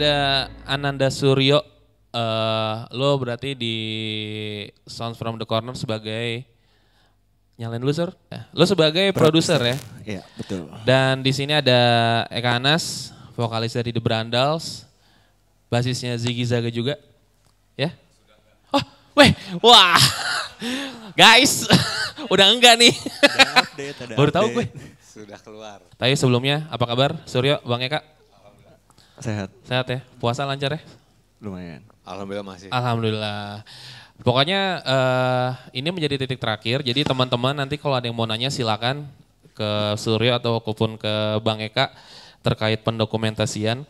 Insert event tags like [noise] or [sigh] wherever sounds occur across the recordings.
ada Ananda Suryo. Uh, lo berarti di Sounds from the Corner sebagai nyalain dulu sir. Ya, lo sebagai produser ya. Iya betul. Dan di sini ada Eka Anas, vokalis dari The Brandals, basisnya Ziggy Zaga juga, ya. Oh, weh, wah, [laughs] guys, [laughs] udah enggak nih. Udah update, [laughs] Baru tahu gue. Sudah keluar. Tapi sebelumnya apa kabar Suryo, Bang Eka? Sehat. Sehat ya? Puasa lancar ya? Lumayan. Alhamdulillah masih. Alhamdulillah. Pokoknya uh, ini menjadi titik terakhir. Jadi teman-teman nanti kalau ada yang mau nanya silakan ke Suryo atau kupun ke Bang Eka terkait pendokumentasian.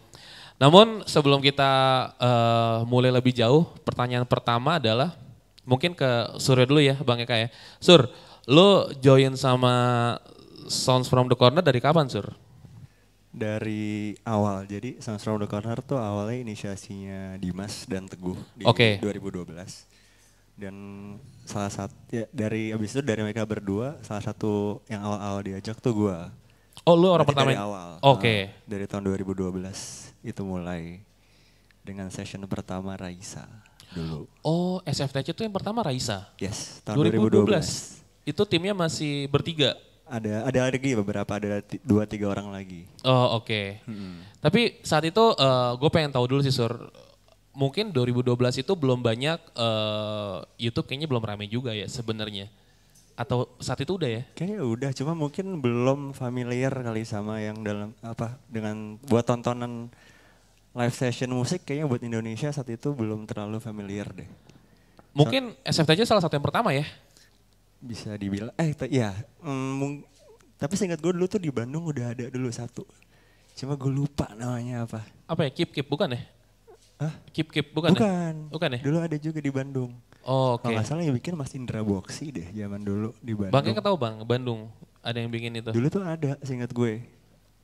Namun sebelum kita uh, mulai lebih jauh, pertanyaan pertama adalah mungkin ke Suryo dulu ya Bang Eka ya. Sur, lo join sama Sounds from the Corner dari kapan Sur? dari awal. Jadi Sounds From the Corner tuh awalnya inisiasinya Dimas dan Teguh di okay. 2012. Dan salah satu ya, dari abis itu dari mereka berdua salah satu yang awal-awal diajak tuh gua. Oh, lu orang pertama dari awal. Oh, oke. Okay. Nah, dari tahun 2012 itu mulai dengan session pertama Raisa dulu. Oh, SFTC itu yang pertama Raisa. Yes, tahun 2012. 2012. Itu timnya masih bertiga ada ada lagi beberapa ada dua tiga orang lagi. Oh oke. Okay. Hmm. Tapi saat itu uh, eh, gue pengen tahu dulu sih sur. Mungkin 2012 itu belum banyak uh, YouTube kayaknya belum ramai juga ya sebenarnya. Atau saat itu udah ya? Kayaknya udah, cuma mungkin belum familiar kali sama yang dalam apa dengan buat tontonan live session musik kayaknya buat Indonesia saat itu belum terlalu familiar deh. Mungkin so, SFT aja salah satu yang pertama ya? bisa dibilang eh ya mm, tapi seingat gue dulu tuh di Bandung udah ada dulu satu cuma gue lupa namanya apa apa ya kip kip bukan ya ah kip kip bukan bukan ya? bukan ya dulu ada juga di Bandung oh oke okay. kalau salah yang bikin Mas Indra Boksi deh zaman dulu di Bandung bangnya ketahu bang Bandung ada yang bikin itu dulu tuh ada seingat gue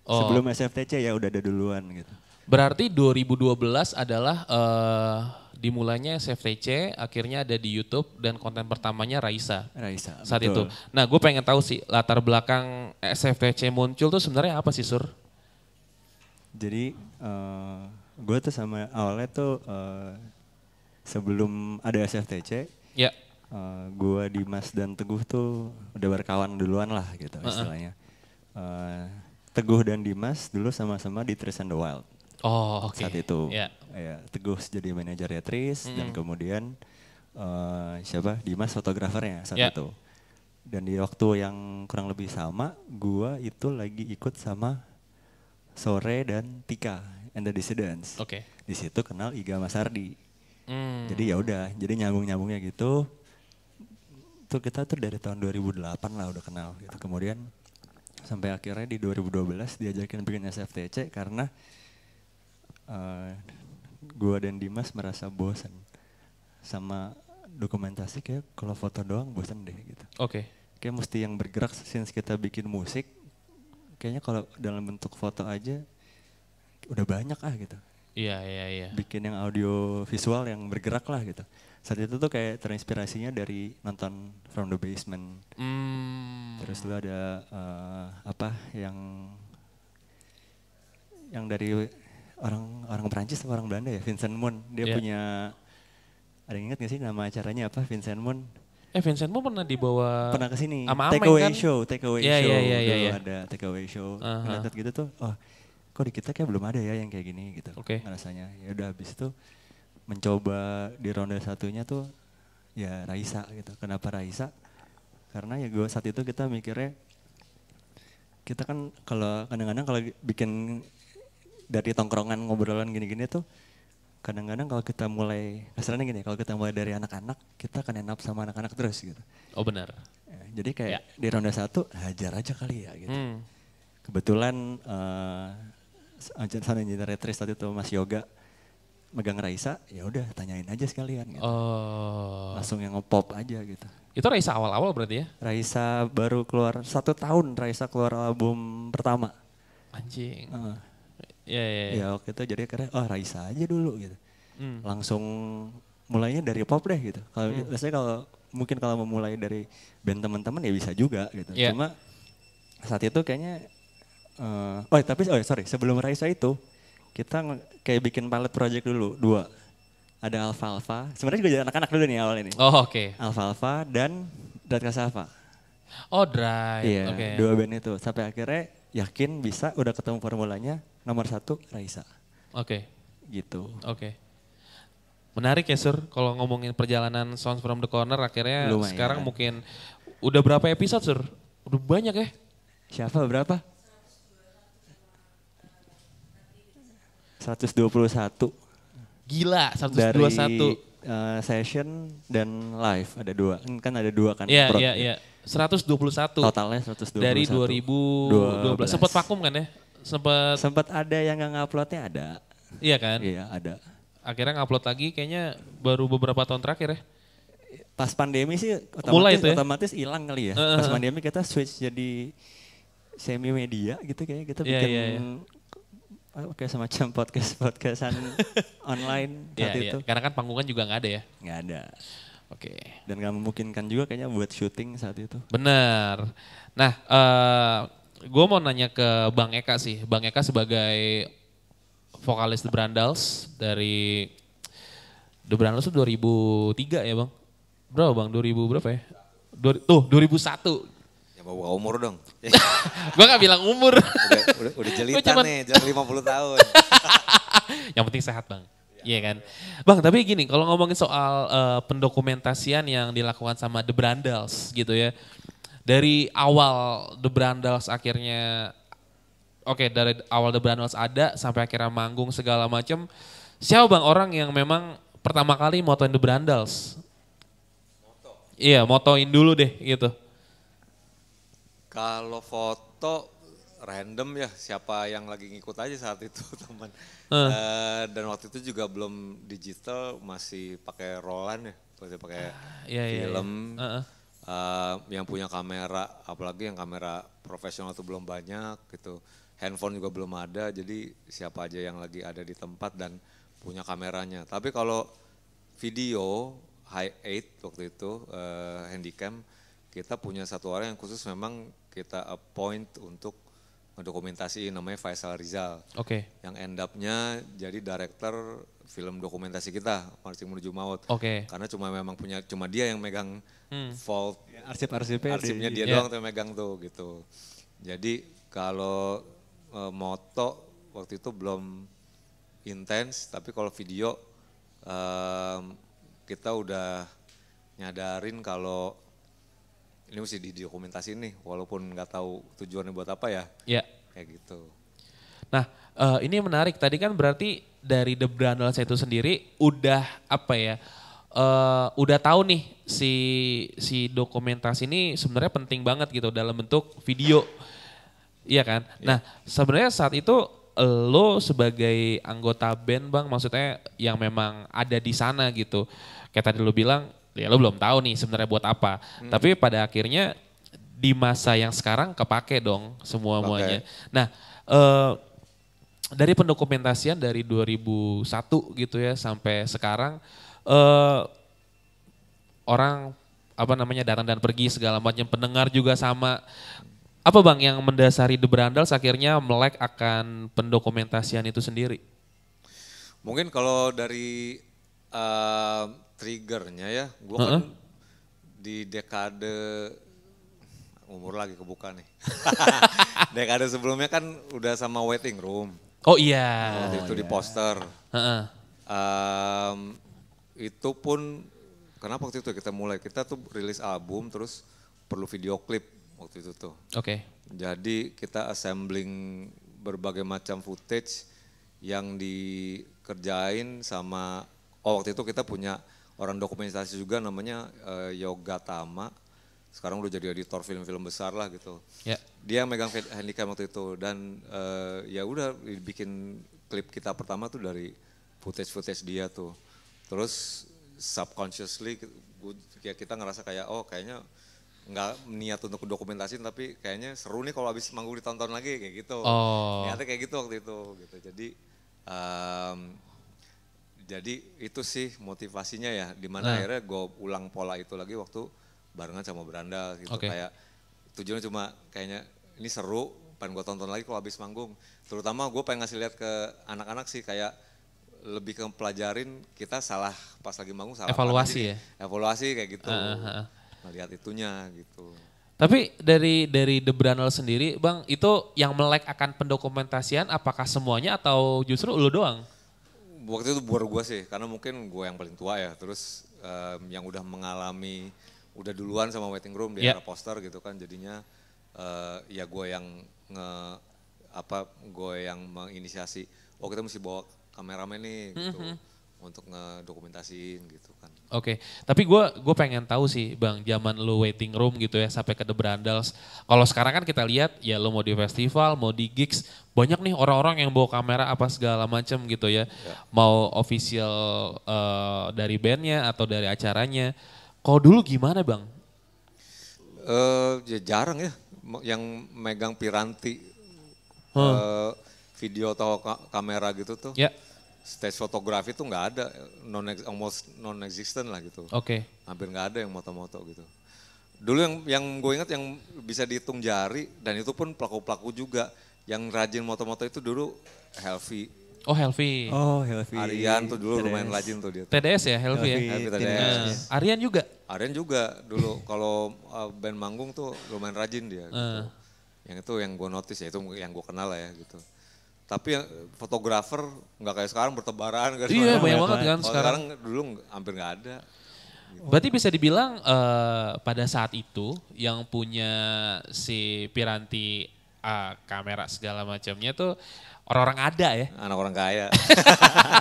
oh. sebelum SFTC ya udah ada duluan gitu Berarti 2012 adalah uh, dimulainya SFTC, akhirnya ada di YouTube dan konten pertamanya Raisa. Raisa. Saat betul. itu. Nah, gue pengen tahu sih latar belakang SFTC muncul tuh sebenarnya apa sih, Sur? Jadi uh, eh, gue tuh sama awalnya tuh uh, sebelum ada SFTC, ya. Uh, gue Dimas dan Teguh tuh udah berkawan duluan lah gitu uh -uh. istilahnya. Uh, Teguh dan Dimas dulu sama-sama di Trace and the Wild. Oh, oke. Okay. Saat itu. Yeah. Ya, iya, Teguh jadi manajer Tris mm dan kemudian uh, siapa? Dimas fotografernya saat yeah. itu. Dan di waktu yang kurang lebih sama, gua itu lagi ikut sama Sore dan Tika and the Dissidents. Oke. Okay. Di situ kenal Iga Masardi. Mm. Jadi ya udah, jadi nyambung-nyambungnya gitu. Tuh kita tuh dari tahun 2008 lah udah kenal gitu. Kemudian sampai akhirnya di 2012 diajakin bikin SFTC karena Eh, gua gue dan Dimas merasa bosan sama dokumentasi kayak kalau foto doang bosan deh gitu. Oke. Okay. Kayak mesti yang bergerak since kita bikin musik, kayaknya kalau dalam bentuk foto aja udah banyak ah gitu. Iya iya iya. Bikin yang audio visual yang bergerak lah gitu. Saat itu tuh kayak terinspirasinya dari nonton From the Basement. Mm. Terus lu ada uh, apa yang yang dari orang orang Perancis atau orang Belanda ya Vincent Moon dia yeah. punya ada yang ingat gak sih nama acaranya apa Vincent Moon eh Vincent Moon pernah dibawa pernah ke sini take kan? show takeaway yeah, ya, show yeah, yeah, yeah, yeah. ada take away show uh -huh. gitu tuh oh kok di kita kayak belum ada ya yang kayak gini gitu okay. rasanya ya udah habis itu mencoba di ronde satunya tuh ya Raisa gitu kenapa Raisa karena ya gue saat itu kita mikirnya kita kan kalau kadang-kadang kalau bikin dari tongkrongan ngobrolan gini-gini tuh kadang-kadang kalau kita mulai kasarnya gini kalau kita mulai dari anak-anak kita akan enak sama anak-anak terus gitu oh benar ya, jadi kayak ya. di ronde satu hajar aja kali ya gitu hmm. kebetulan uh, dari generatrix tadi tuh Mas Yoga megang Raisa ya udah tanyain aja sekalian gitu. oh. langsung yang ngepop aja gitu itu Raisa awal-awal berarti ya Raisa baru keluar satu tahun Raisa keluar album pertama anjing uh, Iya, yeah, iya. Yeah, Ya waktu jadi akhirnya oh Raisa aja dulu gitu. Mm. Langsung mulainya dari pop deh gitu. Kalau mm. biasanya kalau mungkin kalau memulai dari band teman-teman ya bisa juga gitu. Yeah. Cuma saat itu kayaknya uh, oh tapi oh sorry sebelum Raisa itu kita kayak bikin pilot project dulu dua ada Alfa Alfa sebenarnya juga anak-anak dulu nih awal ini oh oke okay. Alfa Alfa dan Drat Kasava oh Drive iya okay. dua band itu sampai akhirnya yakin bisa udah ketemu formulanya nomor satu Raisa. Oke. Okay. Gitu. Oke. Okay. Menarik ya Sur, kalau ngomongin perjalanan Sounds From The Corner akhirnya Lumayan. sekarang mungkin udah berapa episode Sur? Udah banyak ya? Siapa berapa? 121. Gila, 121. Dari uh, session dan live ada dua. Kan ada dua kan. Iya, iya, ya? iya. 121. Totalnya 121. Dari 2012. 2012. Sempat vakum kan ya? sempat sempat ada yang nggak nguploadnya ada. Iya kan? Iya ada. Akhirnya ngupload lagi kayaknya baru beberapa tahun terakhir ya. Pas pandemi sih otomatis, Mulai itu ya? otomatis hilang kali ya. Uh, -huh. Pas pandemi kita switch jadi semi media gitu kayaknya kita iya, bikin yeah, yeah. Oke semacam podcast podcastan [laughs] online saat yeah, iya. itu. Yeah. Karena kan panggungan juga nggak ada ya? Nggak ada. Oke. Okay. Dan nggak memungkinkan juga kayaknya buat syuting saat itu. Benar. Nah, uh, gue mau nanya ke Bang Eka sih. Bang Eka sebagai vokalis The Brandals dari The Brandals itu 2003 ya bang? Berapa bang? 2000 berapa ya? Dua, tuh 2001. Ya bawa umur dong. [laughs] gue gak bilang umur. udah, udah, udah jelita cuman... nih, jangan 50 tahun. [laughs] Yang penting sehat bang. Ya. Iya yeah, kan. Bang, tapi gini, kalau ngomongin soal uh, pendokumentasian yang dilakukan sama The Brandals gitu ya dari awal The Brandals akhirnya oke okay, dari awal The Brandals ada sampai akhirnya manggung segala macam siapa bang orang yang memang pertama kali motoin The Brandals moto. iya motoin dulu deh gitu kalau foto random ya siapa yang lagi ngikut aja saat itu [laughs] teman uh. uh, dan waktu itu juga belum digital masih pakai rollan ya masih pakai uh, iya, film iya. Uh -uh uh, yang punya kamera, apalagi yang kamera profesional itu belum banyak gitu. Handphone juga belum ada, jadi siapa aja yang lagi ada di tempat dan punya kameranya. Tapi kalau video high eight waktu itu uh, handycam kita punya satu orang yang khusus memang kita appoint untuk mendokumentasi namanya Faisal Rizal. Oke. Okay. Yang end up jadi director film dokumentasi kita Marching Menuju Maut. Oke. Okay. Karena cuma memang punya cuma dia yang megang hmm. vault ya, arsip-arsipnya. Arsipnya dia yeah. doang tuh yang megang tuh gitu. Jadi kalau e, moto waktu itu belum intens, tapi kalau video e, kita udah nyadarin kalau ini mesti didokumentasi nih walaupun nggak tahu tujuannya buat apa ya. Iya. Kayak gitu. Nah, uh, ini menarik. Tadi kan berarti dari The Brandos itu sendiri udah apa ya? Uh, udah tahu nih si si dokumentasi ini sebenarnya penting banget gitu dalam bentuk video. Iya kan? Iya. Nah, sebenarnya saat itu lo sebagai anggota band Bang, maksudnya yang memang ada di sana gitu. Kayak tadi lo bilang, ya lo belum tahu nih sebenarnya buat apa. Hmm. Tapi pada akhirnya di masa yang sekarang kepake dong semua-muanya. Nah, eh, dari pendokumentasian dari 2001 gitu ya sampai sekarang eh, orang apa namanya datang dan pergi segala macam pendengar juga sama apa bang yang mendasari The Brandals akhirnya melek akan pendokumentasian itu sendiri? Mungkin kalau dari uh, triggernya ya, gue uh -uh. kan di dekade umur lagi kebuka nih. [laughs] dekade sebelumnya kan udah sama waiting room. Oh iya. Waktu oh, itu iya. di poster. Uh-uh. Um, itu pun kenapa waktu itu kita mulai kita tuh rilis album terus perlu video klip waktu itu tuh. Oke. Okay. Jadi kita assembling berbagai macam footage yang dikerjain sama oh waktu itu kita punya orang dokumentasi juga namanya uh, eh, Yoga Tama sekarang udah jadi editor film-film besar lah gitu. Ya. Dia yang megang handycam waktu itu dan uh, ya udah bikin klip kita pertama tuh dari footage-footage dia tuh. Terus subconsciously ya kita ngerasa kayak oh kayaknya nggak niat untuk dokumentasi tapi kayaknya seru nih kalau habis manggung ditonton lagi kayak gitu. Oh. Niatnya kayak gitu waktu itu gitu. Jadi um, jadi itu sih motivasinya ya dimana nah. akhirnya gue ulang pola itu lagi waktu barengan sama beranda gitu okay. kayak tujuannya cuma kayaknya ini seru pengen gue tonton lagi kalau habis manggung terutama gue pengen ngasih lihat ke anak-anak sih kayak lebih ke pelajarin kita salah pas lagi manggung salah evaluasi gitu. ya evaluasi kayak gitu uh, uh, melihat itunya gitu tapi dari dari The Brunel sendiri, Bang, itu yang melek akan pendokumentasian apakah semuanya atau justru lu doang? Waktu itu buat gue sih, karena mungkin gue yang paling tua ya. Terus um, yang udah mengalami udah duluan sama waiting room di yeah. poster gitu kan jadinya uh, ya gue yang nge apa gue yang menginisiasi oh kita mesti bawa kameramen nih hmm, gitu mm -hmm. untuk ngedokumentasiin gitu kan oke okay. tapi gue gue pengen tahu sih bang zaman lu waiting room gitu ya sampai ke The Brandals kalau sekarang kan kita lihat ya lu mau di festival mau di gigs banyak nih orang-orang yang bawa kamera apa segala macam gitu ya yeah. mau official uh, dari bandnya atau dari acaranya kalau dulu gimana bang? Uh, ya jarang ya yang megang piranti. Hmm. Uh, video atau ka kamera gitu tuh. Yeah. Stage fotografi tuh nggak ada, non almost non existent lah gitu. Oke. Okay. Hampir nggak ada yang moto-moto gitu. Dulu yang yang gue ingat yang bisa dihitung jari dan itu pun pelaku-pelaku juga yang rajin moto-moto itu dulu Helvi Oh Helvi. Oh Helvi. Arian tuh dulu TDS. lumayan rajin tuh dia. Tuh. TDS ya Helvi, ya. Helvi TDS. Uh, eh, Arian juga. Arian juga dulu kalau eh, band manggung tuh lumayan rajin dia. Uh. Gitu. Eh. Yang itu yang gue notice ya itu yang gue kenal lah ya gitu. Tapi fotografer nggak kayak sekarang bertebaran. iya banyak banget kan sekarang. sekarang dulu hampir nggak ada. Oh. Berarti bisa dibilang uh, pada saat itu yang punya si Piranti uh, kamera segala macamnya tuh Orang-orang ada ya. Anak orang kaya.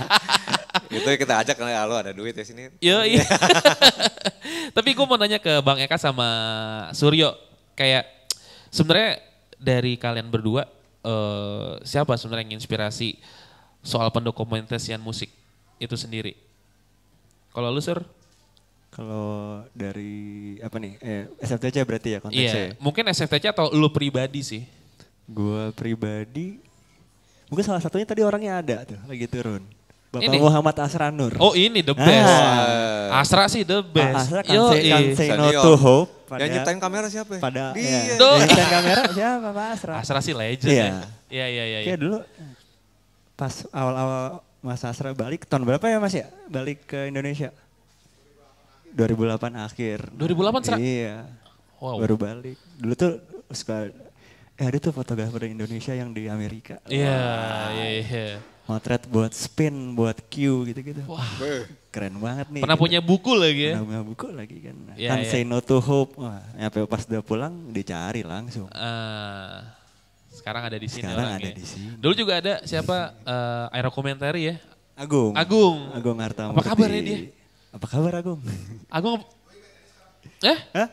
[laughs] itu kita ajak kalau lo ada duit ya sini. Yo, iya. [laughs] Tapi gue mau nanya ke Bang Eka sama Suryo, kayak sebenarnya dari kalian berdua uh, siapa sebenarnya yang inspirasi soal pendokumentasian musik itu sendiri? Kalau lu Sur? Kalau dari apa nih? Eh, SFTC berarti ya konteksnya? Iya, yeah, mungkin SFTC atau lu pribadi sih? Gue pribadi Mungkin salah satunya tadi orangnya ada tuh lagi turun. Bapak ini. Muhammad Asranur. Oh ini the nah. best. Ah. Asra sih the best. Ah, Asra kan say, kan say no iya, iya. to hope. Pada, yang nyiptain kamera siapa ya? Pada, Dia. Ya. Yang nyiptain kamera siapa Pak Asra? Asra sih legend yeah. ya. Iya, iya, iya. Iya dulu pas awal-awal Mas Asra balik tahun berapa ya Mas ya? Balik ke Indonesia? 2008 akhir. 2008 Asra? Iya. Wow. Baru balik. Dulu tuh suka eh ada tuh fotografer Indonesia yang di Amerika. Iya, iya, iya. Motret buat spin, buat Q gitu-gitu. Wah, keren banget nih. Pernah gitu. punya buku lagi ya? Pernah punya buku lagi kan. Yeah, kan yeah. Say No To Hope. Wah, nyampe pas udah pulang dicari langsung. Uh, sekarang ada di sini Sekarang ada ada di sini. Dulu juga ada siapa uh, komentari ya? Agung. Agung. Agung Hartamurti. Apa kabar ya dia? Apa kabar Agung? Agung Eh? Hah?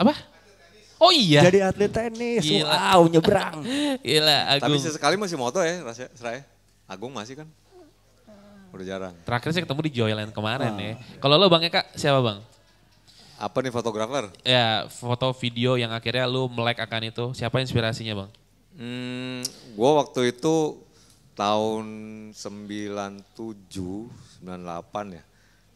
Apa? Oh iya. Jadi atlet tenis. Gila. Wow, nyebrang. [laughs] Gila, Agung. Tapi sesekali masih moto ya, Serai. Ya, ya? Agung masih kan? Udah jarang. Terakhir sih ketemu di Joyland kemarin nah. ya. Kalau lo Bang Eka, siapa Bang? Apa nih fotografer? Ya, foto video yang akhirnya lo melek akan itu. Siapa inspirasinya Bang? Hmm, gue waktu itu tahun 97, 98 ya.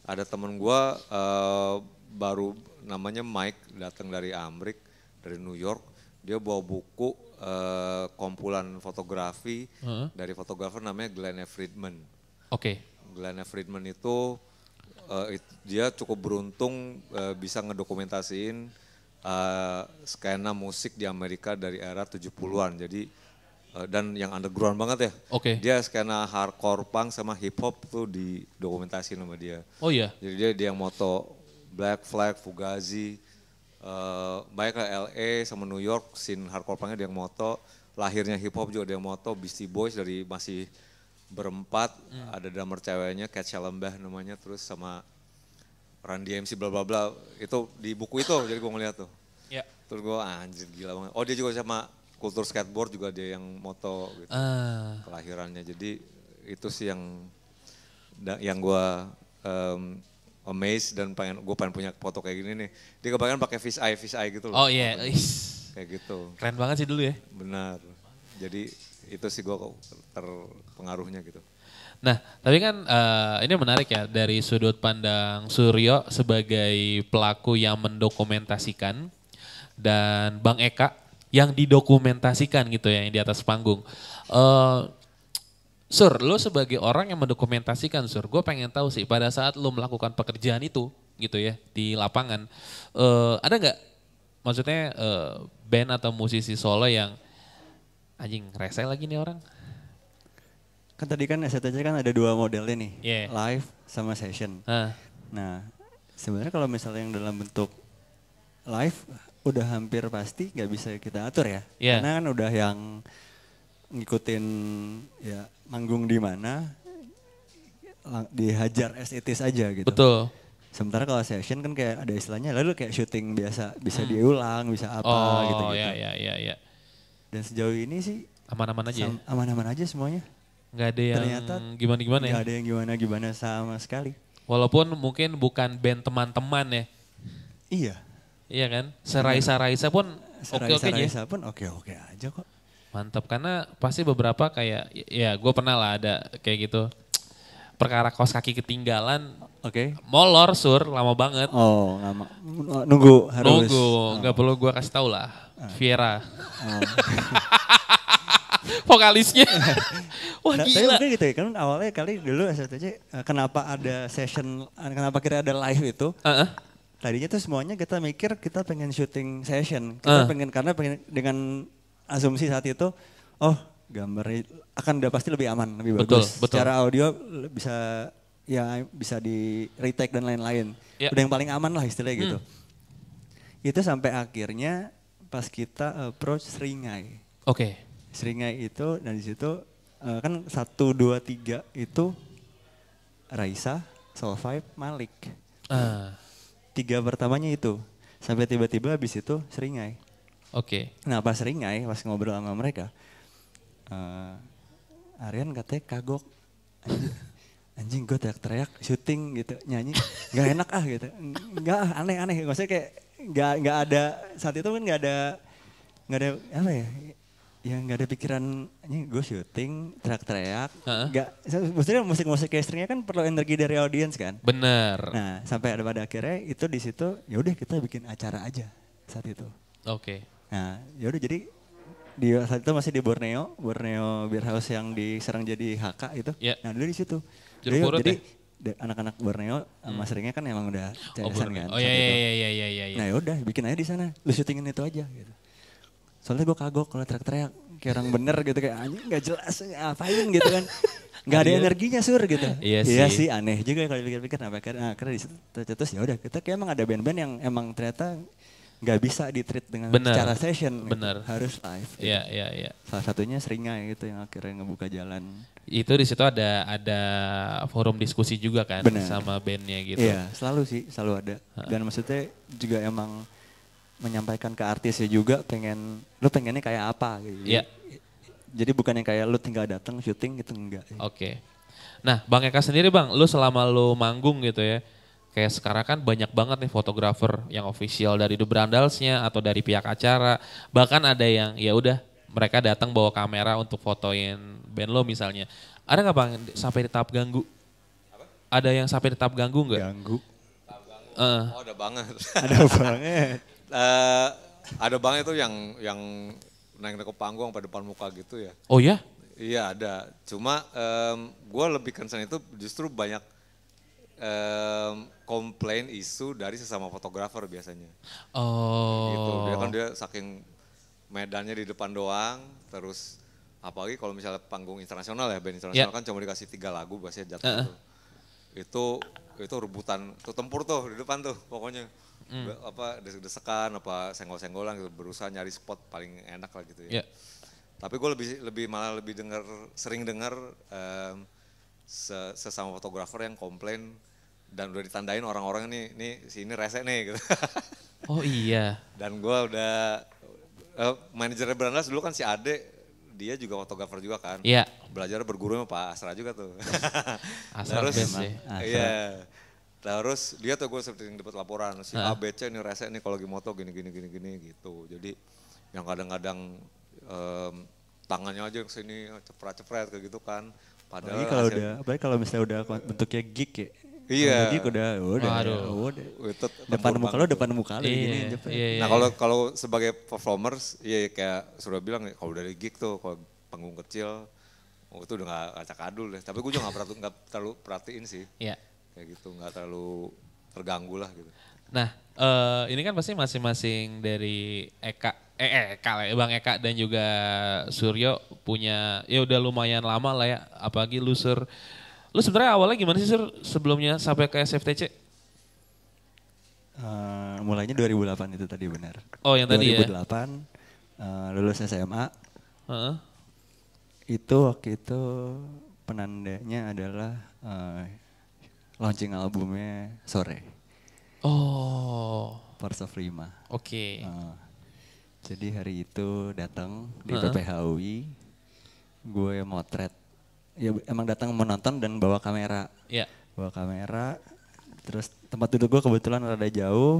Ada temen gue uh, baru namanya Mike datang dari Amrik dari New York dia bawa buku uh, kumpulan fotografi uh -huh. dari fotografer namanya Glenn Friedman. Oke. Okay. Glenn Friedman itu uh, it, dia cukup beruntung uh, bisa ngedokumentasiin uh, skena musik di Amerika dari era 70-an. Jadi dan yang underground banget ya. Oke. Okay. Dia skena hardcore punk sama hip hop tuh didokumentasiin nama dia. Oh iya. Jadi dia dia yang moto Black Flag, Fugazi, Eh, baik ke LA sama New York, scene hardcore punknya dia yang moto, lahirnya hip hop juga dia yang moto, Beastie Boys dari masih berempat, hmm. ada drummer ceweknya, Cat Shalembah namanya, terus sama Run DMC bla bla bla, itu di buku itu jadi gue ngeliat tuh. Yeah. Terus gue ah, anjir gila banget, oh dia juga sama kultur skateboard juga dia yang moto gitu, uh. kelahirannya, jadi itu sih yang yang gue um, amazed dan pengen gue pengen punya foto kayak gini nih. Dia kebanyakan pakai fish eye fish eye gitu loh. Oh iya. Yeah. Kayak gitu. Keren banget sih dulu ya. Benar. Jadi itu sih gue terpengaruhnya gitu. Nah, tapi kan uh, ini menarik ya dari sudut pandang Suryo sebagai pelaku yang mendokumentasikan dan Bang Eka yang didokumentasikan gitu ya yang di atas panggung. Uh, Sur, lo sebagai orang yang mendokumentasikan, Sur, gue pengen tahu sih pada saat lo melakukan pekerjaan itu, gitu ya, di lapangan, uh, ada nggak, maksudnya uh, band atau musisi solo yang anjing rese lagi nih orang? Kan tadi kan STC kan ada dua modelnya nih, yeah. live sama session. Uh. Nah, sebenarnya kalau misalnya yang dalam bentuk live, udah hampir pasti nggak bisa kita atur ya, yeah. karena kan udah yang ngikutin ya manggung di mana dihajar SIT aja gitu. Betul. Sementara kalau session kan kayak ada istilahnya lalu kayak syuting biasa bisa hmm. diulang, bisa apa gitu gitu. Oh iya iya iya iya. Dan sejauh ini sih aman-aman aja. Ya? Aman-aman aja semuanya. Gak ada yang Ternyata gimana-gimana ya. Gak ada yang gimana-gimana sama sekali. Walaupun mungkin bukan band teman-teman ya. Iya. Iya kan? Seraisa-raisa pun oke-oke okay -okay aja. Seraisa pun oke-oke okay aja kok. Mantap karena pasti beberapa kayak ya gue pernah lah ada kayak gitu perkara kos kaki ketinggalan. Oke. Okay. Molor sur lama banget. Oh, lama. Nunggu harus. Nunggu, nggak oh. perlu gue kasih tau lah. Ah. Viera. Oh. [laughs] Vokalisnya. [laughs] Wah nah, gila. Tapi gitu ya, kan awalnya kali dulu STC eh, kenapa ada session, eh, kenapa kira ada live itu. Uh -uh. Tadinya tuh semuanya kita mikir kita pengen syuting session. Kita uh. pengen, karena pengen dengan asumsi saat itu, oh gambar akan udah pasti lebih aman, lebih betul, bagus. Betul. Secara audio bisa ya bisa di retake dan lain-lain. Yeah. Udah yang paling aman lah istilahnya gitu. hmm. gitu. Itu sampai akhirnya pas kita approach Seringai. Oke. Okay. Seringai itu dan di situ eh, kan satu dua tiga itu Raisa, Five, Malik. Uh. Tiga pertamanya itu sampai tiba-tiba habis itu Seringai. Oke. Okay. Nah pas ringai, pas ngobrol sama mereka, uh, Aryan katanya kagok. Anjing, gue teriak-teriak syuting gitu nyanyi gak enak ah gitu nggak ah, aneh-aneh maksudnya kayak gak gak ada saat itu kan gak ada gak ada apa ya yang gak ada pikiran ini gue syuting teriak-teriak nggak uh-huh. maksudnya musik-musik casteringnya kan perlu energi dari audiens kan bener nah sampai ada pada akhirnya itu di situ ya kita bikin acara aja saat itu oke Nah, yaudah jadi di saat itu masih di Borneo, Borneo Beer House yang diserang jadi HK itu. Yeah. Nah, dulu di situ. Jadi, jadi ya? anak-anak Borneo hmm. sama Ringnya kan emang udah CSN oh, kan. Oh iya iya, iya iya iya iya iya. Nah, ya. Nah, yaudah bikin aja di sana. Lu syutingin itu aja gitu. Soalnya gue kagok kalau teriak-teriak kayak orang bener gitu kayak anjing nggak jelas ngapain gitu kan. [laughs] nggak ada iya. energinya sur gitu. Iya, iya sih. aneh juga kalau dipikir-pikir. Nah, akhirnya, di situ tercetus ya udah kita kayak emang ada band-band yang emang ternyata nggak bisa di ditreat dengan bener. secara session bener. Gitu. harus live gitu. ya ya salah satunya seringai itu yang akhirnya ngebuka jalan itu di situ ada ada forum diskusi juga kan bener. sama bandnya gitu ya selalu sih selalu ada dan maksudnya juga emang menyampaikan ke artisnya juga pengen lu pengennya kayak apa gitu ya. jadi bukan yang kayak lu tinggal datang syuting gitu enggak oke okay. nah bang Eka sendiri bang lu selama lu manggung gitu ya kayak sekarang kan banyak banget nih fotografer yang official dari The Brandalsnya atau dari pihak acara bahkan ada yang ya udah mereka datang bawa kamera untuk fotoin band lo misalnya ada nggak bang sampai tetap ganggu Apa? ada yang sampai tetap ganggu nggak ganggu uh. oh ada banget [laughs] ada banget uh, [laughs] ada banget tuh yang yang naik ke panggung pada depan muka gitu ya oh ya iya ada cuma um, gue lebih concern itu justru banyak um, komplain isu dari sesama fotografer biasanya. Gitu. Oh. Gitu. Dia kan dia saking medannya di depan doang, terus apalagi kalau misalnya panggung internasional ya band internasional yeah. kan cuma dikasih tiga lagu biasanya jatuh. Uh -uh. Itu itu rebutan, itu tempur tuh di depan tuh pokoknya. Mm. apa desek-desekan apa senggol-senggolan gitu berusaha nyari spot paling enak lah gitu ya. Yeah. Tapi gue lebih lebih malah lebih dengar sering dengar um, sesama fotografer yang komplain dan udah ditandain orang-orang nih nih sini ini rese nih gitu. [laughs] Oh iya. Dan gue udah uh, manajernya Brandas dulu kan si Ade dia juga fotografer juga kan. Iya. Belajar berguru sama Pak Asra juga tuh. [laughs] Asra Terus, sih. Ya? Iya. Terus dia tuh gue sering dapat laporan si uh. ABC ini rese nih kalau lagi moto gini gini gini gini gitu. Jadi yang kadang-kadang um, tangannya aja yang sini cepret-cepret kayak gitu kan. Padahal kalau udah apalagi kalau misalnya udah bentuknya gig ya. Iya. Jadi udah udah. Waduh. Ya, udah. Utet, depan muka lo, depan muka lo iya, gini. Iya, iya. Nah, iya. kalau kalau sebagai performers, iya, ya kayak sudah bilang kalau dari gig tuh kalau panggung kecil oh, itu udah gak acak adul deh. Tapi gue juga gak, perhati, gak terlalu perhatiin sih. Iya. Kayak gitu, gak terlalu terganggu lah gitu. Nah, uh, ini kan pasti masing masing dari Eka, eh, eh Eka lah ya, Bang Eka dan juga Suryo punya, ya udah lumayan lama lah ya, apalagi loser. Lu sebenarnya awalnya gimana sih Sir sebelumnya sampai ke SFTC? Uh, eh, mulainya 2008 itu tadi benar. Oh yang tadi 2008, ya? 2008 uh, eh, lulus SMA. Uh -huh. Itu waktu itu penandanya adalah uh, launching albumnya sore. Oh. Parts of Lima. Oke. Okay. Uh, jadi hari itu datang di uh -huh. PPHUI, gue motret ya emang datang menonton dan bawa kamera. Iya. Bawa kamera. Terus tempat duduk gue kebetulan rada jauh.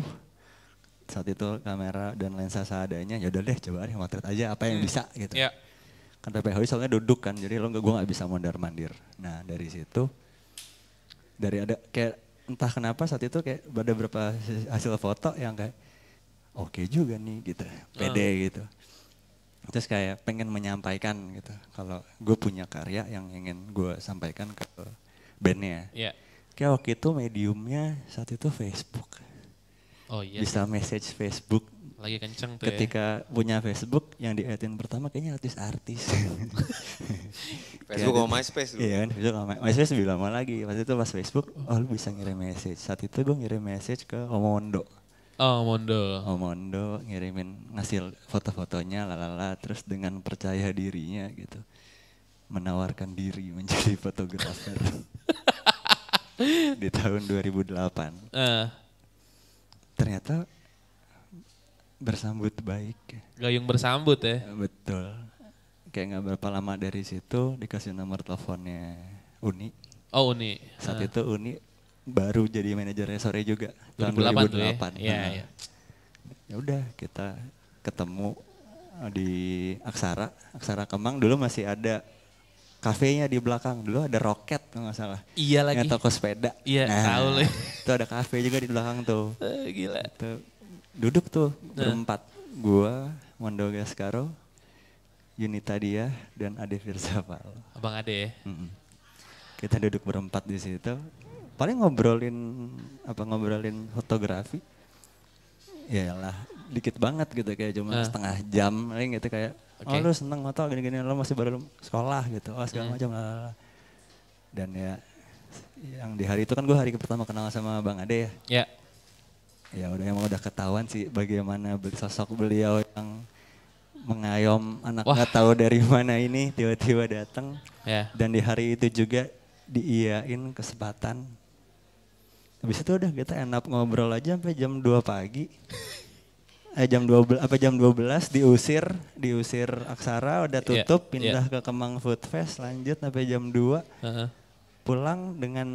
Saat itu kamera dan lensa seadanya. Ya udah deh coba deh motret aja apa yang hmm. bisa gitu. Iya. Yeah. Kan soalnya duduk kan. Jadi lo gue nggak bisa mondar mandir. Nah dari situ dari ada kayak entah kenapa saat itu kayak ada beberapa hasil foto yang kayak oke okay juga nih gitu. Oh. Pede gitu terus kayak pengen menyampaikan gitu kalau gue punya karya yang ingin gue sampaikan ke bandnya yeah. kayak waktu itu mediumnya saat itu Facebook oh, iya. bisa message Facebook lagi kenceng tuh ya. ketika ya. punya Facebook yang di pertama kayaknya artis-artis [laughs] Facebook sama MySpace dulu. iya kan Facebook sama MySpace lebih lama lagi waktu itu pas Facebook oh lu bisa ngirim message saat itu gue ngirim message ke Omondo Oh Mondo. Oh Mondo ngirimin ngasil foto-fotonya lalala terus dengan percaya dirinya gitu menawarkan diri menjadi fotografer [laughs] di tahun 2008. Uh. Eh. Ternyata bersambut baik. Gayung bersambut ya. Betul. Kayak nggak berapa lama dari situ dikasih nomor teleponnya Uni. Oh Uni. Saat uh. itu Uni baru jadi manajernya sore juga tahun 2008. Ya, iya, nah, iya. ya. udah kita ketemu eh, di Aksara, Aksara Kemang dulu masih ada kafenya di belakang. Dulu ada roket kalau nggak salah. Iya lagi. Ya, toko sepeda. Iya, nah, tahu loh. Itu ada kafe juga di belakang tuh. [laughs] Eh, gila. Itu, duduk tuh nah. berempat. Gua, Mondo Gaskaro, Yunita dia dan Ade Firsapal. Abang Ade ya? Mm -mm. Kita duduk berempat di situ paling ngobrolin apa ngobrolin fotografi ya lah dikit banget gitu kayak cuma uh. Ah. setengah jam paling gitu kayak okay. oh lu seneng motor gini-gini lo masih baru sekolah gitu oh segala yeah. Hmm. macam lah dan ya yang di hari itu kan gue hari pertama kenal sama bang Ade ya ya yeah. ya udah emang udah ketahuan sih bagaimana sosok beliau yang mengayom anak nggak tahu dari mana ini tiba-tiba datang yeah. dan di hari itu juga diiyain kesempatan Habis itu udah kita enak ngobrol aja sampai jam 2 pagi. eh jam 12 apa jam 12 diusir, diusir Aksara udah iya, tutup yeah, pindah yeah. ke Kemang Food Fest lanjut sampai jam 2. Uh -huh. Pulang dengan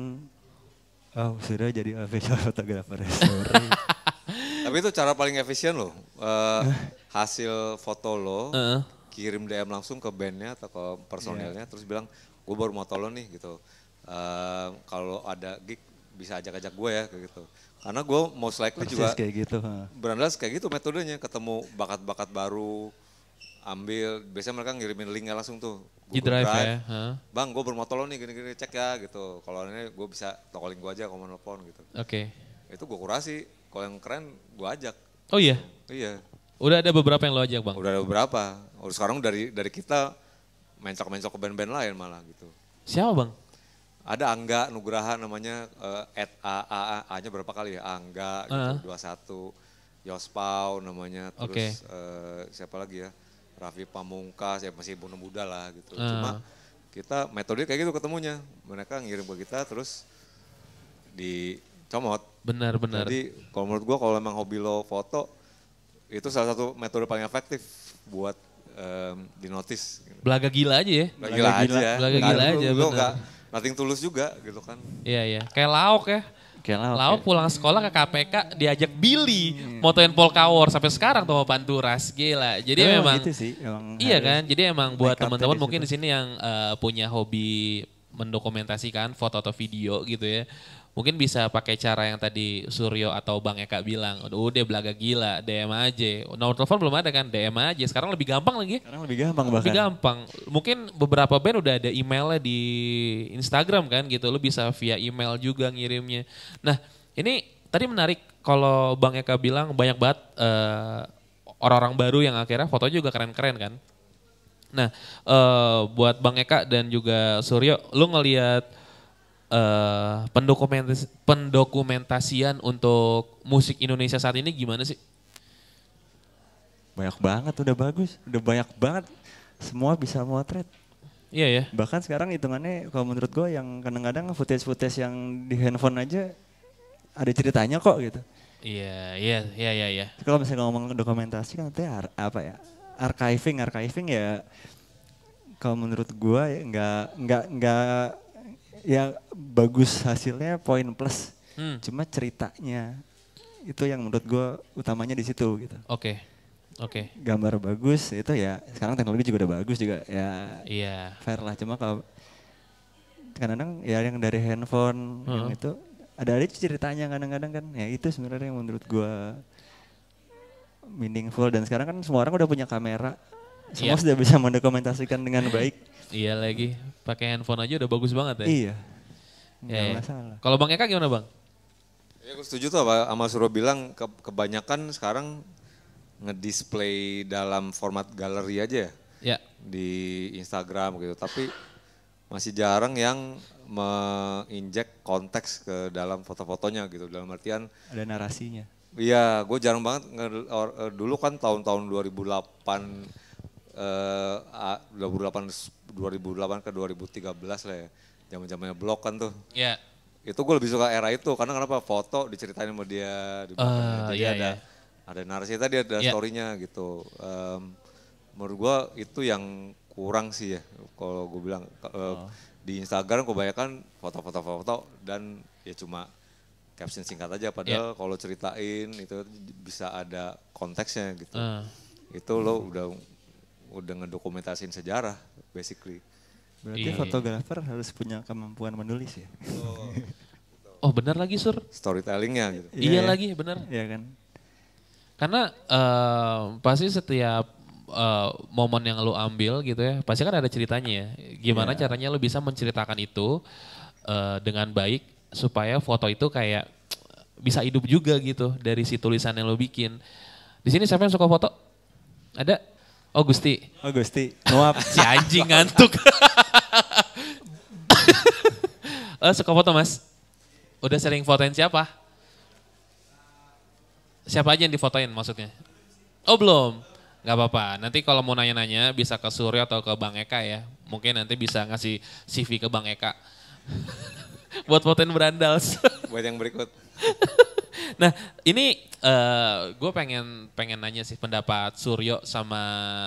oh sudah jadi official [laughs] photographer [laughs] Tapi itu cara paling efisien loh. Uh, hasil foto lo uh -huh. kirim DM langsung ke bandnya atau ke personelnya yeah. terus bilang gue baru mau tolong nih gitu. Uh, kalau ada gig bisa ajak-ajak gue ya kayak gitu. Karena gue most likely Persis juga kayak gitu. Berandalas kayak gitu metodenya ketemu bakat-bakat baru ambil biasanya mereka ngirimin linknya langsung tuh Google drive, drive. Ya, huh? bang gue bermotor lo nih gini-gini cek ya gitu kalau ini gue bisa toko link gue aja kalau mau telepon gitu oke okay. itu gue kurasi kalau yang keren gue ajak oh iya oh iya udah ada beberapa yang lo ajak bang udah ada beberapa sekarang dari dari kita mencok-mencok ke band-band lain malah gitu siapa bang ada Angga Nugraha namanya uh, at A A A-nya berapa kali ya Angga gitu, uh. gitu, 21 Yospau namanya terus okay. uh, eh, siapa lagi ya Raffi Pamungkas ya masih bunuh muda lah gitu uh. cuma kita metode kayak gitu ketemunya mereka ngirim ke kita terus dicomot benar benar jadi kalau menurut gua kalau emang hobi lo foto itu salah satu metode paling efektif buat um, di notice. Belaga gila aja ya. Belaga, belaga gila, gila aja. Belaga gila, gila aja. Lu, lu nothing tulus juga gitu kan. Iya iya, kayak lauk ya. Kayak lauk. Lauk ya. pulang sekolah ke KPK diajak Billy hmm. motoin polkawar sampai sekarang tuh Panturas gila. Jadi oh, memang gitu sih, emang Iya kan? Jadi emang buat teman-teman mungkin di sini yang uh, punya hobi mendokumentasikan foto atau video gitu ya mungkin bisa pakai cara yang tadi Suryo atau Bang Eka bilang, udah belaga gila, DM aja. Nomor telepon belum ada kan, DM aja. Sekarang lebih gampang lagi. Sekarang lebih gampang bahkan. Lebih gampang. Mungkin beberapa band udah ada emailnya di Instagram kan gitu, lo bisa via email juga ngirimnya. Nah ini tadi menarik kalau Bang Eka bilang banyak banget orang eh, orang-orang baru yang akhirnya foto juga keren-keren kan. Nah, uh, buat Bang Eka dan juga Suryo, lo ngelihat Eh, pendokumentas pendokumentasian untuk musik Indonesia saat ini gimana sih? Banyak banget, udah bagus, udah banyak banget. Semua bisa motret. Iya ya. Bahkan sekarang hitungannya kalau menurut gue yang kadang-kadang footage-footage yang di handphone aja ada ceritanya kok gitu. Iya, iya, iya, iya, iya. Kalau misalnya ngomong dokumentasi kan nanti apa ya? Archiving, archiving ya kalau menurut gue ya nggak nggak nggak ya bagus hasilnya poin plus. Hmm. Cuma ceritanya itu yang menurut gue utamanya di situ gitu. Oke. Okay. Oke. Okay. Gambar bagus itu ya sekarang teknologi juga udah bagus juga ya. Iya. Yeah. Fair lah cuma kalau kadang-kadang ya yang dari handphone uh -huh. yang hmm. itu ada ada ceritanya kadang-kadang kan ya itu sebenarnya yang menurut gue meaningful dan sekarang kan semua orang udah punya kamera semua yeah. sudah bisa mendokumentasikan dengan baik Iya lagi, pakai handphone aja udah bagus banget ya. Iya. Ya, ya. Kalau Bang Eka gimana Bang? Ya, aku setuju tuh sama Suro bilang ke, kebanyakan sekarang ngedisplay dalam format galeri aja ya. ya. Di Instagram gitu, tapi masih jarang yang menginjek konteks ke dalam foto-fotonya gitu dalam artian ada narasinya. Iya, gue jarang banget eh, dulu kan tahun-tahun 2008 2008 eh, 2008 ke 2013 lah ya. Zaman-zamannya blok kan tuh. Iya. Yeah. Itu gue lebih suka era itu karena kenapa foto diceritain sama dia di uh, Jadi yeah, ada yeah. ada narasi tadi ada yeah. story-nya gitu. Um, menurut gue itu yang kurang sih ya kalau gue bilang uh, di Instagram kebanyakan foto-foto-foto dan ya cuma caption singkat aja padahal yeah. kalau ceritain itu bisa ada konteksnya gitu. Uh. Itu lo udah udah ngedokumentasin sejarah basically. Berarti yeah. fotografer harus punya kemampuan menulis ya. Oh, oh benar lagi sur. Storytellingnya gitu. Iya, iya, iya. lagi benar. Iya kan. Karena uh, pasti setiap uh, momen yang lu ambil gitu ya, pasti kan ada ceritanya ya. Gimana yeah. caranya lu bisa menceritakan itu uh, dengan baik supaya foto itu kayak bisa hidup juga gitu dari si tulisan yang lo bikin. Di sini siapa yang suka foto? Ada? Oh Gusti. Oh Gusti. Maaf. [laughs] si anjing ngantuk. oh, [laughs] suka foto mas? Udah sering fotoin siapa? Siapa aja yang difotoin maksudnya? Oh belum. Gak apa-apa. Nanti kalau mau nanya-nanya bisa ke Surya atau ke Bang Eka ya. Mungkin nanti bisa ngasih CV ke Bang Eka. [laughs] Buat fotoin berandals. Buat yang berikut. Nah ini uh, eh, gue pengen pengen nanya sih pendapat Suryo sama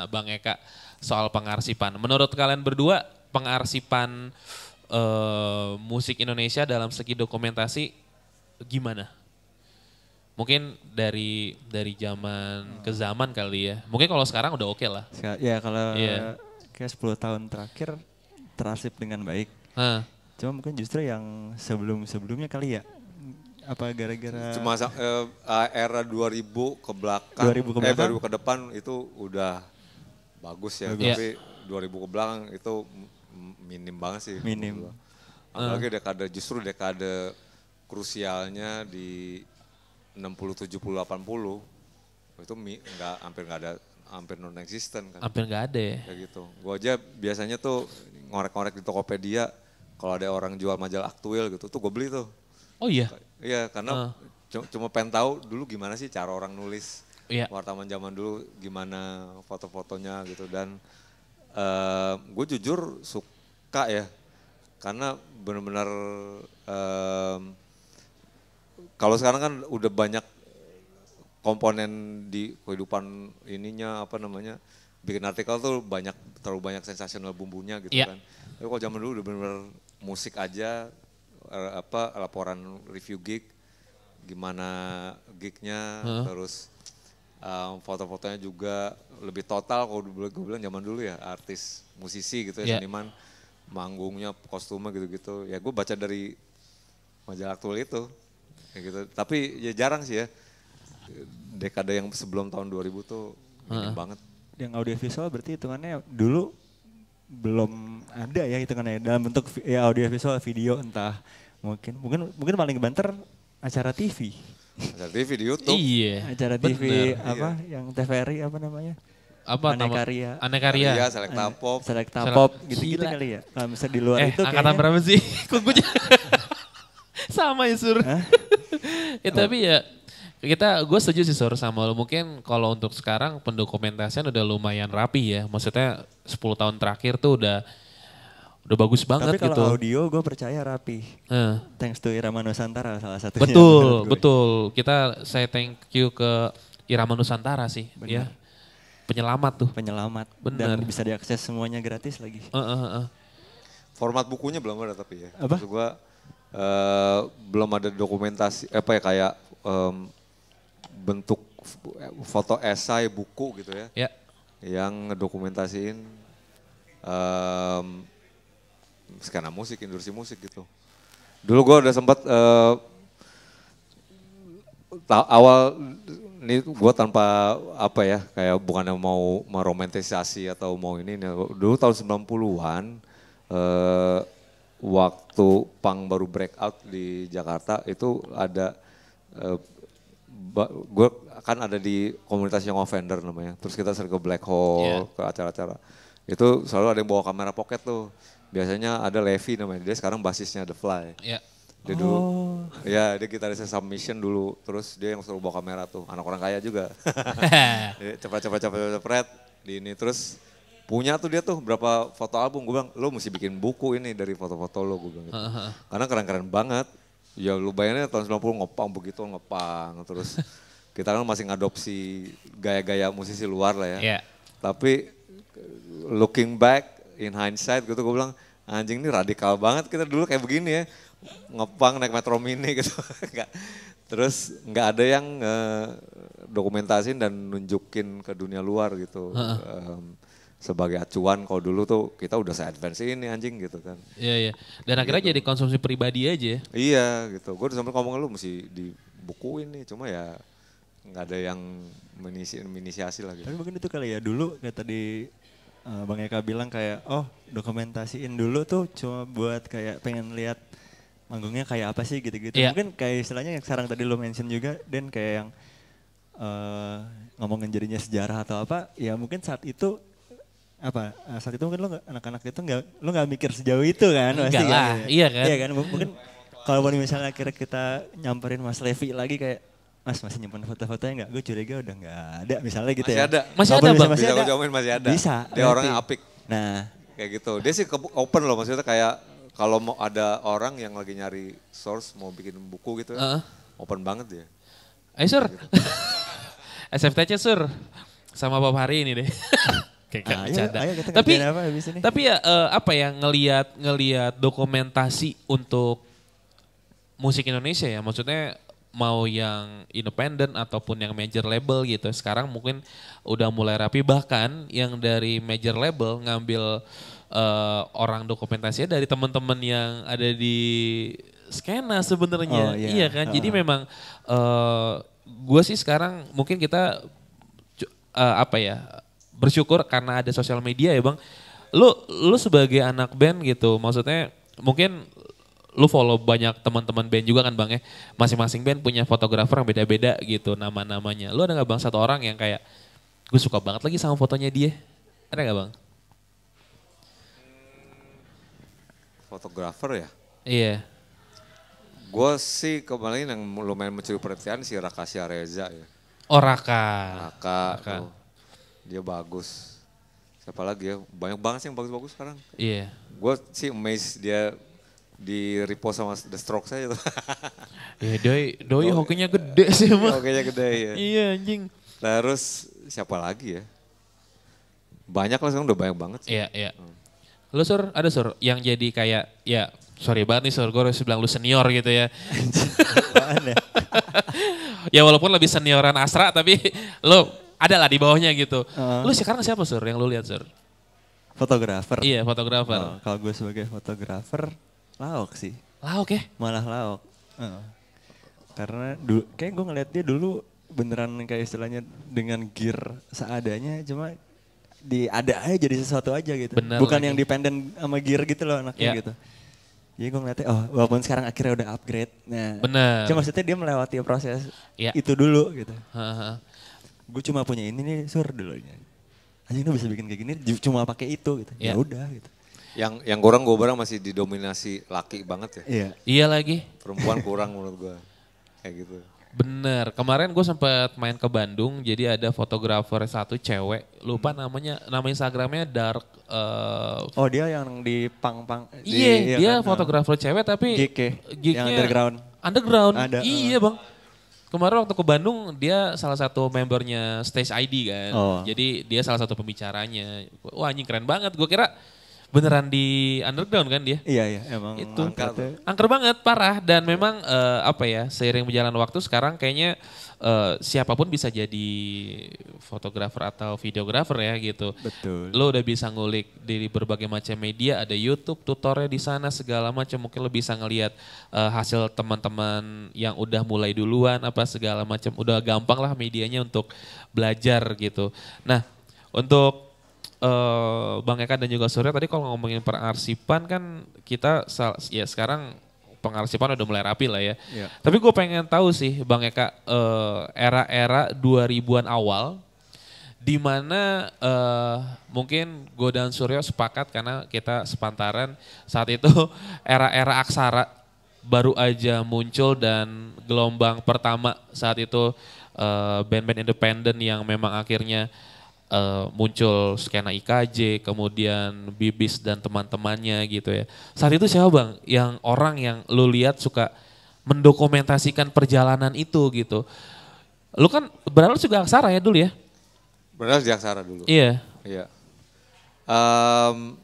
Bang Eka soal pengarsipan. Menurut kalian berdua pengarsipan uh, musik Indonesia dalam segi dokumentasi gimana? Mungkin dari dari zaman ke zaman kali ya. Mungkin kalau sekarang udah oke okay lah. Ya kalau yeah. kayak 10 tahun terakhir terarsip dengan baik. Huh. Cuma mungkin justru yang sebelum-sebelumnya kali ya apa gara-gara cuma eh, era 2000 ke belakang 2000 ke eh, belakang eh, 2000 ke depan itu udah bagus ya bagus. tapi yeah. 2000 ke belakang itu minim banget sih minim apalagi uh. dekade justru dekade krusialnya di 60 70 80 itu enggak hampir enggak ada hampir non existent kan hampir enggak ada ya kayak gitu gua aja biasanya tuh ngorek-ngorek di Tokopedia kalau ada orang jual majalah aktuil gitu tuh gue beli tuh Oh iya. Iya, karena uh. cuma pengen tahu dulu gimana sih cara orang nulis yeah. wartawan zaman dulu gimana foto-fotonya gitu dan uh, eh, gue jujur suka ya karena benar-benar um, kalau sekarang kan udah banyak komponen di kehidupan ininya apa namanya bikin artikel tuh banyak terlalu banyak sensasional bumbunya gitu yeah. kan tapi kalau zaman dulu udah benar-benar musik aja Er, apa laporan review gig gimana gignya huh? terus um, foto-fotonya juga lebih total kalau gue bilang zaman dulu ya artis musisi gitu ya yeah. seniman manggungnya kostumnya gitu-gitu ya gue baca dari majalah aktual itu ya gitu tapi ya jarang sih ya dekade yang sebelum tahun 2000 tuh -huh. banget yang audiovisual berarti hitungannya dulu belum ada ya hitungannya dalam bentuk ya audio visual video entah mungkin mungkin mungkin paling banter acara TV acara TV di YouTube iya acara TV apa iya. yang TVRI apa namanya apa anekaria Anekaria Selekta Pop Selekta Pop gitu-gitu kali ya kalau nah, misalnya di luar eh, itu angkatan berapa sih [laughs] kok [laughs] sama ya sur [laughs] ya, tapi ya kita gue setuju sih sur sama lo mungkin kalau untuk sekarang pendokumentasian udah lumayan rapi ya maksudnya 10 tahun terakhir tuh udah udah bagus banget Tapi kalau gitu. audio gue percaya rapi. Uh. Thanks to Irama Nusantara salah satunya. Betul, [laughs] betul. Kita saya thank you ke Irama Nusantara sih, Bener. ya. Penyelamat tuh. Penyelamat. Bener. Dan bisa diakses semuanya gratis lagi. Uh, uh, uh. Format bukunya belum ada tapi ya. Apa? gue uh, belum ada dokumentasi apa ya kayak um, bentuk foto esai buku gitu ya, ya. yang dokumentasiin um, skena musik industri musik gitu dulu gue udah sempat uh, eh, awal ini gue tanpa apa ya kayak bukannya mau meromantisasi atau mau ini, ini dulu tahun 90-an uh, eh, waktu pang baru breakout di Jakarta itu ada uh, gue kan ada di komunitas yang offender namanya. Terus kita sering ke black hole, yeah. ke acara-acara. Itu selalu ada yang bawa kamera pocket tuh. Biasanya ada Levi namanya. Dia sekarang basisnya The Fly. Yeah. Dia dulu, ya dia gitarisnya submission dulu, terus dia yang selalu bawa kamera tuh, anak orang kaya juga. cepat-cepat-cepat-cepat [laughs] iya, cepet di ini, terus punya tuh dia tuh berapa foto album, gue bilang lo mesti bikin buku ini dari foto-foto lo, gue bilang gitu. Uh -huh. Karena keren-keren banget, Ya lu bayangin tahun 90 ngepang begitu ngepang terus [laughs] kita kan masih ngadopsi gaya-gaya musisi luar lah ya. Yeah. Tapi looking back in hindsight gitu gue bilang anjing ini radikal banget kita dulu kayak begini ya ngepang naik metro mini [laughs] gitu. terus nggak ada yang uh, dokumentasin dan nunjukin ke dunia luar gitu. Uh -uh. Um, sebagai acuan kalau dulu tuh kita udah saya advance ini anjing gitu kan. Iya iya. Dan akhirnya gitu. jadi konsumsi pribadi aja. Iya gitu. Gue udah sampai ngomong lu mesti di buku ini cuma ya nggak ada yang menisi, menisiasi lagi. Gitu. Tapi mungkin itu kali ya dulu kayak tadi uh, Bang Eka bilang kayak oh dokumentasiin dulu tuh cuma buat kayak pengen lihat manggungnya kayak apa sih gitu-gitu. Yeah. Mungkin kayak istilahnya yang sekarang tadi lu mention juga dan kayak yang uh, ngomongin jadinya sejarah atau apa ya mungkin saat itu apa eh, saat itu mungkin lo anak-anak itu nggak lo nggak mikir sejauh itu kan Enggak pasti lah, kan? iya kan iya kan mungkin kalau misalnya akhirnya kita nyamperin Mas Levi lagi kayak Mas masih nyimpan foto-fotonya nggak? Gue curiga udah nggak ada misalnya gitu masih ya. Ada. Masih ada bang. Masih bisa ada. jamin masih ada. Bisa. Dia orang apik. Nah. Kayak gitu. Dia sih open loh maksudnya kayak kalau mau ada orang yang lagi nyari source mau bikin buku gitu ya. Uh. Open banget dia. Eh sur. Gitu. SFTC [laughs] sur. Sama Bapak hari ini deh. [laughs] kayak ah, Ayo, ayo tapi apa habis ini? tapi ya uh, apa ya ngelihat ngelihat dokumentasi untuk musik Indonesia ya maksudnya mau yang independen ataupun yang major label gitu sekarang mungkin udah mulai rapi bahkan yang dari major label ngambil uh, orang dokumentasinya dari teman-teman yang ada di skena sebenarnya oh, yeah. iya kan uh -huh. jadi memang uh, gue sih sekarang mungkin kita uh, apa ya bersyukur karena ada sosial media ya bang. Lu lu sebagai anak band gitu, maksudnya mungkin lu follow banyak teman-teman band juga kan bang ya. Masing-masing band punya fotografer yang beda-beda gitu nama-namanya. Lu ada nggak bang satu orang yang kayak gue suka banget lagi sama fotonya dia? Ada nggak bang? Fotografer ya? Iya. Gue sih kemarin yang lumayan mencuri perhatian si Raka Siareza ya. Oh Raka. Raka. Raka. Tuh dia bagus siapa lagi ya banyak banget sih yang bagus-bagus sekarang iya yeah. gue sih amazed dia di repost sama The Strokes aja tuh. [laughs] ya doi, doi oh, hokinya gede sih emang. Iya, hokinya gede ya. iya anjing. Terus siapa lagi ya? Banyak lah sekarang udah banyak banget sih. Iya, iya. Hmm. Lu sur, ada sur yang jadi kayak ya sorry banget nih sur, gue harus bilang lu senior gitu ya. [laughs] Ya? [laughs] ya walaupun lebih senioran asra tapi lu ada lah di bawahnya gitu. Uh. Lu sekarang siapa sur yang lu lihat sur? Fotografer. Iya fotografer. Oh, kalau gue sebagai fotografer lauk sih. Lauk ya? Malah lauk. Uh. Karena dulu, kayak gue ngeliat dia dulu beneran kayak istilahnya dengan gear seadanya cuma di ada aja jadi sesuatu aja gitu. Bener Bukan lagi. yang dependen sama gear gitu loh anaknya yeah. gitu. Jadi gue ngeliatnya, oh walaupun sekarang akhirnya udah upgrade. Nah, Bener. Cuma maksudnya dia melewati proses yeah. itu dulu gitu. Uh -huh gue cuma punya ini nih sur dulunya anjing lu bisa bikin kayak gini cuma pakai itu gitu yeah. ya udah gitu yang yang kurang gue barang masih didominasi laki banget ya iya iya lagi perempuan kurang menurut gue kayak gitu Bener, kemarin gue sempet main ke Bandung, jadi ada fotografer satu cewek, lupa hmm. namanya, nama Instagramnya Dark. Uh, oh dia yang di pang pang. Iya, iya, dia kan, fotografer uh, cewek tapi gig, yang underground. Underground. Ada, iya uh, bang Kemarin waktu ke Bandung dia salah satu membernya Stage ID kan. Oh. Jadi dia salah satu pembicaranya. Wah anjing keren banget. Gue kira beneran di underground kan dia. Iya iya emang itu angker, angker banget parah dan memang uh, apa ya seiring berjalan waktu sekarang kayaknya uh, siapapun bisa jadi fotografer atau videografer ya gitu. Betul. Lo udah bisa ngulik dari berbagai macam media, ada YouTube, tutorial di sana segala macam. Mungkin lo bisa ngelihat uh, hasil teman-teman yang udah mulai duluan apa segala macam. Udah gampang lah medianya untuk belajar gitu. Nah, untuk uh, Bang Eka dan juga Surya tadi kalau ngomongin perarsipan kan kita ya sekarang pengarsipan udah mulai rapi lah ya. ya. Tapi gue pengen tahu sih Bang Eka uh, era-era 2000-an awal di mana uh, mungkin gue dan Suryo sepakat karena kita sepantaran saat itu [laughs] era-era aksara baru aja muncul dan gelombang pertama saat itu uh, band-band independen yang memang akhirnya uh, muncul skena IKJ, kemudian Bibis dan teman-temannya gitu ya. Saat itu siapa bang yang orang yang lu lihat suka mendokumentasikan perjalanan itu gitu. Lu kan berarti juga aksara ya dulu ya? Berarti di aksara dulu. Iya. Iya. Um,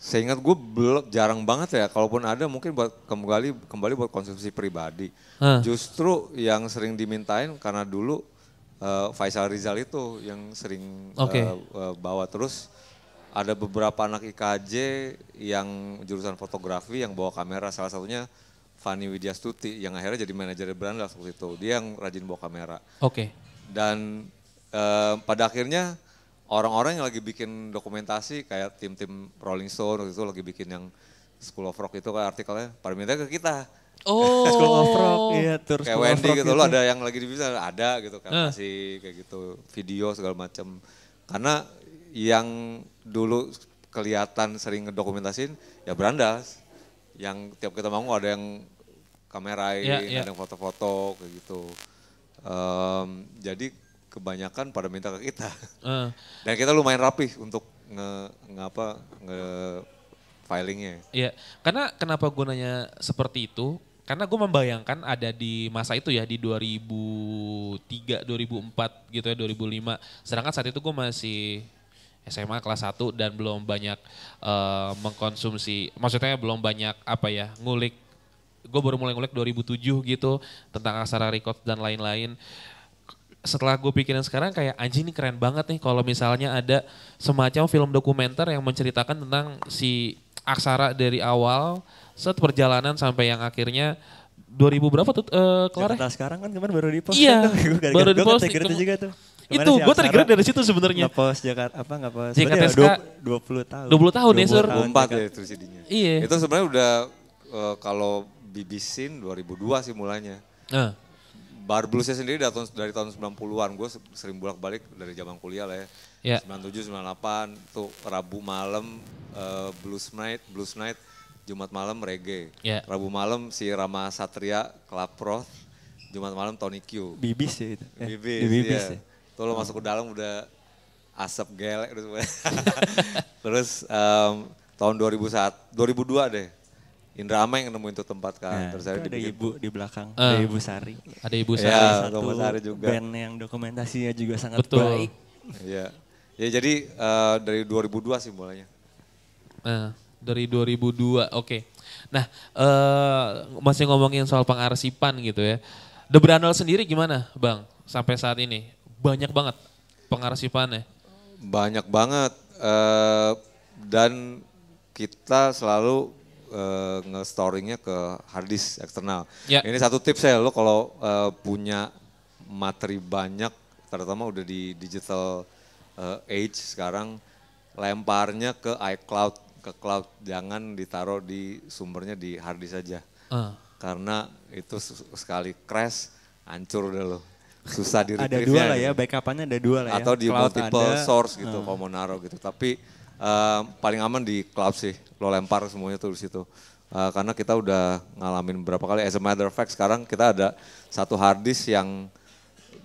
seingat gue belum jarang banget ya, kalaupun ada mungkin buat kembali kembali buat konsumsi pribadi. Huh. Justru yang sering dimintain karena dulu uh, Faisal Rizal itu yang sering okay. uh, eh, eh, bawa terus ada beberapa anak IKJ yang jurusan fotografi yang bawa kamera salah satunya Fanny Widya Stuti yang akhirnya jadi manajer brand waktu itu dia yang rajin bawa kamera. Oke. Okay. Dan uh, pada akhirnya orang-orang yang lagi bikin dokumentasi kayak tim-tim Rolling Stone waktu itu lagi bikin yang School of Rock itu kayak artikelnya pada minta ke kita Oh. School of Rock, oh. iya tour Kayak Wendy gitu, gitu. lo ada yang lagi di bisa ada gitu kan, uh. masih kayak gitu video segala macam. Karena yang dulu kelihatan sering ngedokumentasin ya berandas. Yang tiap kita mau ada yang kamerain, yeah, yeah. ada ya. yang foto-foto kayak gitu. Um, jadi kebanyakan pada minta ke kita. Uh. Dan kita lumayan rapih untuk nge, nge apa nge filingnya. Iya, karena kenapa gunanya seperti itu? karena gue membayangkan ada di masa itu ya di 2003, 2004 gitu ya, 2005. Sedangkan saat itu gue masih SMA kelas 1 dan belum banyak uh, mengkonsumsi, maksudnya belum banyak apa ya, ngulik. Gue baru mulai ngulik 2007 gitu tentang aksara record dan lain-lain. Setelah gue pikirin sekarang kayak anjing ini keren banget nih kalau misalnya ada semacam film dokumenter yang menceritakan tentang si aksara dari awal set perjalanan sampai yang akhirnya 2000 berapa tuh uh, kelar? Ya? Jakarta sekarang kan kemarin baru post. Iya, [laughs] kan? baru post. Gue itu juga tuh. Kemana itu gue tergerak dari situ sebenarnya. Nggak post Jakarta apa nggak post? JKTSK ya, 20 tahun. 20 tahun ya sur. 24 ya itu sidinya. Iya. Itu sebenarnya udah uh, kalau bibisin 2002 sih mulanya. Nah. Bar bluesnya sendiri dari tahun, dari tahun 90-an. Gue sering bolak-balik dari zaman kuliah lah ya yeah. 97 98 itu Rabu malam uh, blues night blues night Jumat malam reggae. Yeah. Rabu malam si Rama Satria Club Klaproth, Jumat malam Tony Q. Bibis ya itu. Bibis, eh, bibis iya. ya. ya. Tuh lo masuk ke hmm. dalam udah asap gelek terus. [laughs] terus um, tahun 2001, 2002 deh. Indra Ama yang nemuin tuh tempat kan. Nah, Terus ada dibikin. ibu di belakang, uh, ada ibu Sari. Ada ibu iya, Sari. Ya, satu Sari juga. band yang dokumentasinya juga sangat Betul. baik. Iya. Ya jadi uh, dari 2002 sih mulanya. Nah, dari 2002, oke. Okay. Nah, uh, masih ngomongin soal pengarsipan gitu ya. The Branel sendiri gimana Bang sampai saat ini? Banyak banget pengarsipannya. Banyak banget. Uh, dan kita selalu uh, nge-storingnya ke harddisk eksternal. Ya. Ini satu tips saya lo kalau uh, punya materi banyak, terutama udah di digital uh, age sekarang lemparnya ke iCloud, ke cloud, jangan ditaruh di sumbernya di hardis saja. Uh. Karena itu sekali crash hancur udah lo Susah di Ada dua lah ya, gitu. backupannya ada dua lah ya. Atau di cloud multiple ada, source gitu, uh. naruh gitu. Tapi uh, paling aman di cloud sih, lo lempar semuanya tuh di situ. Uh, karena kita udah ngalamin berapa kali, as a matter of fact sekarang kita ada satu hardis yang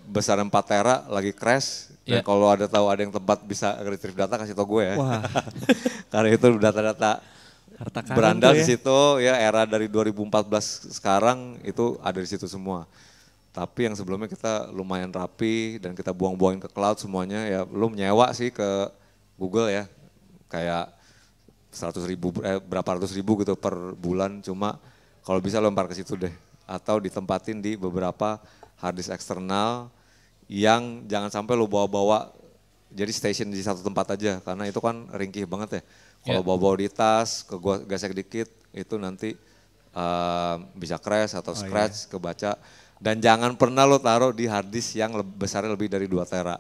besar empat tera lagi crash, dan yeah. kalau ada tahu ada yang tempat bisa retrieve data kasih tau gue ya. Wah. [laughs] Karena itu data-data berandal di ya. situ ya era dari 2014 sekarang itu ada di situ semua. Tapi yang sebelumnya kita lumayan rapi dan kita buang-buangin ke cloud semuanya ya lu nyewa sih ke Google ya kayak 100 ribu eh, berapa ratus ribu gitu per bulan cuma kalau bisa lempar ke situ deh atau ditempatin di beberapa hard disk eksternal yang jangan sampai lo bawa-bawa jadi station di satu tempat aja karena itu kan ringkih banget ya. Kalau yeah. bawa-bawa di tas, ke gua gesek dikit itu nanti uh, bisa crash atau oh, iya. scratch, oh, yeah. kebaca. Dan jangan pernah lo taruh di hard disk yang le besarnya lebih dari dua tera.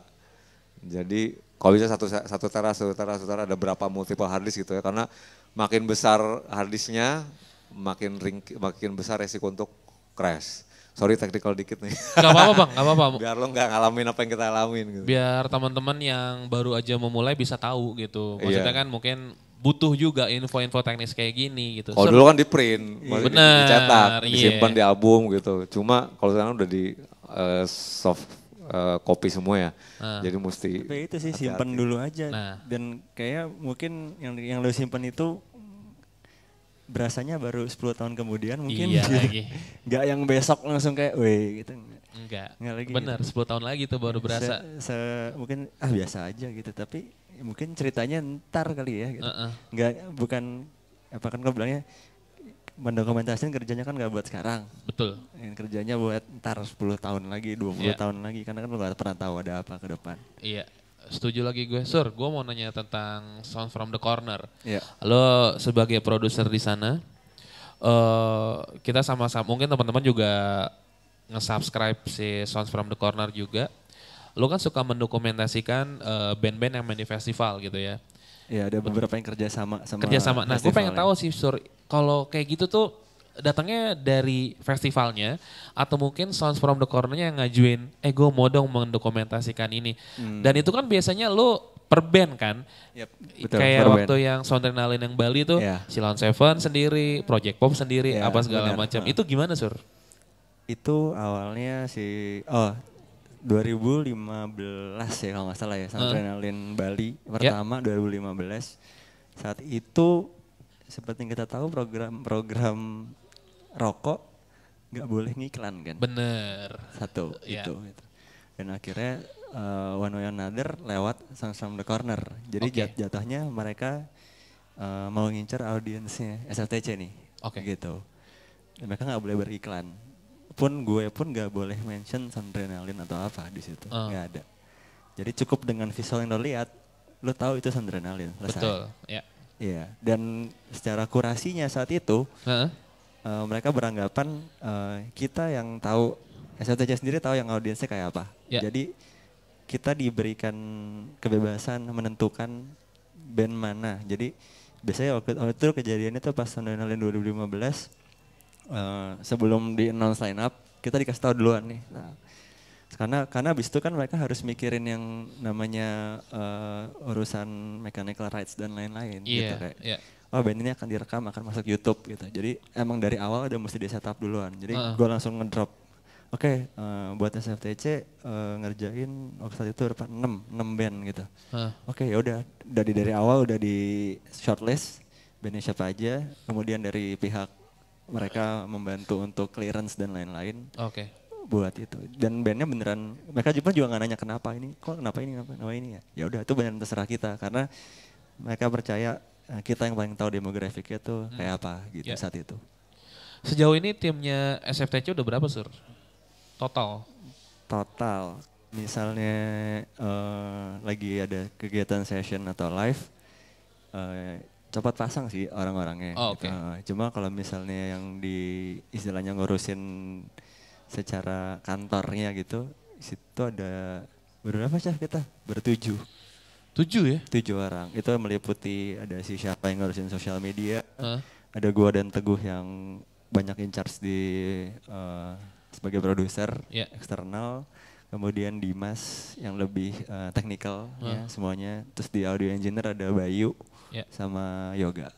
Jadi kalau bisa satu satu tera, satu tera, satu tera ada berapa multiple hard disk gitu ya karena makin besar hard disknya makin ring makin besar resiko untuk crash. Sorry technical dikit nih. Gak apa-apa bang, gak apa-apa. Biar lo gak ngalamin apa yang kita alamin. Gitu. Biar teman-teman yang baru aja memulai bisa tahu gitu. Iya. Maksudnya yeah. kan mungkin butuh juga info-info teknis kayak gini gitu. Kalau dulu kan di print, yeah. bener, dicetak, iya. disimpan di album gitu. Cuma kalau sekarang udah di uh, soft uh, copy semua ya. Nah. Jadi mesti Tapi itu sih simpan dulu aja. Nah. Dan kayaknya mungkin yang yang lo simpan itu berasanya baru 10 tahun kemudian mungkin iya lagi. [laughs] nggak yang besok langsung kayak weh gitu enggak enggak lagi benar gitu. 10 tahun lagi tuh baru berasa se, se mungkin ah biasa aja gitu tapi mungkin ceritanya ntar kali ya gitu. Uh -uh. nggak bukan apa kan kau bilangnya mendokumentasikan kerjanya kan nggak buat sekarang betul yang kerjanya buat ntar 10 tahun lagi 20 yeah. Iya. tahun lagi karena kan lu nggak pernah tahu ada apa ke depan iya yeah setuju lagi gue sur gue mau nanya tentang sound from the corner yeah. lo sebagai produser di sana uh, kita sama-sama mungkin teman-teman juga nge-subscribe si Sound from the Corner juga. Lo kan suka mendokumentasikan uh, band-band yang main di festival gitu ya. Iya, ada beberapa yang kerja sama sama Kerja sama. Nah, gue pengen tahu sih Sur, kalau kayak gitu tuh datangnya dari festivalnya atau mungkin Sounds from the Corner-nya yang ngajuin, eh gue mau dong mendokumentasikan ini. Hmm. Dan itu kan biasanya lo per band kan, yep, betul, kayak waktu band. yang Soundrenaline yang Bali itu, yeah. Silon Seven sendiri, Project Pop sendiri, yeah, apa segala macam. Itu gimana sur? Itu awalnya si, oh 2015 ya kalau nggak salah ya, Soundrenaline uh. Bali ya. pertama yeah. 2015. Saat itu seperti yang kita tahu program-program rokok nggak boleh ngiklan kan. Bener. Satu yeah. itu, itu. Dan akhirnya uh, One Way Another lewat sang-sang the Corner. Jadi okay. jat jatahnya mereka uh, mau ngincer audiensnya SFTC nih. Oke. Okay. Gitu. Dan mereka nggak boleh beriklan. Pun gue pun nggak boleh mention Sandrenalin atau apa di situ. Oh. Nggak uh. ada. Jadi cukup dengan visual yang lo lihat, lo tahu itu Sandrenalin. Betul. Ya. Yeah. Iya. Dan secara kurasinya saat itu. Uh -huh uh, mereka beranggapan uh, kita yang tahu SOTJ sendiri tahu yang audiensnya kayak apa. Yeah. Jadi kita diberikan kebebasan menentukan band mana. Jadi biasanya waktu, waktu itu kejadian itu pas tahun 2015 uh, eh, sebelum di announce line up kita dikasih tahu duluan nih. Nah, karena karena abis itu kan mereka harus mikirin yang namanya uh, urusan mechanical rights dan lain-lain yeah, gitu iya, kayak. Yeah oh band ini akan direkam akan masuk YouTube gitu jadi emang dari awal udah mesti di setup duluan jadi uh. gue langsung ngedrop oke okay, uh, eh, buat SFTC uh, eh, ngerjain waktu saat itu berapa enam enam band gitu uh. oke okay, ya udah dari dari awal udah di shortlist bandnya siapa aja kemudian dari pihak mereka membantu untuk clearance dan lain-lain oke okay buat itu dan bandnya beneran mereka juga juga nggak nanya kenapa ini kok kenapa ini kenapa, kenapa ini ya ya udah itu beneran terserah kita karena mereka percaya Eh, kita yang paling tahu demografiknya tuh hmm. kayak apa gitu yeah. saat itu. Sejauh ini timnya SFTC udah berapa sur? Total? Total. Misalnya uh, lagi ada kegiatan session atau live, uh, cepat pasang sih orang-orangnya. Oh, gitu. okay. uh, cuma kalau misalnya yang di istilahnya ngurusin secara kantornya gitu, situ ada berapa sih kita? Bertujuh. Tujuh ya? Tujuh orang. Itu meliputi ada si siapa yang ngurusin sosial media. Uh. Ada gua dan Teguh yang banyak in charge di uh, sebagai produser yeah. eksternal. Kemudian Dimas yang lebih uh, technical uh. ya semuanya. Terus di audio engineer ada Bayu yeah. sama Yoga.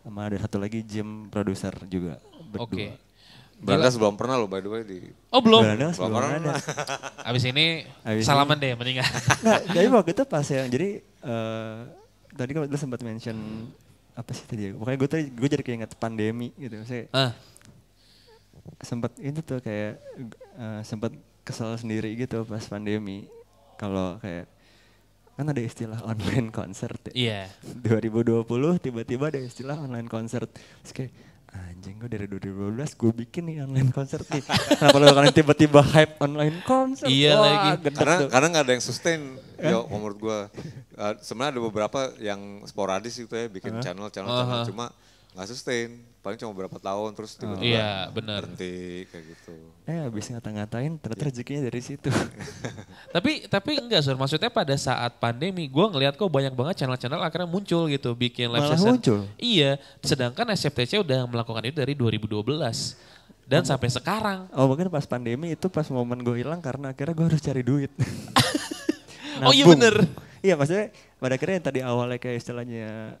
Sama ada satu lagi Jim produser juga berdua. Okay. Belanda belum pernah loh by the way di Oh belum. Belanda belum, pernah. Ada. [laughs] Abis ini Abis salaman ini. deh mendingan. [laughs] Nah, jadi waktu itu pas yang jadi uh, tadi kan udah sempat mention apa sih tadi? Ya? Pokoknya gue tadi gue jadi keinget pandemi gitu. Saya uh. sempat itu tuh kayak uh, sempat kesel sendiri gitu pas pandemi. Kalau kayak kan ada istilah online concert ya? Iya. Yeah. 2020 tiba-tiba ada istilah online concert. Terus kayak anjing gue dari 2012 gue bikin nih online konser nih. Kenapa lu kalian tiba-tiba hype online konser? Iya Wah, lagi. Karena tuh. karena nggak ada yang sustain. Eh? Yo, menurut gue uh, sebenarnya ada beberapa yang sporadis gitu ya bikin channel-channel uh -huh. uh -huh. cuma nggak sustain paling cuma berapa tahun terus oh. tiba-tiba oh, iya, bener. berhenti kayak gitu eh habis ngata-ngatain ternyata yeah. rezekinya dari situ [laughs] tapi tapi enggak sur maksudnya pada saat pandemi gue ngeliat kok banyak banget channel-channel akhirnya muncul gitu bikin live Malah muncul. iya sedangkan SFTC udah melakukan itu dari 2012 dan oh, sampai sekarang oh mungkin pas pandemi itu pas momen gue hilang karena akhirnya gue harus cari duit nah, [laughs] oh iya bener iya maksudnya pada akhirnya yang tadi awalnya kayak istilahnya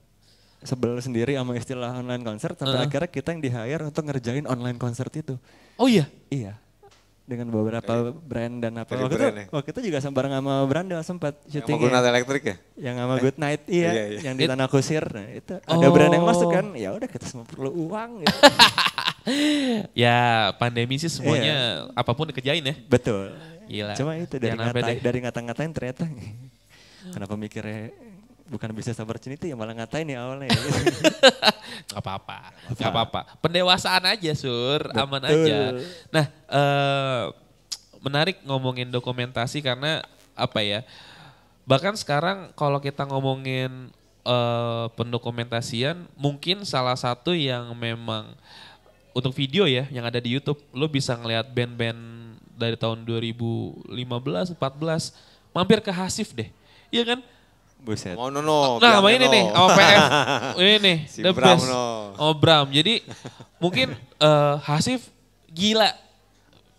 sebel sendiri sama istilah online concert sampai uh akhirnya kita yang di hire untuk ngerjain online concert itu. Oh iya. Iya. Dengan beberapa okay. Iya. brand dan apa. waktu gitu. itu, ya? waktu itu juga bareng sama brand Brandel sempat syuting. Yang sama ya. elektrik ya? Yang sama eh. Good Night iya, iya, iya. yang di Tanah Kusir. Nah, itu oh. ada brand yang masuk kan. Oh. Ya udah kita semua perlu uang gitu. [laughs] ya pandemi sih semuanya iya. apapun dikerjain ya. Betul. Gila. Cuma itu dari, ngata, dari ngata-ngatain ternyata kenapa mikirnya bukan bisa business opportunity ya malah ngatain ya awalnya. Ya. [laughs] gak apa-apa, gak apa-apa. Pendewasaan aja sur, Betul. aman aja. Nah ee, eh, menarik ngomongin dokumentasi karena apa ya, bahkan sekarang kalau kita ngomongin ee, eh, pendokumentasian mungkin salah satu yang memang untuk video ya yang ada di YouTube lo bisa ngeliat band-band dari tahun 2015 14 mampir ke Hasif deh. Iya kan? Buset. oh, no, no. Nah, sama ini nih, sama [laughs] PF. ini nih, si the best. Oh, Bram. Jadi mungkin uh, Hasif gila.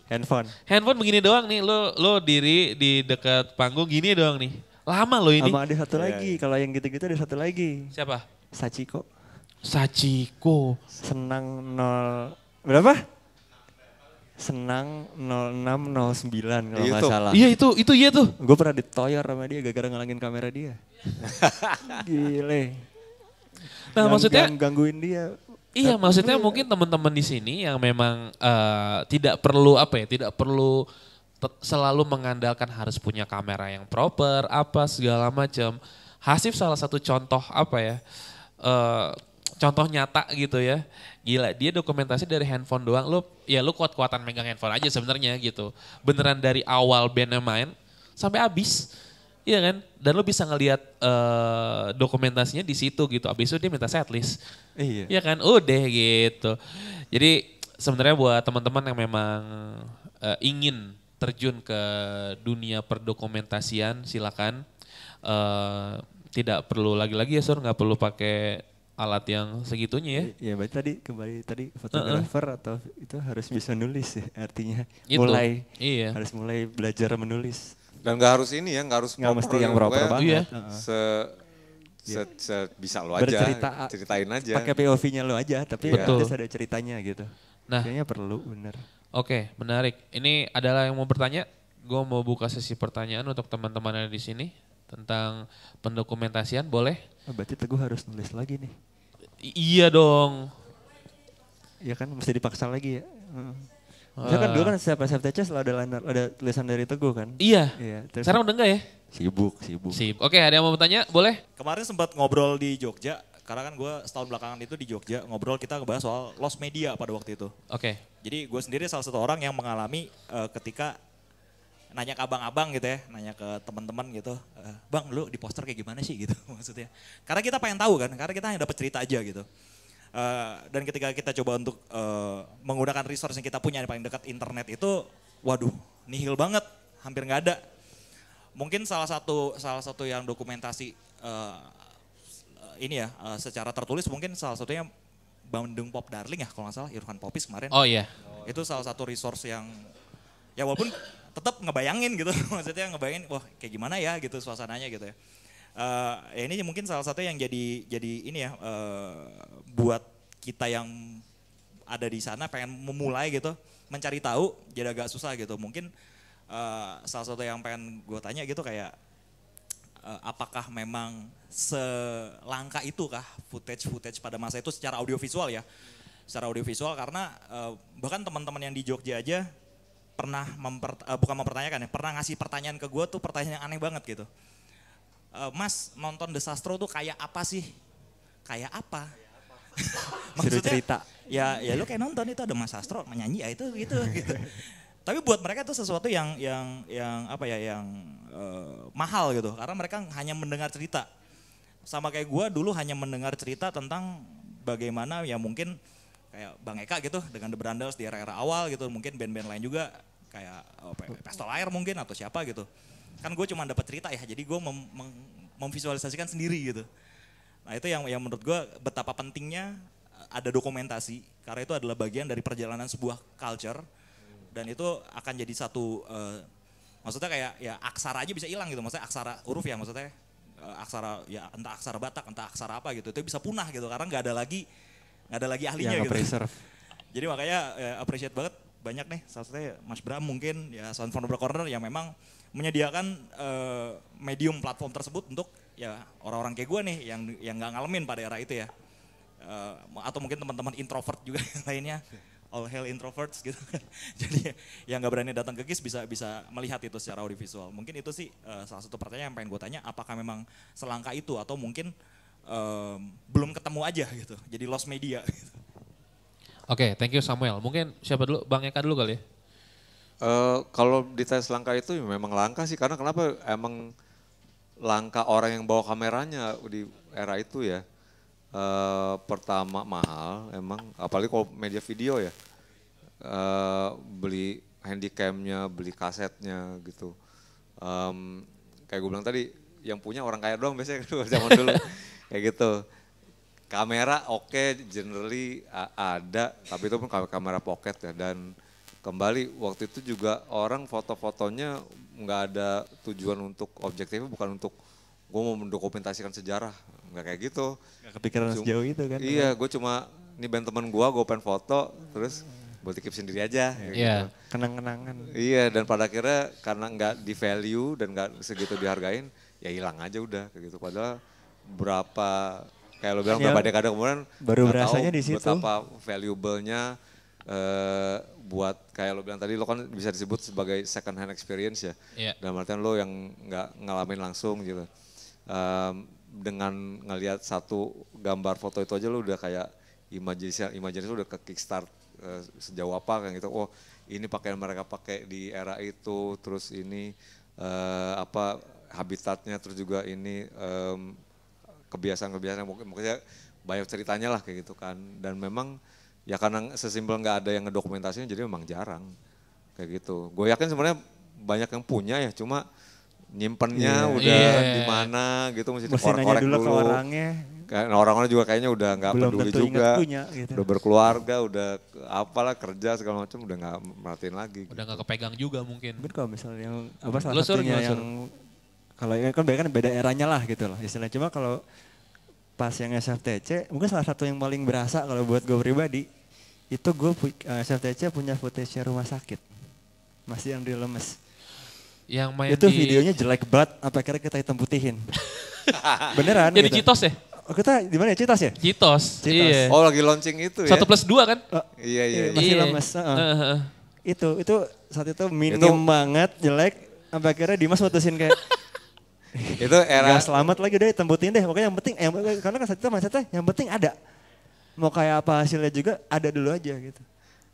Handphone. Handphone begini doang nih, lo lo diri di dekat panggung gini doang nih. Lama lo ini. Sama ada satu iya, lagi, iya. kalau yang gitu-gitu ada satu lagi. Siapa? Sachiko. Sachiko. Senang nol berapa? Senang 0609 kalau iya, nggak salah. Iya itu, itu iya tuh. Gue pernah ditoyor sama dia gara-gara ngalangin kamera dia. [laughs] Gile. Nah Gang, maksudnya gang, gangguin dia. Iya Tapi maksudnya mungkin teman-teman di sini yang memang uh, tidak perlu apa ya, tidak perlu selalu mengandalkan harus punya kamera yang proper apa segala macam. Hasif salah satu contoh apa ya? Uh, contoh nyata gitu ya. Gila, dia dokumentasi dari handphone doang. Lu ya lu kuat-kuatan megang handphone aja sebenarnya gitu. Beneran dari awal bandnya main sampai habis. Iya kan? Dan lu bisa ngelihat uh, dokumentasinya di situ gitu. Habis itu dia minta setlist. Iya. Iya kan? Udah gitu. Jadi sebenarnya buat teman-teman yang memang uh, ingin terjun ke dunia perdokumentasian silakan uh, tidak perlu lagi-lagi ya sur nggak perlu pakai alat yang segitunya ya. Iya, berarti tadi kembali tadi fotografer uh -uh. atau itu harus bisa nulis ya artinya. Itu. Mulai iya. harus mulai belajar menulis. Dan nggak harus ini ya, nggak harus nggak mesti yang gitu proper ya. banget. Iya. Se, se, iya. se bisa lo aja, Bercerita, ceritain aja. Pakai POV-nya lo aja, tapi Betul. harus ada ceritanya gitu. Nah, kayaknya perlu bener. Oke, okay, menarik. Ini adalah yang mau bertanya. Gue mau buka sesi pertanyaan untuk teman-teman yang di sini tentang pendokumentasian, boleh? Oh, berarti Teguh harus nulis lagi nih iya dong. Ya kan mesti dipaksa lagi ya. Uh. Ah. Saya kan dulu kan setiap SFTC selalu ada, liner, ada tulisan dari Teguh kan. Iya. iya terus Sekarang udah enggak ya? Sibuk, sibuk. Sibuk. Oke, ada yang mau bertanya? Boleh? Kemarin sempat ngobrol di Jogja, karena kan gue setahun belakangan itu di Jogja ngobrol kita ngebahas soal lost media pada waktu itu. Oke. Okay. Jadi gue sendiri salah satu orang yang mengalami uh, ketika nanya ke abang-abang gitu ya, nanya ke teman-teman gitu, eh, bang lu di poster kayak gimana sih [laughs] gitu maksudnya. Karena kita pengen tahu kan, karena kita hanya dapat cerita aja gitu. Uh, dan ketika kita coba untuk uh, menggunakan resource yang kita punya yang paling dekat internet itu, waduh nihil banget, hampir nggak ada. Mungkin salah satu salah satu yang dokumentasi uh, ini ya uh, secara tertulis mungkin salah satunya Bandung Pop Darling ya kalau nggak salah Irfan Popis kemarin. Oh iya. Yeah. Itu salah satu resource yang ya walaupun tetap ngebayangin gitu [laughs] maksudnya ngebayangin wah kayak gimana ya gitu suasananya gitu ya. Uh, ini mungkin salah satu yang jadi jadi ini ya uh, buat kita yang ada di sana pengen memulai gitu mencari tahu jadi agak susah gitu mungkin uh, salah satu yang pengen gue tanya gitu kayak uh, apakah memang selangka kah footage-footage pada masa itu secara audiovisual ya, secara audiovisual karena uh, bahkan teman-teman yang di Jogja aja pernah memper, uh, eh, bukan mempertanyakan ya, pernah ngasih pertanyaan ke gue tuh pertanyaan yang aneh banget gitu. Uh, Mas nonton The Sastro tuh kayak apa sih? Kayak apa? [laughs] Maksudnya cerita. Ya ya lu kayak nonton itu ada Mas Sastro menyanyi ya itu gitu [laughs] gitu. Tapi buat mereka itu sesuatu yang yang yang apa ya yang uh, mahal gitu karena mereka hanya mendengar cerita. Sama kayak gue dulu hanya mendengar cerita tentang bagaimana ya mungkin kayak Bang Eka gitu dengan The Brandos di era-era awal gitu mungkin band-band lain juga kayak oh, Pestol Air mungkin atau siapa gitu kan gue cuma dapat cerita ya jadi gue mem mem memvisualisasikan sendiri gitu nah itu yang yang menurut gue betapa pentingnya eh, ada dokumentasi karena itu adalah bagian dari perjalanan sebuah culture dan itu akan jadi satu uh, maksudnya kayak ya aksara aja bisa hilang gitu maksudnya aksara huruf ya maksudnya eh, aksara ya entah aksara Batak entah aksara apa gitu itu bisa punah gitu karena nggak ada lagi nggak ada lagi ahlinya yang gitu. Preserve. [laughs] Jadi makanya ya, appreciate banget banyak nih salah satunya ya, Mas Bram mungkin ya Sound Founder Corner yang memang menyediakan uh, medium platform tersebut untuk ya orang-orang kayak gue nih yang yang nggak ngalamin pada era itu ya uh, atau mungkin teman-teman introvert juga [laughs] yang lainnya all hell introverts gitu [laughs] jadi yang nggak berani datang ke kis bisa bisa melihat itu secara audiovisual mungkin itu sih uh, salah satu pertanyaan yang pengen gue tanya apakah memang selangkah itu atau mungkin um, belum ketemu aja gitu. Jadi lost media gitu. Oke, okay, thank you Samuel. Mungkin siapa dulu? Bang Eka dulu kali ya. Uh, kalau tes langka itu memang langka sih karena kenapa emang langka orang yang bawa kameranya di era itu ya. Uh, pertama mahal emang apalagi kalau media video ya. Uh, beli handycamnya, beli kasetnya gitu. Um, kayak gue bilang tadi, yang punya orang kaya doang biasanya [laughs] zaman dulu kayak gitu kamera oke okay, generally ada tapi itu pun kamera pocket ya dan kembali waktu itu juga orang foto-fotonya nggak ada tujuan untuk objektifnya bukan untuk gue mau mendokumentasikan sejarah nggak kayak gitu nggak kepikiran cuma, sejauh itu kan iya gue cuma ini band teman gue gue pengen foto terus buat dikip sendiri aja iya yeah. gitu. Iya. kenang-kenangan iya dan pada akhirnya karena nggak di value dan nggak segitu dihargain ya hilang aja udah kayak gitu padahal berapa kayak lo bilang iya. berapa dekade kemudian baru berasanya di situ betapa valuable-nya uh, buat kayak lo bilang tadi lo kan bisa disebut sebagai second hand experience ya yeah. dalam artian lo yang nggak ngalamin langsung gitu um, dengan ngelihat satu gambar foto itu aja lo udah kayak imajinasi imajinasi lo udah ke kickstart uh, sejauh apa kan gitu oh ini pakaian mereka pakai di era itu terus ini uh, apa habitatnya terus juga ini um, kebiasaan-kebiasaan mungkin mungkin banyak ceritanya lah kayak gitu kan dan memang ya karena sesimpel nggak ada yang ngedokumentasinya jadi memang jarang kayak gitu gue yakin sebenarnya banyak yang punya ya cuma nyimpennya yeah. udah yeah. di mana gitu mesti korek korek dulu, dulu. Ke orangnya kan nah, orang-orang juga kayaknya udah nggak peduli juga punya, gitu. udah berkeluarga udah apalah kerja segala macam udah nggak merhatiin lagi udah gitu. nggak kepegang juga mungkin mungkin kalau misalnya yang apa salah satunya yang kalau kan beda kan beda eranya lah gitu loh istilahnya. Cuma kalau pas yang SFTC mungkin salah satu yang paling berasa kalau buat gue pribadi itu gue uh, eh, SFTC punya footage rumah sakit masih yang dilemes yang main itu di... videonya jelek banget apa kira-kira kita hitam putihin [laughs] beneran jadi gitu. citos ya Oh, kita di mana ya? Citos ya? Citos. Citos. Iya. Oh lagi launching itu ya? Satu plus dua kan? oh, iya, iya, iya. iya. Masih iya. lemes. Uh, uh. Uh, Itu, itu saat itu minim itu... banget, jelek. Sampai akhirnya Dimas mutusin kayak, [laughs] itu era Gak selamat lagi udah tembutin deh pokoknya yang penting yang, karena kan saat itu yang penting ada mau kayak apa hasilnya juga ada dulu aja gitu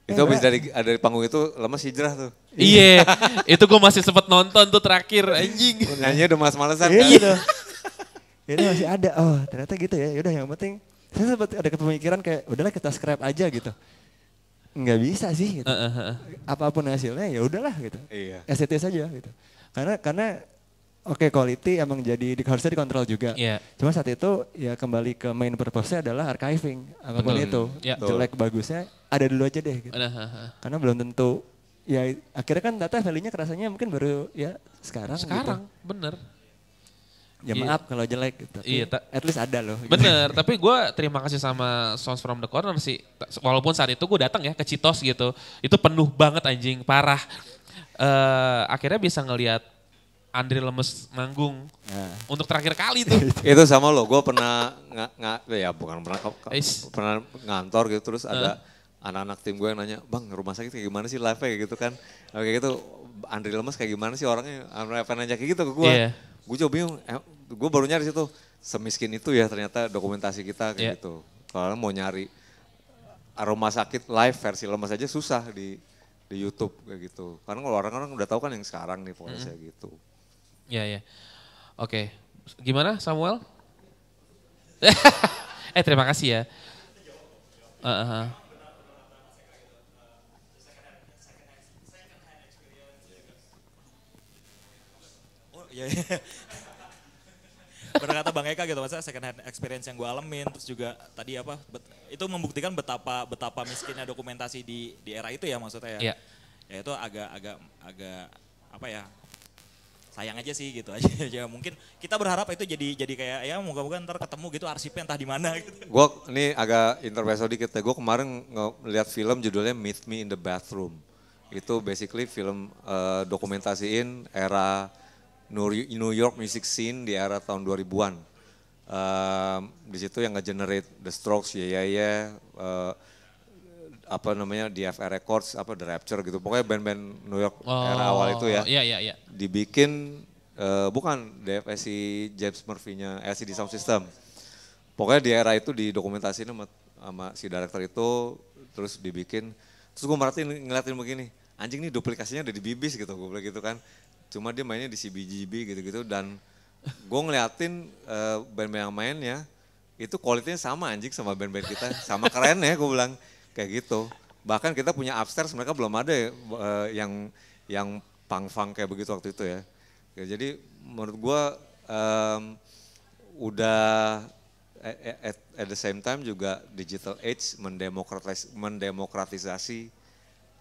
itu habis dari dari panggung itu lemes hijrah tuh. Iya, [laughs] itu gue masih sempet nonton tuh terakhir anjing. Nyanyi udah mas malesan iya, kan. Gitu. Iya. Ini masih ada. Oh, ternyata gitu ya. Yaudah yang penting saya sempat ada kepemikiran kayak udahlah kita scrap aja gitu. Nggak bisa sih gitu. Uh, uh, uh. Apapun hasilnya ya udahlah gitu. Iya. SCT saja gitu. Karena karena Oke, okay, quality emang jadi harusnya dikontrol juga. Yeah. Cuma saat itu ya kembali ke main purpose-nya adalah archiving. Apapun Betul. itu, yeah. jelek bagusnya ada dulu aja deh gitu. Karena belum tentu ya akhirnya kan data value-nya kerasanya mungkin baru ya sekarang gitu. Sekarang, gitu. bener. Ya iya. maaf yeah. kalau jelek gitu. Iya, ta- at least ada loh. Gitu. [laughs] tapi gue terima kasih sama Sons from the Corner sih. Walaupun saat itu gue datang ya ke Citos gitu. Itu penuh banget anjing, parah. Uh, akhirnya bisa ngelihat Andre Lemes manggung nah. untuk terakhir kali itu. [laughs] itu sama lo, gue pernah nggak nggak eh, ya bukan pernah pernah ngantor gitu terus ada anak-anak tim gue yang nanya, bang rumah sakit kayak gimana sih live kayak gitu kan, nah, kayak gitu Andre Lemes kayak gimana sih orangnya, apa nanya kayak gitu ke gue, yeah. gue coba bingung, eh, gue baru nyari situ semiskin itu ya ternyata dokumentasi kita kayak yeah. gitu. Kalau mau nyari aroma sakit live versi lemes aja susah di di YouTube kayak gitu. Karena kalau orang-orang udah tahu kan yang sekarang nih fokusnya mm mm-hmm. gitu. Ya ya. Oke. Gimana Samuel? [laughs] eh terima kasih ya. Uh -huh. Oh, ya, ya. Bang Eka gitu, maksudnya second hand experience yang gue alamin, terus juga tadi apa, bet, itu membuktikan betapa betapa miskinnya dokumentasi di di era itu ya maksudnya ya. Yeah. Ya itu agak agak agak apa ya, sayang aja sih gitu aja [laughs] ya, mungkin kita berharap itu jadi jadi kayak ya moga-moga ntar ketemu gitu arsipnya entah di mana gitu. Gue ini agak intervensi dikit ya. Gue kemarin ngelihat film judulnya Meet Me in the Bathroom. Itu basically film uh, dokumentasiin era New York music scene di era tahun 2000-an. Uh, di situ yang nge-generate The Strokes, ya ya ya, uh, apa namanya DFR Records apa The Rapture gitu pokoknya band-band New York oh, era awal itu ya oh, iya, iya, iya. dibikin uh, bukan DFS eh, si James Murphy-nya LCD eh, Sound System pokoknya di era itu didokumentasiin sama, sama si director itu terus dibikin terus gue merhatiin ngeliatin begini anjing nih duplikasinya udah di bibis gitu gue bilang gitu kan cuma dia mainnya di CBGB gitu-gitu dan gue ngeliatin uh, band-band yang mainnya itu kualitasnya sama anjing sama band-band kita sama keren ya gue bilang kayak gitu. Bahkan kita punya upstairs mereka belum ada ya, uh, yang yang pang-fang kayak begitu waktu itu ya. ya jadi menurut gue um, udah eh, eh, at, at the same time juga digital age mendemokratis, mendemokratisasi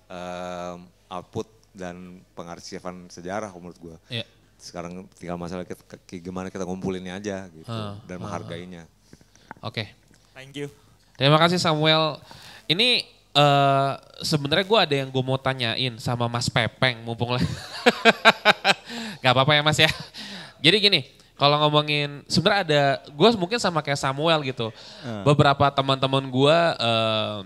um, output dan pengarsipan sejarah menurut gue. Yeah. Sekarang tinggal masalah kita, gimana kita ngumpulinnya aja gitu uh, dan ah, menghargainya. Ah. Oke. Okay. Thank you. Terima kasih Samuel. Ini uh, sebenarnya gue ada yang gue mau tanyain sama Mas Pepeng mumpung lah. [laughs] Gak apa-apa ya Mas ya. Jadi gini, kalau ngomongin sebenarnya ada gue mungkin sama kayak Samuel gitu. Hmm. Beberapa teman-teman gue uh,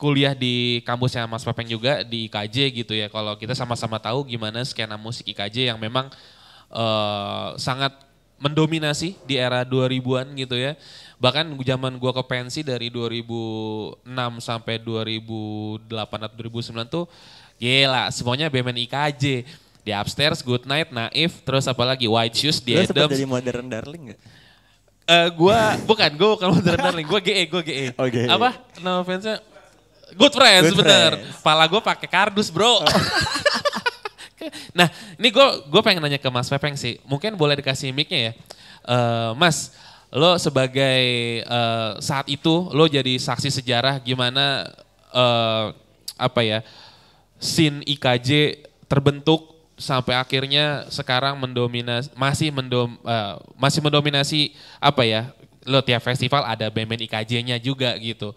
kuliah di kampusnya Mas Pepeng juga di IKJ gitu ya. Kalau kita sama-sama tahu gimana skena musik IKJ yang memang uh, sangat mendominasi di era 2000-an gitu ya bahkan zaman gua ke pensi dari 2006 sampai 2008 atau 2009 tuh gila semuanya BMN IKJ di upstairs good night naif terus apalagi white shoes di Adams jadi modern darling gak? Uh, eh, gua [laughs] bukan gua bukan modern [laughs] darling gua GE gua GE okay. Oh, e. apa nama fansnya good friends good bener friends. pala gua pakai kardus bro oh. [laughs] nah ini gue gua pengen nanya ke Mas Pepeng sih mungkin boleh dikasih mic-nya ya uh, Mas lo sebagai uh, saat itu lo jadi saksi sejarah gimana uh, apa ya sin IKJ terbentuk sampai akhirnya sekarang mendominasi masih mendom uh, masih mendominasi apa ya lo tiap festival ada band-band IKJ-nya juga gitu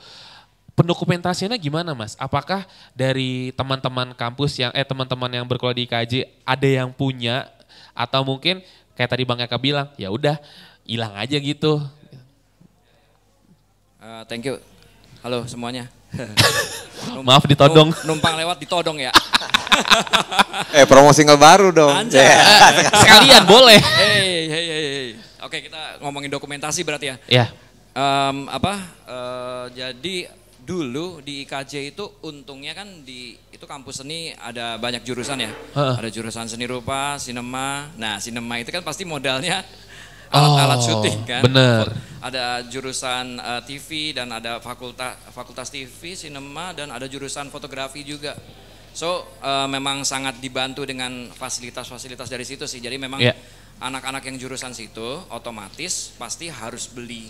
pendokumentasinya gimana mas? Apakah dari teman-teman kampus yang eh teman-teman yang berkuliah di IKJ ada yang punya atau mungkin kayak tadi bang Eka bilang ya udah hilang aja gitu. Uh, thank you. Halo semuanya. [laughs] Maaf ditodong. Numpang lewat ditodong ya. [laughs] eh promo single baru dong. Yeah. [laughs] Sekalian boleh. Hey, hey, hey, hey. Oke kita ngomongin dokumentasi berarti ya. Iya. Yeah. Um, apa? Uh, jadi dulu di IKJ itu untungnya kan di itu kampus seni ada banyak jurusan ya. Uh. Ada jurusan seni rupa, sinema. Nah sinema itu kan pasti modalnya alat-alat oh, syuting kan. Bener. Ada jurusan uh, eh, TV dan ada fakultas fakultas TV, sinema dan ada jurusan fotografi juga. So uh, memang sangat dibantu dengan fasilitas-fasilitas dari situ sih. Jadi memang anak ya. anak-anak yang jurusan situ otomatis pasti harus beli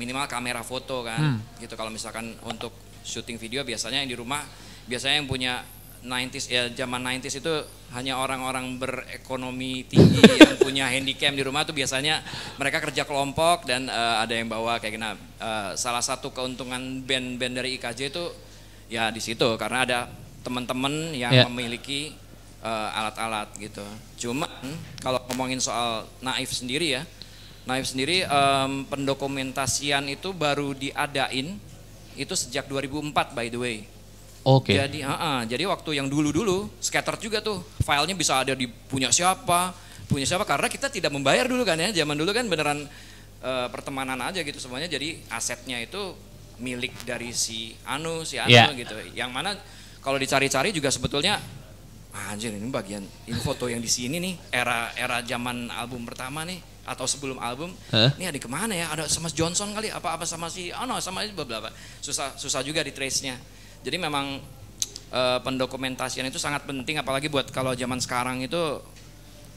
minimal kamera foto kan. Hmm. Gitu kalau misalkan untuk syuting video biasanya yang di rumah biasanya yang punya 90s ya zaman 90s itu hanya orang-orang berekonomi tinggi [laughs] yang punya handycam di rumah tuh biasanya mereka kerja kelompok dan uh, ada yang bawa kayak gini. Uh, salah satu keuntungan band-band dari IKJ itu ya di situ karena ada teman-teman yang yeah. memiliki eh, alat-alat uh, gitu. cuma hmm, kalau ngomongin soal Naif sendiri ya, Naif sendiri um, pendokumentasian itu baru diadain itu sejak 2004 by the way. Oke. Okay. Jadi, uh, uh, jadi waktu yang dulu-dulu scatter juga tuh filenya bisa ada di punya siapa, punya siapa karena kita tidak membayar dulu kan ya. Zaman dulu kan beneran uh, pertemanan aja gitu semuanya. Jadi asetnya itu milik dari si Anu, si Anu yeah. gitu. Yang mana kalau dicari-cari juga sebetulnya anjir ini bagian ini foto yang di sini nih era era zaman album pertama nih atau sebelum album huh? ini ada kemana ya ada sama Johnson kali apa apa sama si oh no sama bla bla susah susah juga di trace nya jadi memang e, pendokumentasian itu sangat penting apalagi buat kalau zaman sekarang itu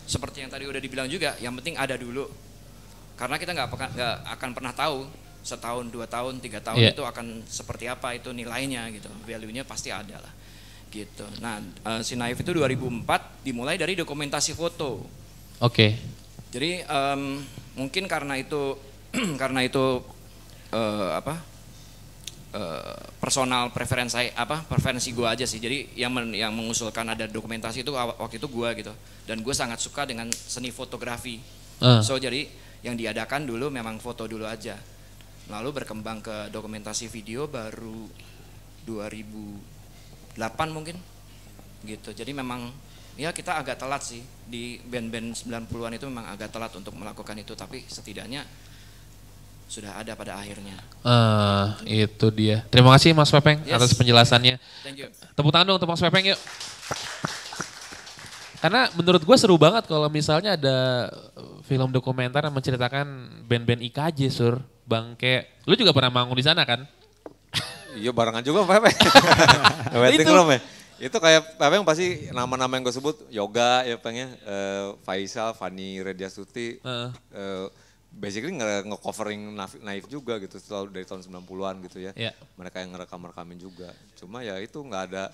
seperti yang tadi udah dibilang juga, yang penting ada dulu. Karena kita nggak akan pernah tahu setahun, dua tahun, tiga tahun yeah. itu akan seperti apa itu nilainya gitu, value-nya pasti ada lah gitu. Nah, e, si Naif itu 2004 dimulai dari dokumentasi foto. Oke. Okay. Jadi um, mungkin karena itu [clears throat] karena itu uh, apa Eh, personal preferensi apa preferensi gue aja sih jadi yang men, yang mengusulkan ada dokumentasi itu waktu itu gue gitu dan gue sangat suka dengan seni fotografi uh. so jadi yang diadakan dulu memang foto dulu aja lalu berkembang ke dokumentasi video baru 2008 mungkin gitu jadi memang ya kita agak telat sih di band-band 90-an itu memang agak telat untuk melakukan itu tapi setidaknya sudah ada pada akhirnya. Uh, itu dia. Terima kasih Mas Pepeng yes. atas penjelasannya. Thank you. Tepuk tangan dong untuk Mas Pepeng yuk. Karena menurut gue seru banget kalau misalnya ada eh, film dokumenter yang menceritakan band-band IKJ sur bangke. Lu juga pernah manggung di sana kan? Iya barengan juga Pak Pepe. Waiting room ya. Itu kayak Pepe yang pasti nama-nama yang gue sebut Yoga ya pengen, ya. uh, Faisal, Fani Redia uh. Uh, eh, basically nge-covering naif, juga gitu selalu dari tahun 90-an gitu ya. Yeah. Mereka yang ngerekam-rekamin juga. Cuma ya itu nggak ada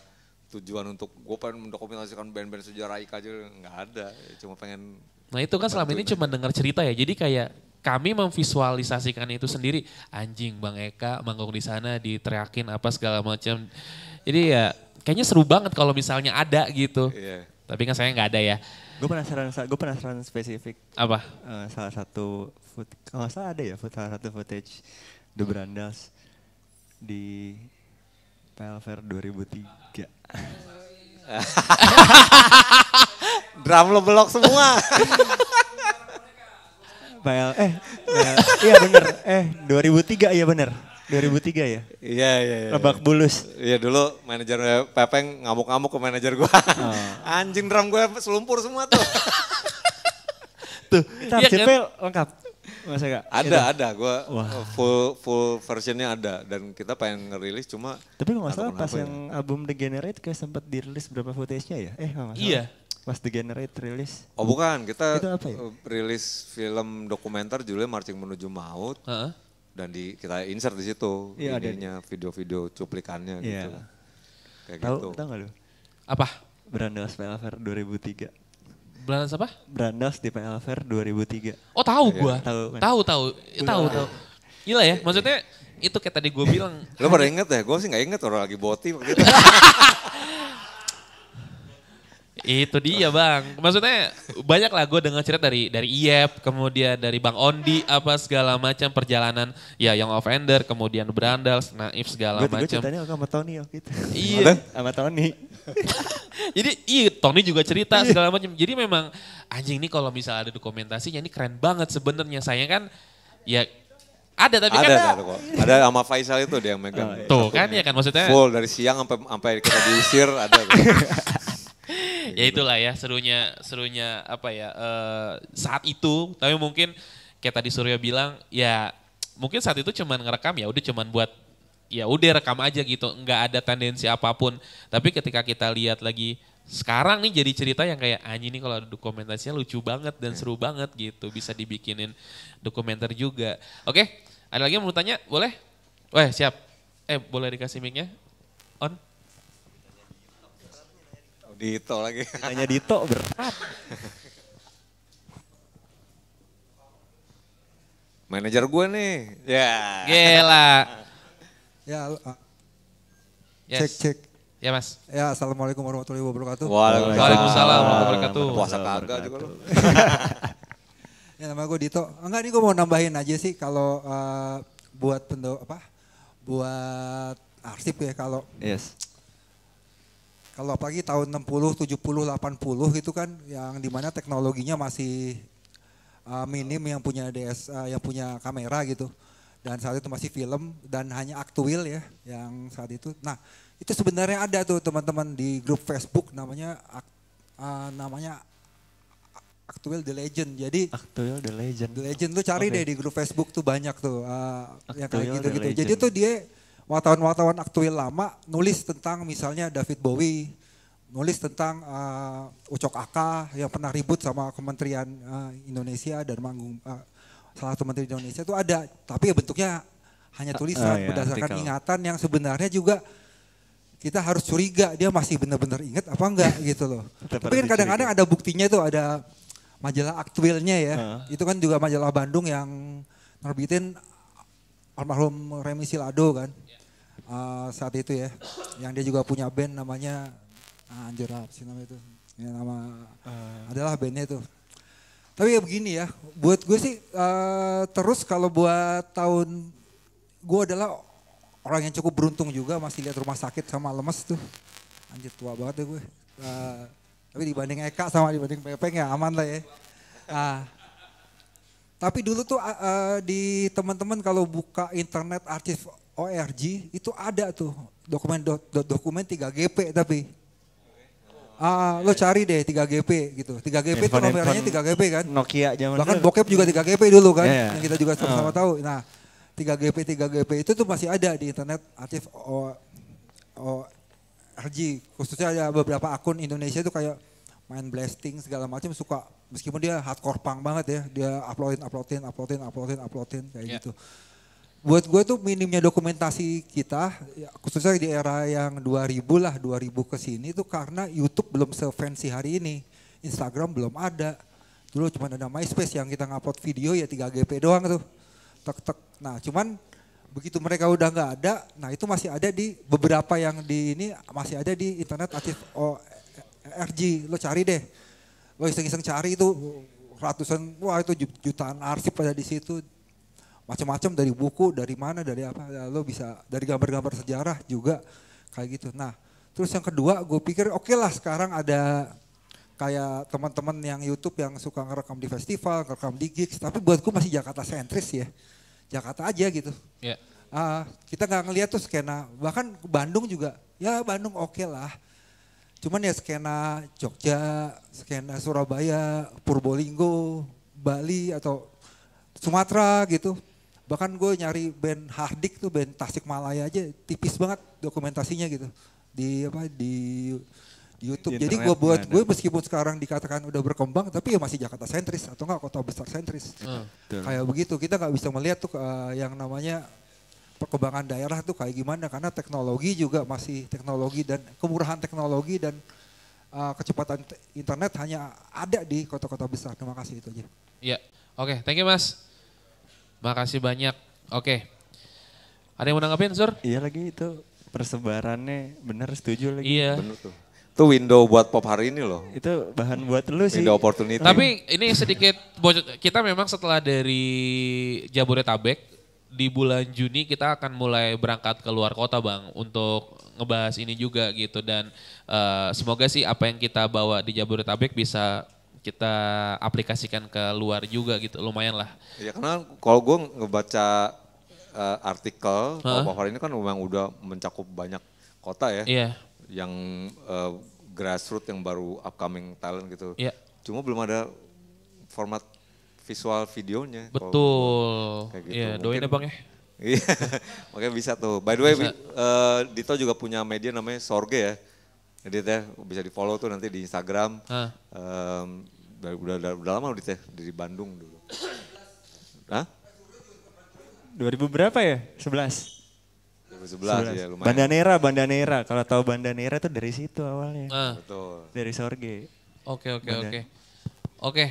tujuan untuk gue pengen mendokumentasikan band-band sejarah Ika aja nggak ada. Cuma pengen Nah itu kan selama ini cuma dengar cerita ya. Jadi kayak kami memvisualisasikan itu sendiri. Anjing Bang Eka manggung di sana diteriakin apa segala macam. Jadi ya kayaknya seru banget kalau misalnya ada gitu. Yeah. Tapi kan saya nggak ada ya. Gue penasaran, gue penasaran spesifik. Apa? Uh, salah satu food kalau nggak salah ada ya food, salah satu footage The hmm. Brandas di Pelver 2003. [laughs] Drum lo belok semua. [laughs] PL eh PL, iya bener eh 2003 iya bener 2003 ya? Iya, iya, iya. Lebak bulus. Iya dulu manajer eh, Pepeng ngamuk-ngamuk ke manajer gua. Oh. [laughs] Anjing drum gue selumpur semua tuh. tuh, kita ya, kan? lengkap. Mas Eka? Ada, ada. Gue full full versionnya ada dan kita pengen ngerilis cuma. Tapi gak masalah pas yang ya. album The Generate kayak sempat dirilis berapa footage-nya ya? Eh gak masalah. Iya. Pas The Generate rilis. Oh bukan, kita Itu apa ya? Eh, rilis film dokumenter judulnya Marching Menuju Maut. Uh -huh. Dan di, kita insert di situ iya, ininya video-video cuplikannya yeah. gitu. Kayak Tau, gitu. Tahu nggak lu? Apa? Brandel Spellfair 2003. Berandas apa? Berandas di PL Fair 2003. Oh tahu iya, gue kan? Tahu Tahu tahu. Tahu tahu. Gila ya, maksudnya itu kayak tadi gue [laughs] bilang. Lo pada inget ya? Gue sih gak inget orang lagi boti. Gitu. [laughs] itu dia bang. Maksudnya banyak lah gue dengar cerita dari dari Iep, kemudian dari Bang Ondi, apa segala macam perjalanan. Ya Young Offender, kemudian Brandals, Naif segala macam. Gue ceritanya sama Tony waktu itu. Iya. Sama Tony. [laughs] Jadi iya Tony juga cerita iya. segala macam. Jadi memang anjing ini kalau misalnya ada dokumentasinya ini keren banget sebenarnya. Saya kan ya ada tapi ada, kan ada, kok. ada sama Faisal itu dia yang megang. Oh, iya. tuh kan ya kan maksudnya. Full dari siang sampai sampai kita diusir ada. [laughs] ya itulah ya serunya serunya apa ya uh, saat itu tapi mungkin kayak tadi Surya bilang ya mungkin saat itu cuman ngerekam ya udah cuman buat ya udah rekam aja gitu nggak ada tendensi apapun tapi ketika kita lihat lagi sekarang nih jadi cerita yang kayak anjing nih kalau dokumentasinya lucu banget dan seru banget gitu bisa dibikinin dokumenter juga oke ada lagi yang mau tanya boleh Wah siap eh boleh dikasih micnya on Dito lagi. Hanya [laughs] Dito berat. Manajer gue nih. Ya. Yeah. Gila. Ya, ah. yes. cek cek. Ya mas. Ya assalamualaikum warahmatullahi wabarakatuh. Waalaikumsalam, Waalaikumsalam warahmatullahi wabarakatuh. Puasa kagak juga lo. [laughs] [laughs] ya nama gue Dito. Enggak nih gue mau nambahin aja sih kalau uh, buat pendo apa buat arsip ya kalau. Yes. Kalau apalagi tahun 60, 70, 80 gitu kan yang dimana teknologinya masih uh, minim yang punya DS uh, eh, yang punya kamera gitu dan saat itu masih film dan hanya aktual ya yang saat itu nah itu sebenarnya ada tuh teman-teman di grup Facebook namanya uh, namanya aktual The Legend. Jadi aktual The Legend. The Legend tuh cari okay. deh di grup Facebook tuh banyak tuh uh, yang kayak gitu-gitu. Gitu. Jadi tuh dia wartawan-wartawan aktual lama nulis tentang misalnya David Bowie, nulis tentang uh, Ucok Aka yang pernah ribut sama Kementerian uh, Indonesia dan manggung uh, salah satu menteri Indonesia itu ada, tapi ya bentuknya hanya ah, tulisan uh, uh, iya, berdasarkan artikel. ingatan yang sebenarnya juga kita harus curiga dia masih benar-benar ingat apa enggak [laughs] gitu loh. tapi kan kadang-kadang ada buktinya tuh ada majalah aktuelnya ya. Uh. Itu kan juga majalah Bandung yang nerbitin almarhum Remi Silado kan. Uh, saat itu ya. Yang dia juga punya band namanya ah, anjir apa sih nama itu. Ya, nama uh. adalah bandnya itu tapi ya begini ya, buat gue sih uh, terus kalau buat tahun gue adalah orang yang cukup beruntung juga masih lihat rumah sakit sama lemes tuh. Anjir tua banget ya gue. Uh, tapi dibanding Eka sama dibanding Pepeng ya aman lah ya. Uh, tapi dulu tuh uh, di teman-teman kalau buka internet arsip ORG itu ada tuh dokumen do, do, dokumen 3 GP tapi Ah, ah, lo cari deh 3GP gitu. 3GP itu tiga 3GP kan? Nokia zaman Bahkan dulu. bokep juga 3GP dulu kan, yeah. yang kita juga ah. sama-sama oh. tahu. Nah, 3GP 3GP itu tuh masih ada di internet aktif o, o, RG khususnya ada beberapa akun Indonesia itu kayak main blasting segala macam suka meskipun dia hardcore punk banget ya, dia uploadin uploadin uploadin uploadin uploadin kayak yeah. gitu buat gue tuh minimnya dokumentasi kita ya, khususnya di era yang 2000 lah 2000 ke sini tuh karena YouTube belum sefancy hari ini Instagram belum ada dulu cuma ada MySpace yang kita ngupload video ya 3 GP doang tuh tek tek nah cuman begitu mereka udah nggak ada nah itu masih ada di beberapa yang di ini masih ada di internet aktif oh, RG lo cari deh lo iseng-iseng cari itu ratusan wah itu jutaan arsip ada di situ macam-macam dari buku, dari mana, dari apa, ya lo bisa dari gambar-gambar sejarah juga kayak gitu. Nah, terus yang kedua gue pikir oke okay lah sekarang ada kayak teman-teman yang YouTube yang suka ngerekam di festival, ngerekam di gigs, tapi buat gue masih Jakarta sentris ya, Jakarta aja gitu. Yeah. Ya. Uh, kita nggak ngeliat tuh skena, bahkan Bandung juga, ya Bandung oke okay lah. Cuman ya skena Jogja, skena Surabaya, Purbolinggo, Bali atau Sumatera gitu Bahkan gue nyari band Hardik tuh band tasik malaya aja tipis banget dokumentasinya gitu di apa di YouTube. Di Jadi gue buat gue meskipun sekarang dikatakan udah berkembang, tapi ya masih Jakarta sentris atau enggak kota besar sentris. Uh, kayak begitu kita nggak bisa melihat tuh uh, yang namanya perkembangan daerah tuh kayak gimana karena teknologi juga masih teknologi dan kemurahan teknologi dan uh, kecepatan internet hanya ada di kota-kota besar. Terima kasih itu aja. Iya, yeah. oke, okay, thank you mas. Makasih banyak. Oke. Ada yang mau nanggapin, Sur? Iya lagi itu persebarannya bener setuju lagi. Iya. Bener tuh. Itu window buat pop hari ini loh. Itu bahan buat lu sih. Window opportunity. Tapi ini sedikit, kita memang setelah dari Jabodetabek, di bulan Juni kita akan mulai berangkat ke luar kota bang untuk ngebahas ini juga gitu dan uh, semoga sih apa yang kita bawa di Jabodetabek bisa kita aplikasikan ke luar juga gitu lumayan lah. Ya karena kalau gue ngebaca uh, artikel huh? bahwa ini kan memang udah mencakup banyak kota ya. Yeah. Yang uh, grassroots yang baru upcoming talent gitu. Yeah. Cuma belum ada format visual videonya. Betul. Kayak gitu. yeah, doain ya Bang ya. [laughs] Iya, makanya bisa tuh. By the way, uh, Dito juga punya media namanya Sorge ya. jadi teh bisa di follow tuh nanti di Instagram. Um, dari, udah, udah, udah lama udah teh dari Bandung dulu. Hah? 2000 berapa ya? 11. 2011 11. ya lumayan. Bandanera, Bandanera. Kalau tahu Bandanera tuh dari situ awalnya. Ah. Betul. Dari Sorge. Oke, oke, oke. Oke.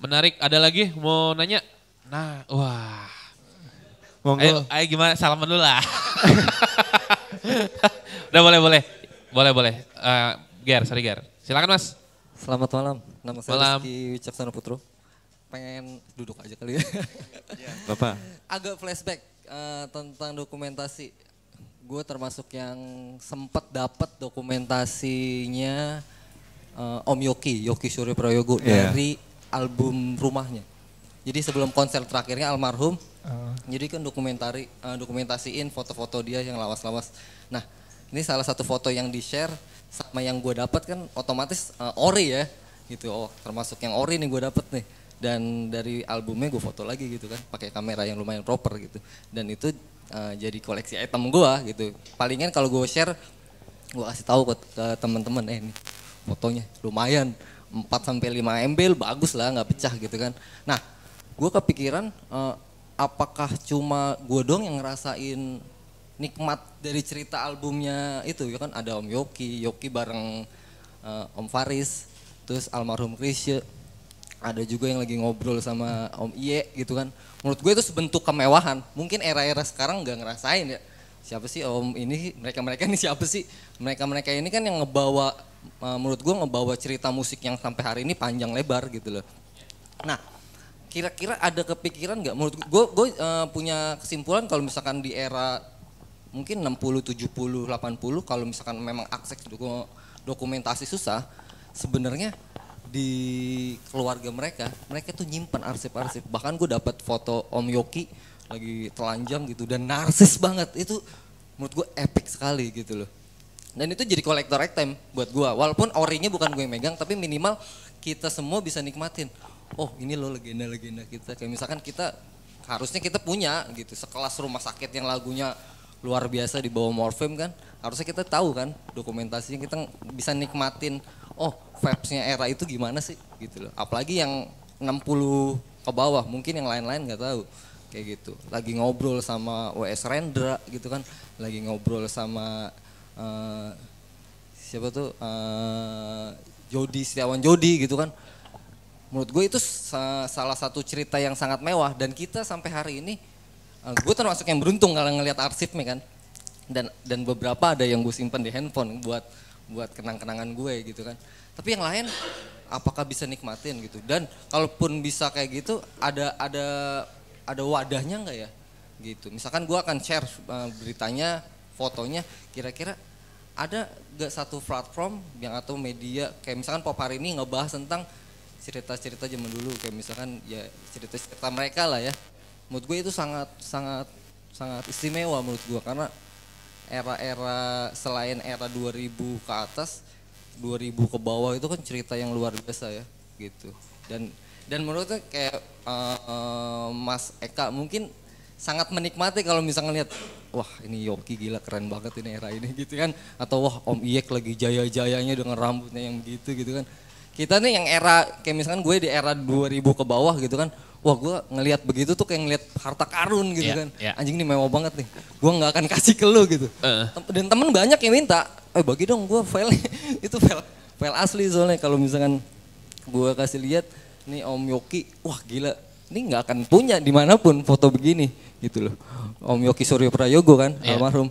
Menarik. Ada lagi mau nanya? Nah, wah. Monggo. Ayo, ayo gimana? Salam dulu lah. [laughs] Udah boleh, boleh. Boleh, boleh. Uh, Ger, sorry Ger. Silakan Mas. Selamat malam. Nama saya malam. Rizky Wicaksana Putro. Pengen duduk aja kali ya. Iya. [laughs] Bapak. Agak flashback uh, tentang dokumentasi. Gue termasuk yang sempat dapat dokumentasinya uh, Om Yoki, Yoki Suryo Prayogo yeah. dari album rumahnya. Jadi sebelum konser terakhirnya almarhum, uh. jadi kan dokumentari uh, dokumentasiin foto-foto dia yang lawas-lawas. Nah, ini salah satu foto yang di-share sama yang gue dapat kan otomatis uh, ori ya gitu oh termasuk yang ori nih gue dapat nih dan dari albumnya gue foto lagi gitu kan pakai kamera yang lumayan proper gitu dan itu uh, jadi koleksi item gue gitu palingan kalau gue share gue kasih tahu ke, temen-temen teman eh ini fotonya lumayan 4 sampai 5 MB bagus lah nggak pecah gitu kan nah gue kepikiran uh, apakah cuma gue dong yang ngerasain nikmat dari cerita albumnya itu ya kan ada Om Yoki, Yoki bareng uh, Om Faris, terus almarhum Krisye, ada juga yang lagi ngobrol sama Om Iye gitu kan. Menurut gue itu sebentuk kemewahan. Mungkin era-era sekarang nggak ngerasain ya. Siapa sih Om ini? Mereka-mereka ini siapa sih? Mereka-mereka ini kan yang ngebawa uh, menurut gue ngebawa cerita musik yang sampai hari ini panjang lebar gitu loh. Nah, kira-kira ada kepikiran nggak? Menurut gue, gue uh, punya kesimpulan kalau misalkan di era mungkin 60, 70, 80 kalau misalkan memang akses dokumentasi susah, sebenarnya di keluarga mereka, mereka tuh nyimpen arsip-arsip. Bahkan gue dapat foto Om Yoki lagi telanjang gitu dan narsis banget. Itu menurut gue epic sekali gitu loh. Dan itu jadi kolektor item buat gue. Walaupun orinya bukan gue yang megang, tapi minimal kita semua bisa nikmatin. Oh ini loh legenda-legenda kita. Kayak misalkan kita harusnya kita punya gitu sekelas rumah sakit yang lagunya luar biasa di bawah morfem kan harusnya kita tahu kan dokumentasinya kita bisa nikmatin oh vibesnya era itu gimana sih gitu loh apalagi yang 60 ke bawah mungkin yang lain-lain nggak tahu kayak gitu lagi ngobrol sama WS Rendra gitu kan lagi ngobrol sama uh, siapa tuh uh, Jody Setiawan Jody gitu kan menurut gue itu salah satu cerita yang sangat mewah dan kita sampai hari ini Eh, gue termasuk yang beruntung kalau ngelihat arsipnya kan dan dan beberapa ada yang gue simpan di handphone buat buat kenang-kenangan gue gitu kan tapi yang lain apakah bisa nikmatin gitu dan kalaupun bisa kayak gitu ada ada ada wadahnya nggak ya gitu misalkan gue akan share eh, beritanya fotonya kira-kira ada gak satu platform yang atau media kayak misalkan pop hari ini ngebahas tentang cerita-cerita zaman dulu kayak misalkan ya cerita-cerita mereka lah ya menurut gue itu sangat sangat sangat istimewa menurut gue karena era-era selain era 2000 ke atas 2000 ke bawah itu kan cerita yang luar biasa ya gitu dan dan menurutnya kayak uh, uh, Mas Eka mungkin sangat menikmati kalau misalnya lihat wah ini Yoki gila keren banget ini era ini gitu kan atau wah Om Iek lagi jaya-jayanya dengan rambutnya yang gitu gitu kan kita nih yang era kayak misalkan gue di era 2000 ke bawah gitu kan wah gue ngelihat begitu tuh kayak ngelihat harta karun gitu yeah, kan. Yeah. Anjing ini mewah banget nih. Gue nggak akan kasih ke lo gitu. Uh. Dan temen banyak yang minta, eh bagi dong gue file [laughs] itu file file asli soalnya kalau misalkan gue kasih lihat nih Om Yoki, wah gila ini nggak akan punya dimanapun foto begini gitu loh. Om Yoki Suryo Prayogo kan yeah. almarhum.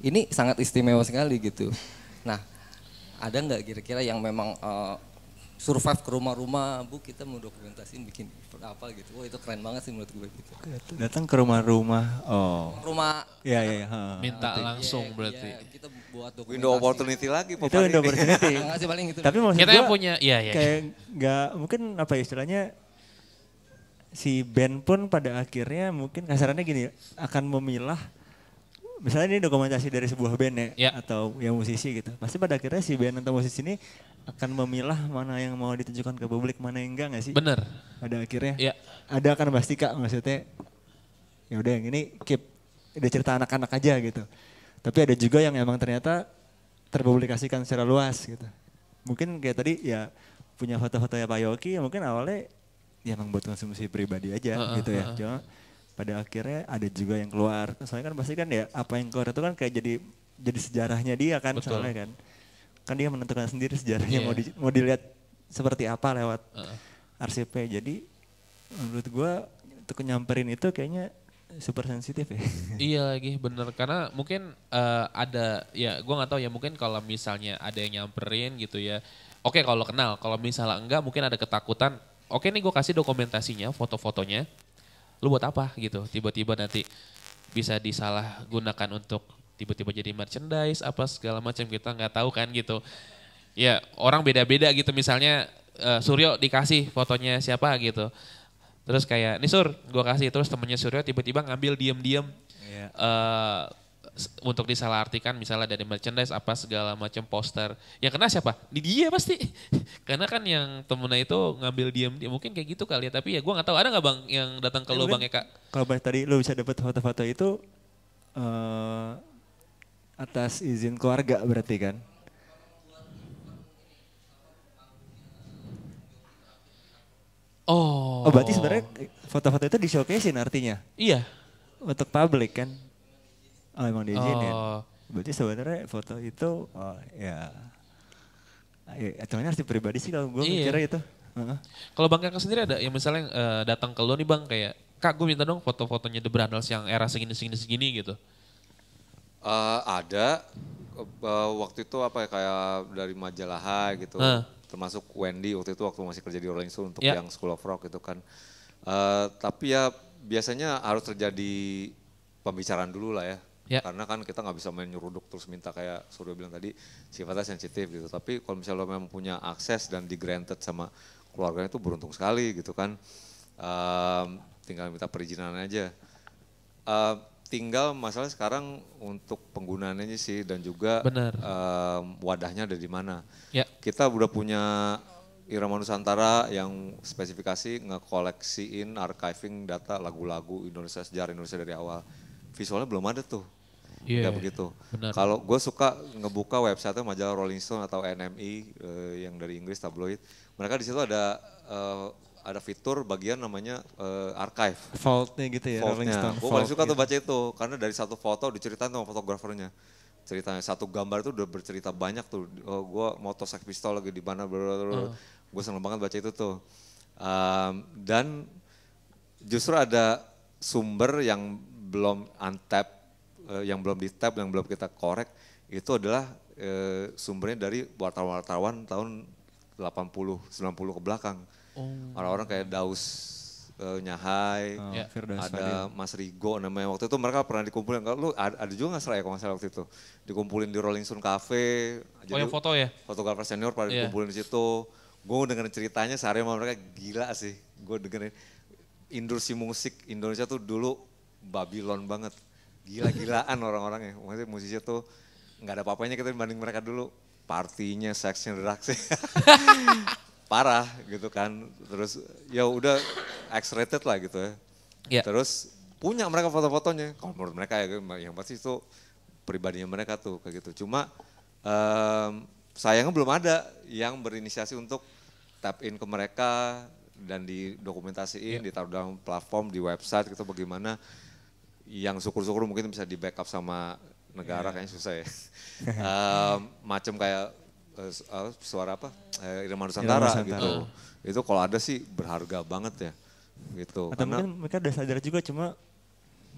Ini sangat istimewa sekali gitu. Nah, ada nggak kira-kira yang memang uh, survive ke rumah-rumah, Bu kita mau dokumentasiin bikin apa gitu. Wah itu keren banget sih menurut gue gitu. Datang ke rumah-rumah, oh. Rumah. Iya, iya. iya Minta nanti. langsung yeah, berarti. Ya, kita buat dokumentasi. Window opportunity lagi. Itu window opportunity. [laughs] sih gitu. Tapi maksud kita gue, yang punya, iya, iya. Kayak iya. nggak mungkin apa ya istilahnya, si band pun pada akhirnya mungkin kasarannya gini akan memilah misalnya ini dokumentasi dari sebuah band ya, ya. atau yang musisi gitu pasti pada akhirnya si band atau musisi ini akan memilah mana yang mau ditunjukkan ke publik, mana yang enggak nggak sih? Bener. Pada akhirnya. Ya. Ada kan pasti kak maksudnya. Ya udah yang ini keep dia cerita anak-anak aja gitu. Tapi ada juga yang emang ternyata terpublikasikan secara luas gitu. Mungkin kayak tadi ya punya foto-foto ya Pak Yoki ya mungkin awalnya ya emang buat konsumsi pribadi aja uh, gitu ya. Uh, uh. Cuma pada akhirnya ada juga yang keluar. Soalnya kan pasti kan ya apa yang keluar itu kan kayak jadi jadi sejarahnya dia kan Betul. soalnya kan kan dia menentukan sendiri sejarahnya yeah. mau di, mau dilihat seperti apa lewat uh. RCP jadi menurut gue untuk nyamperin itu kayaknya super sensitif ya [laughs] iya lagi bener karena mungkin uh, ada ya gue nggak tahu ya mungkin kalau misalnya ada yang nyamperin gitu ya oke okay, kalau kenal kalau misalnya enggak mungkin ada ketakutan oke okay, nih gue kasih dokumentasinya foto-fotonya lu buat apa gitu tiba-tiba nanti bisa disalahgunakan untuk tiba-tiba jadi merchandise apa segala macam kita nggak tahu kan gitu ya orang beda-beda gitu misalnya uh, Suryo dikasih fotonya siapa gitu terus kayak nih Sur gue kasih terus temennya Suryo tiba-tiba ngambil diem-diem yeah. Iya. uh, untuk disalahartikan misalnya dari merchandise apa segala macam poster yang kena siapa di dia pasti [laughs] karena kan yang temennya itu ngambil diem dia mungkin kayak gitu kali ya tapi ya gue nggak tahu ada nggak bang yang datang ke ya, lo bang Eka kalau tadi lo bisa dapat foto-foto itu uh, Atas izin keluarga berarti kan? Oh. Oh berarti sebenarnya foto-foto itu di showcasein artinya? Iya. Untuk publik kan? Oh emang diizinin. Oh. Berarti sebenarnya foto itu oh, ya. Ya, harus pribadi sih kalau gue iya. mikirnya itu. Kalau Bang Kakak sendiri ada yang misalnya uh, datang ke lo nih Bang kayak, Kak gue minta dong foto-fotonya The Brandals yang era segini-segini segini gitu. Uh, ada uh, waktu itu apa ya kayak dari majalah gitu. Uh. Termasuk Wendy waktu itu waktu masih kerja di Rolling Stone untuk yeah. yang School of Rock itu kan. Uh, tapi ya biasanya harus terjadi pembicaraan dulu lah ya. Yeah. Karena kan kita nggak bisa main nyuruh terus minta kayak Surya bilang tadi sifatnya sensitif gitu. Tapi kalau misalnya lo memang punya akses dan di granted sama keluarganya itu beruntung sekali gitu kan. uh, tinggal minta perizinan aja. Uh, tinggal masalah sekarang untuk penggunaannya sih dan juga Bener. Um, wadahnya ada di mana. Ya. Kita udah punya Irama Nusantara yang spesifikasi ngekoleksiin archiving data lagu-lagu Indonesia sejarah Indonesia dari awal. Visualnya belum ada tuh. Iya yeah, begitu. Kalau gue suka ngebuka website majalah Rolling Stone atau NME uh, yang dari Inggris tabloid, mereka di situ ada uh, ada fitur bagian namanya uh, archive. Vaultnya gitu ya, Vault Rolling Stone. Gue paling suka tuh gitu. baca itu, karena dari satu foto diceritain sama fotografernya. Ceritanya satu gambar itu udah bercerita banyak tuh. Oh, gue moto Sex Pistol lagi di mana, uh. Oh. gue seneng banget baca itu tuh. Um, dan justru ada sumber yang belum untap, uh, yang belum di tap, yang belum kita korek, itu adalah uh, sumbernya dari wartawan-wartawan tahun 80, 90 ke belakang Oh. Orang-orang kayak Daus uh, Nyahai, oh, yeah. ada Mas Rigo namanya. Waktu itu mereka pernah dikumpulin. Kalau lu ada, juga nggak seraya ya kalau waktu itu. Dikumpulin di Rolling Stone Cafe. Jadi oh yang foto ya? Fotografer senior pada yeah. dikumpulin di situ. Gue dengerin ceritanya sehari sama mereka gila sih. Gue dengerin industri musik Indonesia tuh dulu Babylon banget. Gila-gilaan [laughs] orang-orangnya. Maksudnya musisi tuh nggak ada apa-apanya kita dibanding mereka dulu. Partinya, seksnya, drugsnya. [laughs] parah gitu kan. Terus ya udah X-rated lah gitu ya. Yeah. Terus punya mereka foto-fotonya. Kalau menurut mereka ya yang pasti itu pribadinya mereka tuh kayak gitu. Cuma um, sayangnya belum ada yang berinisiasi untuk tap in ke mereka dan didokumentasiin, yeah. ditaruh dalam platform, di website gitu bagaimana yang syukur-syukur mungkin bisa di backup sama negara yeah. kayaknya susah ya. um, [laughs] macam kayak uh, suara apa uh, eh, Irma Nusantara, gitu. Uh. Itu kalau ada sih berharga banget ya gitu. Atau Karena, mungkin mereka udah sadar juga cuma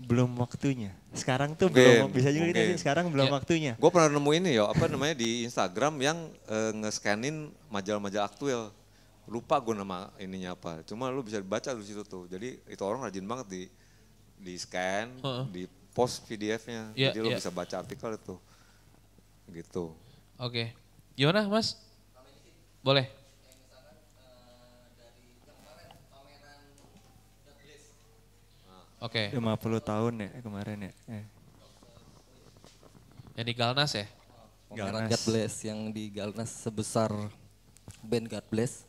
belum waktunya. Sekarang tuh mungkin, belum bisa juga mungkin. sih sekarang belum yeah. waktunya. Gue pernah nemu ini ya apa namanya di Instagram yang uh, nge-scanin majalah-majalah aktual. Lupa gue nama ininya apa. Cuma lu bisa baca di situ tuh. Jadi itu orang rajin banget di di scan, uh -uh. di post PDF-nya. Yeah, Jadi lu yeah. bisa baca artikel itu. Gitu. Oke. Okay. Gimana mas? Boleh. Oke. Okay. 50 tahun ya eh, kemarin ya. Eh. Yang di Galnas ya? Galnas. God Bless yang di Galnas sebesar band God Bless.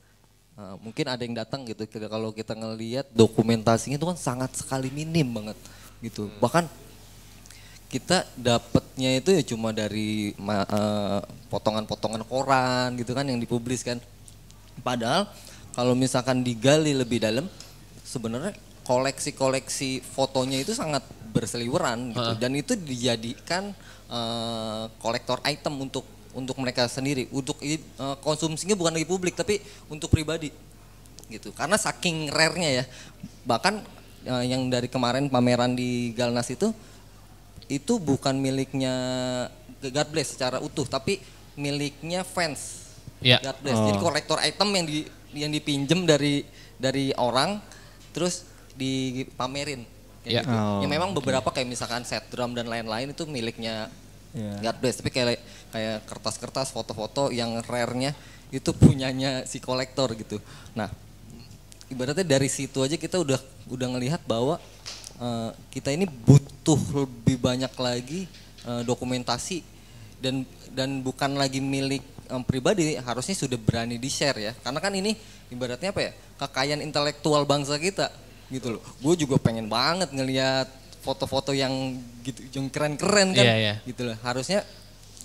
Uh, mungkin ada yang datang gitu. Kalau kita ngelihat dokumentasinya itu kan sangat sekali minim banget gitu. Hmm. Bahkan kita dapatnya itu ya cuma dari eh, potongan-potongan uh, koran gitu kan yang dipublis kan. Padahal kalau misalkan digali lebih dalam, sebenarnya koleksi-koleksi fotonya itu sangat berseliweran gitu uh. dan itu dijadikan uh, kolektor item untuk untuk mereka sendiri, untuk uh, konsumsinya bukan lagi publik tapi untuk pribadi gitu. Karena saking rare-nya ya. Bahkan uh, yang dari kemarin pameran di Galnas itu itu bukan miliknya God Bless secara utuh tapi miliknya fans yeah. God Bless. Oh. Jadi kolektor item yang di yang dipinjem dari dari orang terus dipamerin kayak yeah. gitu. Ya, oh, ya memang okay. beberapa kayak misalkan set drum dan lain-lain itu miliknya yeah. God Bless tapi kayak kayak kertas-kertas foto-foto yang rare-nya itu punyanya si kolektor gitu. Nah, ibaratnya dari situ aja kita udah udah ngelihat bahwa Eh, kita ini butuh lebih banyak lagi eh, dokumentasi dan dan bukan lagi milik eh, pribadi harusnya sudah berani di share ya karena kan ini ibaratnya apa ya kekayaan intelektual bangsa kita gitu loh gue juga pengen banget ngelihat foto-foto yang gitu yang keren-keren kan yeah, yeah. gitu loh harusnya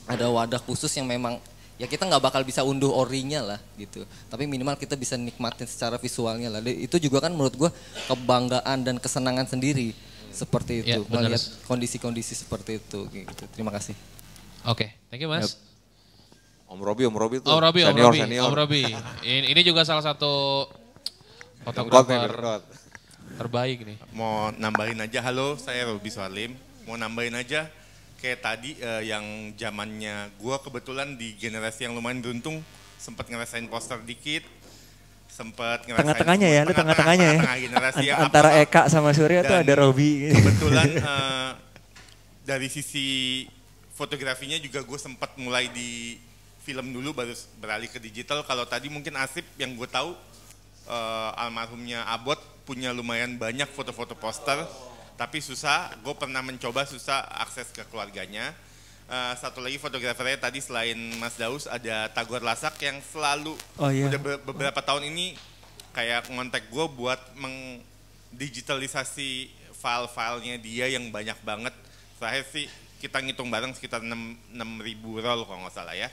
ada wadah khusus yang memang ya kita nggak bakal bisa unduh orinya lah gitu tapi minimal kita bisa nikmatin secara visualnya lah itu juga kan menurut gue kebanggaan dan kesenangan sendiri seperti itu yeah, melihat kondisi-kondisi seperti itu gitu terima kasih oke okay. thank you mas yep. Om Robi, Om Robi tuh. Om Robi, Om Robi, senior. Om Robi. Ini, ini juga salah satu fotografer terbaik nih. Mau nambahin aja, halo saya Robi Salim. Mau nambahin aja, kayak tadi uh, yang zamannya gue kebetulan di generasi yang lumayan beruntung sempat ngerasain poster dikit sempat ngerasain tengah-tengahnya ya, tengah-tengahnya ya. Tengah generasi ya, antara apa, Eka sama Surya tuh ada Robi. Kebetulan uh, [laughs] dari sisi fotografinya juga gue sempat mulai di film dulu baru beralih ke digital. Kalau tadi mungkin Asip yang gue tahu uh, almarhumnya Abot punya lumayan banyak foto-foto poster tapi susah. Gue pernah mencoba susah akses ke keluarganya. Uh, satu lagi fotografernya tadi selain Mas Daus ada Tagor Lasak yang selalu oh, iya. udah be beberapa oh. tahun ini kayak ngontek gue buat mengdigitalisasi file-filenya dia yang banyak banget. Saya sih kita ngitung bareng sekitar 6, 6 ribu roll kalau nggak salah ya.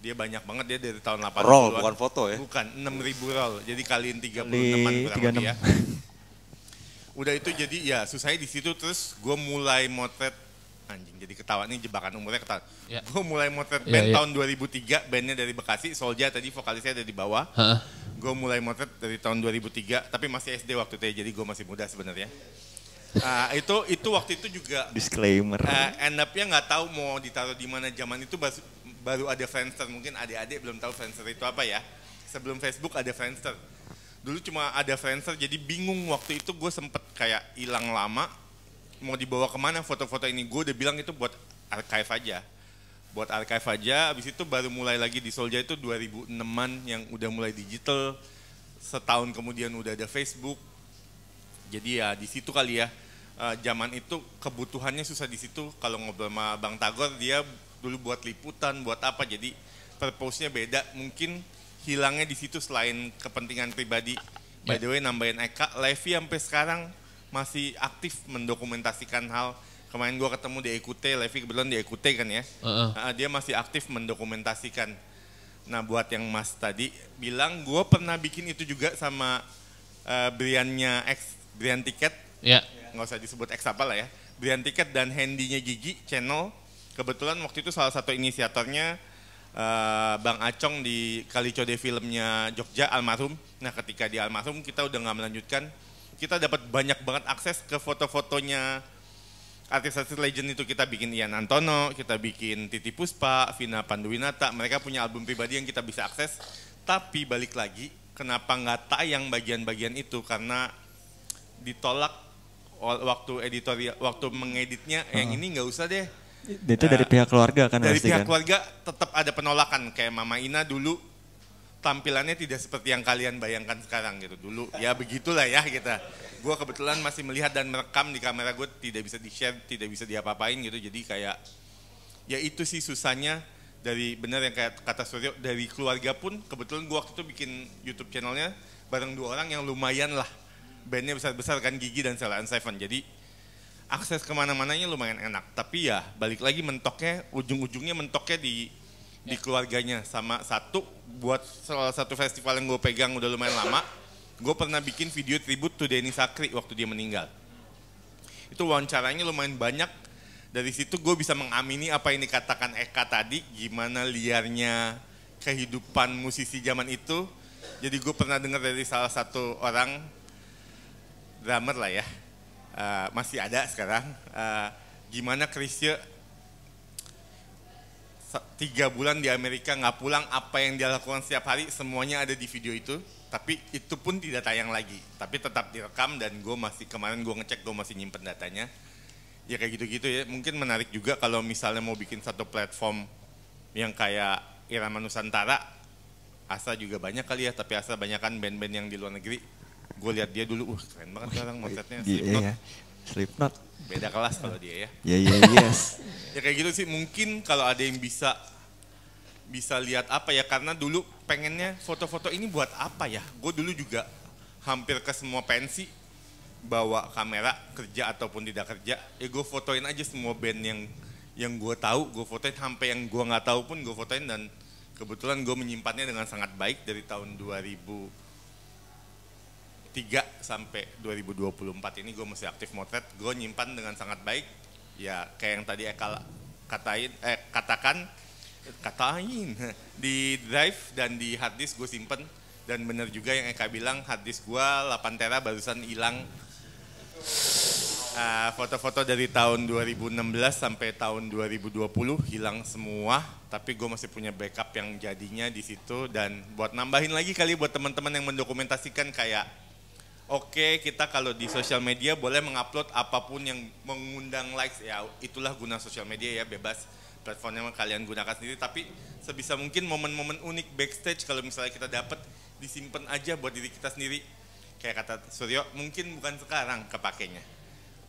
Dia banyak banget dia dari tahun 80 Roll bukan foto ya? Bukan, 6 ribu roll. Jadi kaliin 36 an berapa 36. dia. [laughs] udah itu jadi ya susahnya di situ terus gue mulai motret anjing jadi ketawa nih jebakan umurnya ketawa. Yeah. [laughs] Gue mulai motret ya, band yeah, yeah. tahun 2003, bandnya dari Bekasi, Solja tadi vokalisnya ada di bawah. Huh? Gue mulai motret dari tahun 2003, tapi masih SD waktu itu ya, jadi gue masih muda sebenarnya. uh, [laughs] itu itu waktu itu juga disclaimer. Uh, end up nggak tahu mau ditaruh di mana zaman itu baru, baru ada Friendster, mungkin adik-adik belum tahu Friendster itu apa ya. Sebelum Facebook ada Friendster dulu cuma ada freelancer jadi bingung waktu itu gue sempet kayak hilang lama mau dibawa kemana foto-foto ini gue udah bilang itu buat archive aja buat archive aja abis itu baru mulai lagi di Solja itu 2006an yang udah mulai digital setahun kemudian udah ada Facebook jadi ya di situ kali ya eh, zaman itu kebutuhannya susah di situ kalau ngobrol sama Bang Tagor dia dulu buat liputan buat apa jadi purpose-nya beda mungkin hilangnya di situ selain kepentingan pribadi. By ya. the way nambahin Eka, Levi sampai sekarang masih aktif mendokumentasikan hal. Kemarin gue ketemu di EQT, Levi kebetulan di EQT kan ya. Uh -uh. Dia masih aktif mendokumentasikan. Nah buat yang Mas tadi bilang gue pernah bikin itu juga sama uh, Briannya X, Brian Tiket. Ya. Yeah. Nggak usah disebut X apa lah ya. Brian Tiket dan Handynya Gigi Channel. Kebetulan waktu itu salah satu inisiatornya Eh, Bang Acong di kali code filmnya Jogja Almarhum. Nah ketika di Almarhum kita udah nggak melanjutkan, kita dapat banyak banget akses ke foto-fotonya artis-artis legend itu kita bikin Ian Antono, kita bikin Titi Puspa, Vina Panduwinata, mereka punya album pribadi yang kita bisa akses. Tapi balik lagi, kenapa nggak tayang bagian-bagian itu? Karena ditolak waktu editorial, waktu mengeditnya, yang ini nggak usah deh itu dari ya. pihak keluarga kan Dari pihak kan? keluarga tetap ada penolakan kayak Mama Ina dulu tampilannya tidak seperti yang kalian bayangkan sekarang gitu dulu ya begitulah ya kita gitu. gue kebetulan masih melihat dan merekam di kamera gue tidak bisa di share tidak bisa diapa-apain gitu jadi kayak ya itu sih susahnya dari benar yang kayak kata Suryo dari keluarga pun kebetulan gue waktu itu bikin YouTube channelnya bareng dua orang yang lumayan lah bandnya besar-besar kan Gigi dan Salaan Seven jadi akses kemana-mananya lumayan enak. Tapi ya balik lagi mentoknya, ujung-ujungnya mentoknya di di ya. keluarganya sama satu buat salah satu festival yang gue pegang udah lumayan lama. Gue pernah bikin video tribute to Denny Sakri waktu dia meninggal. Itu wawancaranya lumayan banyak. Dari situ gue bisa mengamini apa yang dikatakan Eka tadi, gimana liarnya kehidupan musisi zaman itu. Jadi gue pernah dengar dari salah satu orang drummer lah ya, Eh, masih ada sekarang. Uh, gimana Krisye ya? tiga bulan di Amerika nggak pulang apa yang dia lakukan setiap hari semuanya ada di video itu tapi itu pun tidak tayang lagi tapi tetap direkam dan gue masih kemarin gue ngecek gue masih nyimpen datanya ya kayak gitu-gitu ya mungkin menarik juga kalau misalnya mau bikin satu platform yang kayak Irama Nusantara Asa juga banyak kali ya tapi Asa banyak kan band-band yang di luar negeri gue lihat dia dulu, wah keren banget sekarang motetnya iya, iya. Slipknot. Iya, Slipknot. Beda kelas kalau dia ya. Iya, iya, iya. yes. [laughs] ya kayak gitu sih, mungkin kalau ada yang bisa bisa lihat apa ya karena dulu pengennya foto-foto ini buat apa ya gue dulu juga hampir ke semua pensi bawa kamera kerja ataupun tidak kerja ya gue fotoin aja semua band yang yang gue tahu gue fotoin sampai yang gue nggak tahu pun gue fotoin dan kebetulan gue menyimpannya dengan sangat baik dari tahun 2000 3 sampai 2024 ini gue masih aktif motret, gue nyimpan dengan sangat baik. Ya kayak yang tadi Eka katain, eh, katakan, katain [laughs] di drive dan di hard disk gue simpen. Dan bener juga yang Eka bilang hard disk gue 8 tera barusan hilang. Ah, foto-foto uh, dari tahun 2016 sampai tahun 2020 hilang semua, tapi gue masih punya backup yang jadinya di situ dan buat nambahin lagi kali buat teman-teman yang mendokumentasikan kayak oke okay, kita kalau di sosial media boleh mengupload apapun yang mengundang likes ya itulah guna sosial media ya bebas platformnya kalian gunakan sendiri tapi sebisa mungkin momen-momen unik backstage kalau misalnya kita dapat disimpan aja buat diri kita sendiri kayak kata Suryo mungkin bukan sekarang kepakainya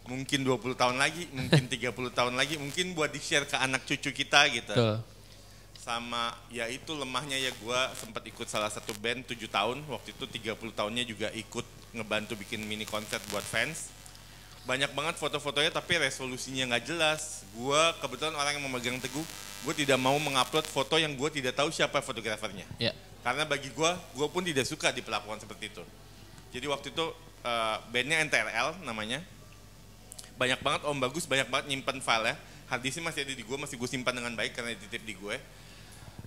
mungkin 20 tahun lagi mungkin 30 tahun lagi mungkin buat di share ke anak cucu kita gitu Tuh sama ya itu lemahnya ya gue sempat ikut salah satu band 7 tahun waktu itu 30 tahunnya juga ikut ngebantu bikin mini konser buat fans banyak banget foto-fotonya tapi resolusinya nggak jelas gue kebetulan orang yang memegang teguh gue tidak mau mengupload foto yang gue tidak tahu siapa fotografernya ya. karena bagi gue gue pun tidak suka diperlakukan seperti itu jadi waktu itu uh, bandnya NTRL namanya banyak banget om bagus banyak banget nyimpan file ya hadisnya masih ada di gue masih gue simpan dengan baik karena dititip di gue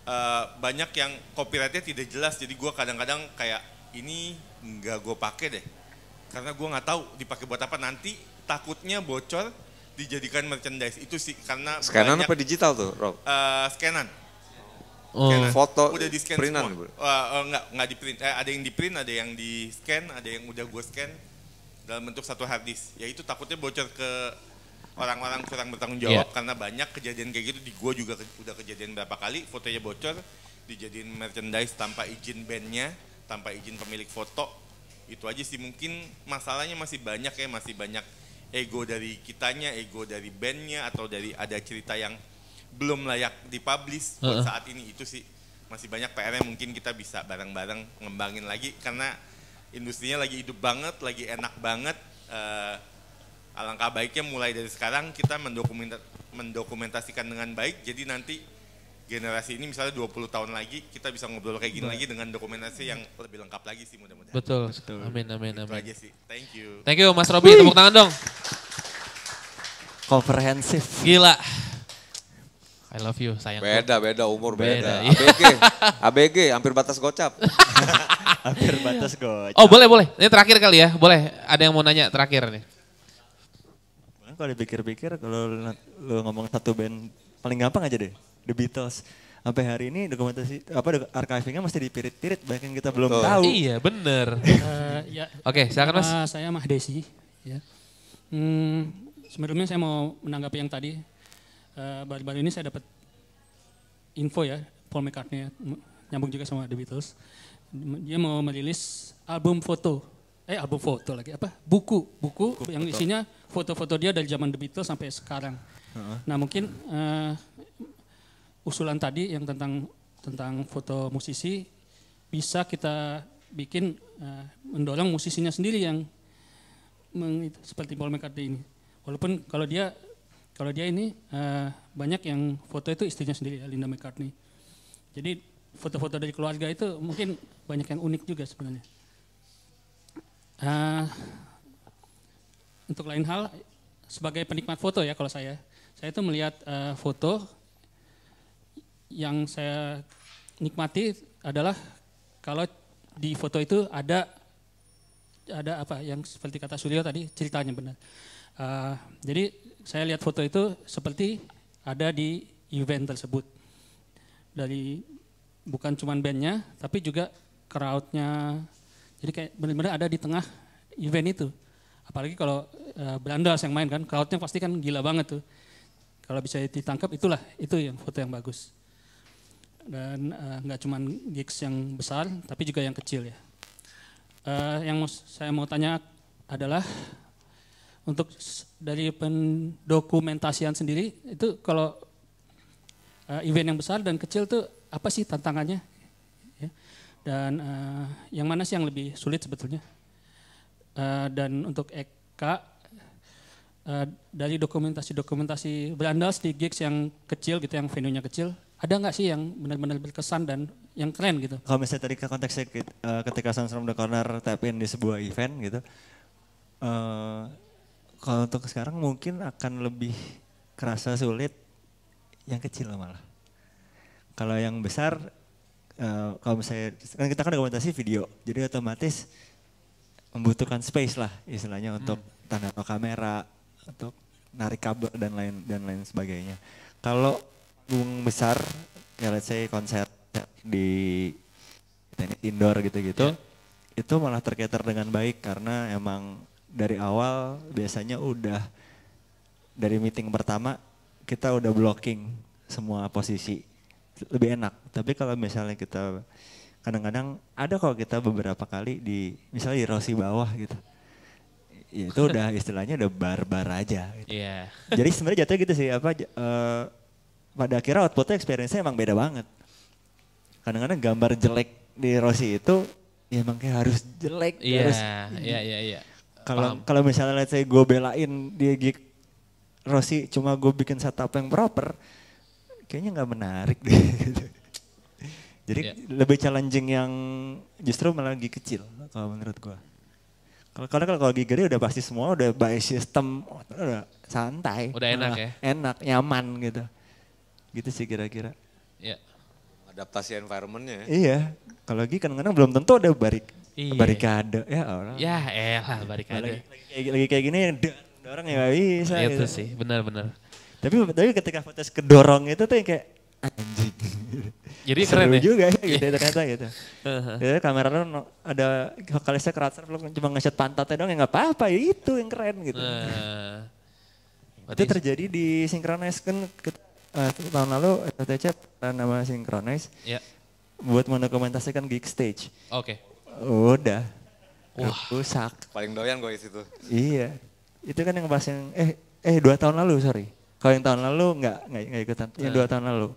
Eh, banyak yang copyrightnya tidak jelas jadi gue kadang-kadang kayak ini nggak gue pakai deh karena gue nggak tahu dipakai buat apa nanti takutnya bocor dijadikan merchandise itu sih karena scanan banyak, apa digital tuh Rob? Uh, eh, scanan Oh. Foto udah di scan printan, semua. Uh, uh, eh, enggak, enggak di print. Eh, ada yang di print, ada yang di scan, ada yang udah gue scan dalam bentuk satu hard disk. Ya itu takutnya bocor ke orang-orang kurang bertanggung jawab yeah. karena banyak kejadian kayak gitu di gua juga ke, udah kejadian berapa kali fotonya bocor dijadiin merchandise tanpa izin bandnya tanpa izin pemilik foto itu aja sih mungkin masalahnya masih banyak ya masih banyak ego dari kitanya ego dari bandnya atau dari ada cerita yang belum layak dipublish uh -uh. saat ini itu sih masih banyak PR yang mungkin kita bisa bareng-bareng ngembangin lagi karena industrinya lagi hidup banget lagi enak banget uh, alangkah baiknya mulai dari sekarang kita mendokumentasikan dengan baik jadi nanti generasi ini misalnya 20 tahun lagi kita bisa ngobrol kayak gini lagi dengan dokumentasi yang lebih lengkap lagi sih mudah-mudahan. Betul. Betul. Amin amin amin. Itu aja sih. Thank you. Thank you Mas Robi, tepuk tangan dong. Komprehensif. Gila. I love you, sayang. Beda, beda umur beda. beda. ABG, iya. ABG [laughs] hampir batas gocap. [laughs] hampir batas gocap. Oh, boleh, boleh. Ini terakhir kali ya. Boleh. Ada yang mau nanya terakhir nih kalau dipikir-pikir kalau lu ngomong satu band paling gampang aja deh The Beatles sampai hari ini dokumentasi apa archivingnya masih dipirit-pirit bahkan kita belum Betul. tahu. Iya bener. uh, [laughs] ya, Oke okay, silakan mas. saya Mah Desi. Ya. Hmm, sebelumnya saya mau menanggapi yang tadi. Eh, baru-baru uh, ini saya dapat info ya Paul McCartney nyambung juga sama The Beatles. Dia mau merilis album foto eh album foto lagi apa buku buku, buku yang foto. isinya foto-foto dia dari zaman The sampai sekarang. Uh-huh. Nah mungkin uh, usulan tadi yang tentang tentang foto musisi bisa kita bikin uh, mendorong musisinya sendiri yang meng, seperti Paul McCartney ini. Walaupun kalau dia kalau dia ini uh, banyak yang foto itu istrinya sendiri ya, Linda McCartney. Jadi foto-foto dari keluarga itu mungkin banyak yang unik juga sebenarnya. Uh, untuk lain hal, sebagai penikmat foto ya kalau saya, saya itu melihat uh, foto yang saya nikmati adalah kalau di foto itu ada ada apa yang seperti kata Sulio tadi ceritanya benar. Uh, jadi saya lihat foto itu seperti ada di event tersebut dari bukan cuma bandnya tapi juga crowdnya jadi kayak benar-benar ada di tengah event itu. Apalagi kalau e, Belanda yang main kan, crowdnya pasti kan gila banget tuh. Kalau bisa ditangkap itulah, itu yang foto yang bagus. Dan eh, nggak e, cuma gigs yang besar, tapi juga yang kecil ya. E, yang saya mau tanya adalah untuk dari pendokumentasian sendiri itu kalau event yang besar dan kecil tuh apa sih tantangannya? Dan uh, yang mana sih yang lebih sulit sebetulnya? Uh, dan untuk Eka, uh, dari dokumentasi-dokumentasi berandal di gigs yang kecil gitu, yang venue-nya kecil, ada nggak sih yang benar-benar berkesan dan yang keren gitu? Kalau misalnya tadi ke konteksnya uh, ketika Sounds from the Corner tap in di sebuah event gitu, uh, kalau untuk sekarang mungkin akan lebih kerasa sulit yang kecil malah. Kalau yang besar Eh, kalau misalnya kan kita kan dokumentasi video, jadi otomatis membutuhkan space lah istilahnya hmm. untuk hmm. kamera, untuk narik kabel dan lain dan lain sebagainya. Kalau bung besar, ya let's say konser di indoor gitu-gitu, yeah. itu malah terketer dengan baik karena emang dari awal biasanya udah dari meeting pertama kita udah blocking semua posisi lebih enak. Tapi kalau misalnya kita kadang-kadang ada kalau kita beberapa kali di misalnya di rosi bawah gitu. Ya itu udah [laughs] istilahnya udah barbar aja. Gitu. Yeah. Jadi sebenarnya jatuhnya gitu sih apa uh, pada akhirnya outputnya experience-nya emang beda banget. Kadang-kadang gambar jelek di rosi itu ya emang kayak harus jelek yeah, iya, harus. Iya iya iya. Kalau kalau misalnya let's say gue belain di gig Rossi cuma gue bikin setup yang proper, kayaknya nggak menarik deh. [laughs] Jadi yeah. lebih challenging yang justru malah lagi kecil kalau menurut gua. Kalau kalau kalau lagi gede udah pasti semua udah by system oh, udah santai. Udah enak ya. Enak, nyaman gitu. Gitu sih kira-kira. Iya. -kira. Yeah. Adaptasi environmentnya. Ya. Iya. Kalau lagi kadang-kadang belum tentu ada barik iya. barikade ya orang. Ya elah barikade. Lagi, lagi, lagi kayak gini ada orang ya bisa. Iya, itu gitu. sih benar-benar tapi tapi ketika Fortes kedorong itu tuh yang kayak anjing [laughs] jadi Seru keren ya juga ya, gitu iya. ternyata gitu uh-huh. jadi kameramen ada vokalisnya Kratzer cuma ngeset pantatnya doang ya nggak apa-apa ya itu yang keren gitu uh, itu terjadi di Synchronize kan uh, tahun lalu FTC nama Synchronize yeah. buat mendokumentasikan gig stage oke okay. udah Wah. rusak paling doyan gue itu iya itu kan yang bahas yang eh eh dua tahun lalu sorry kalau yang tahun lalu nggak nggak ikutan. Yang iya. dua tahun lalu.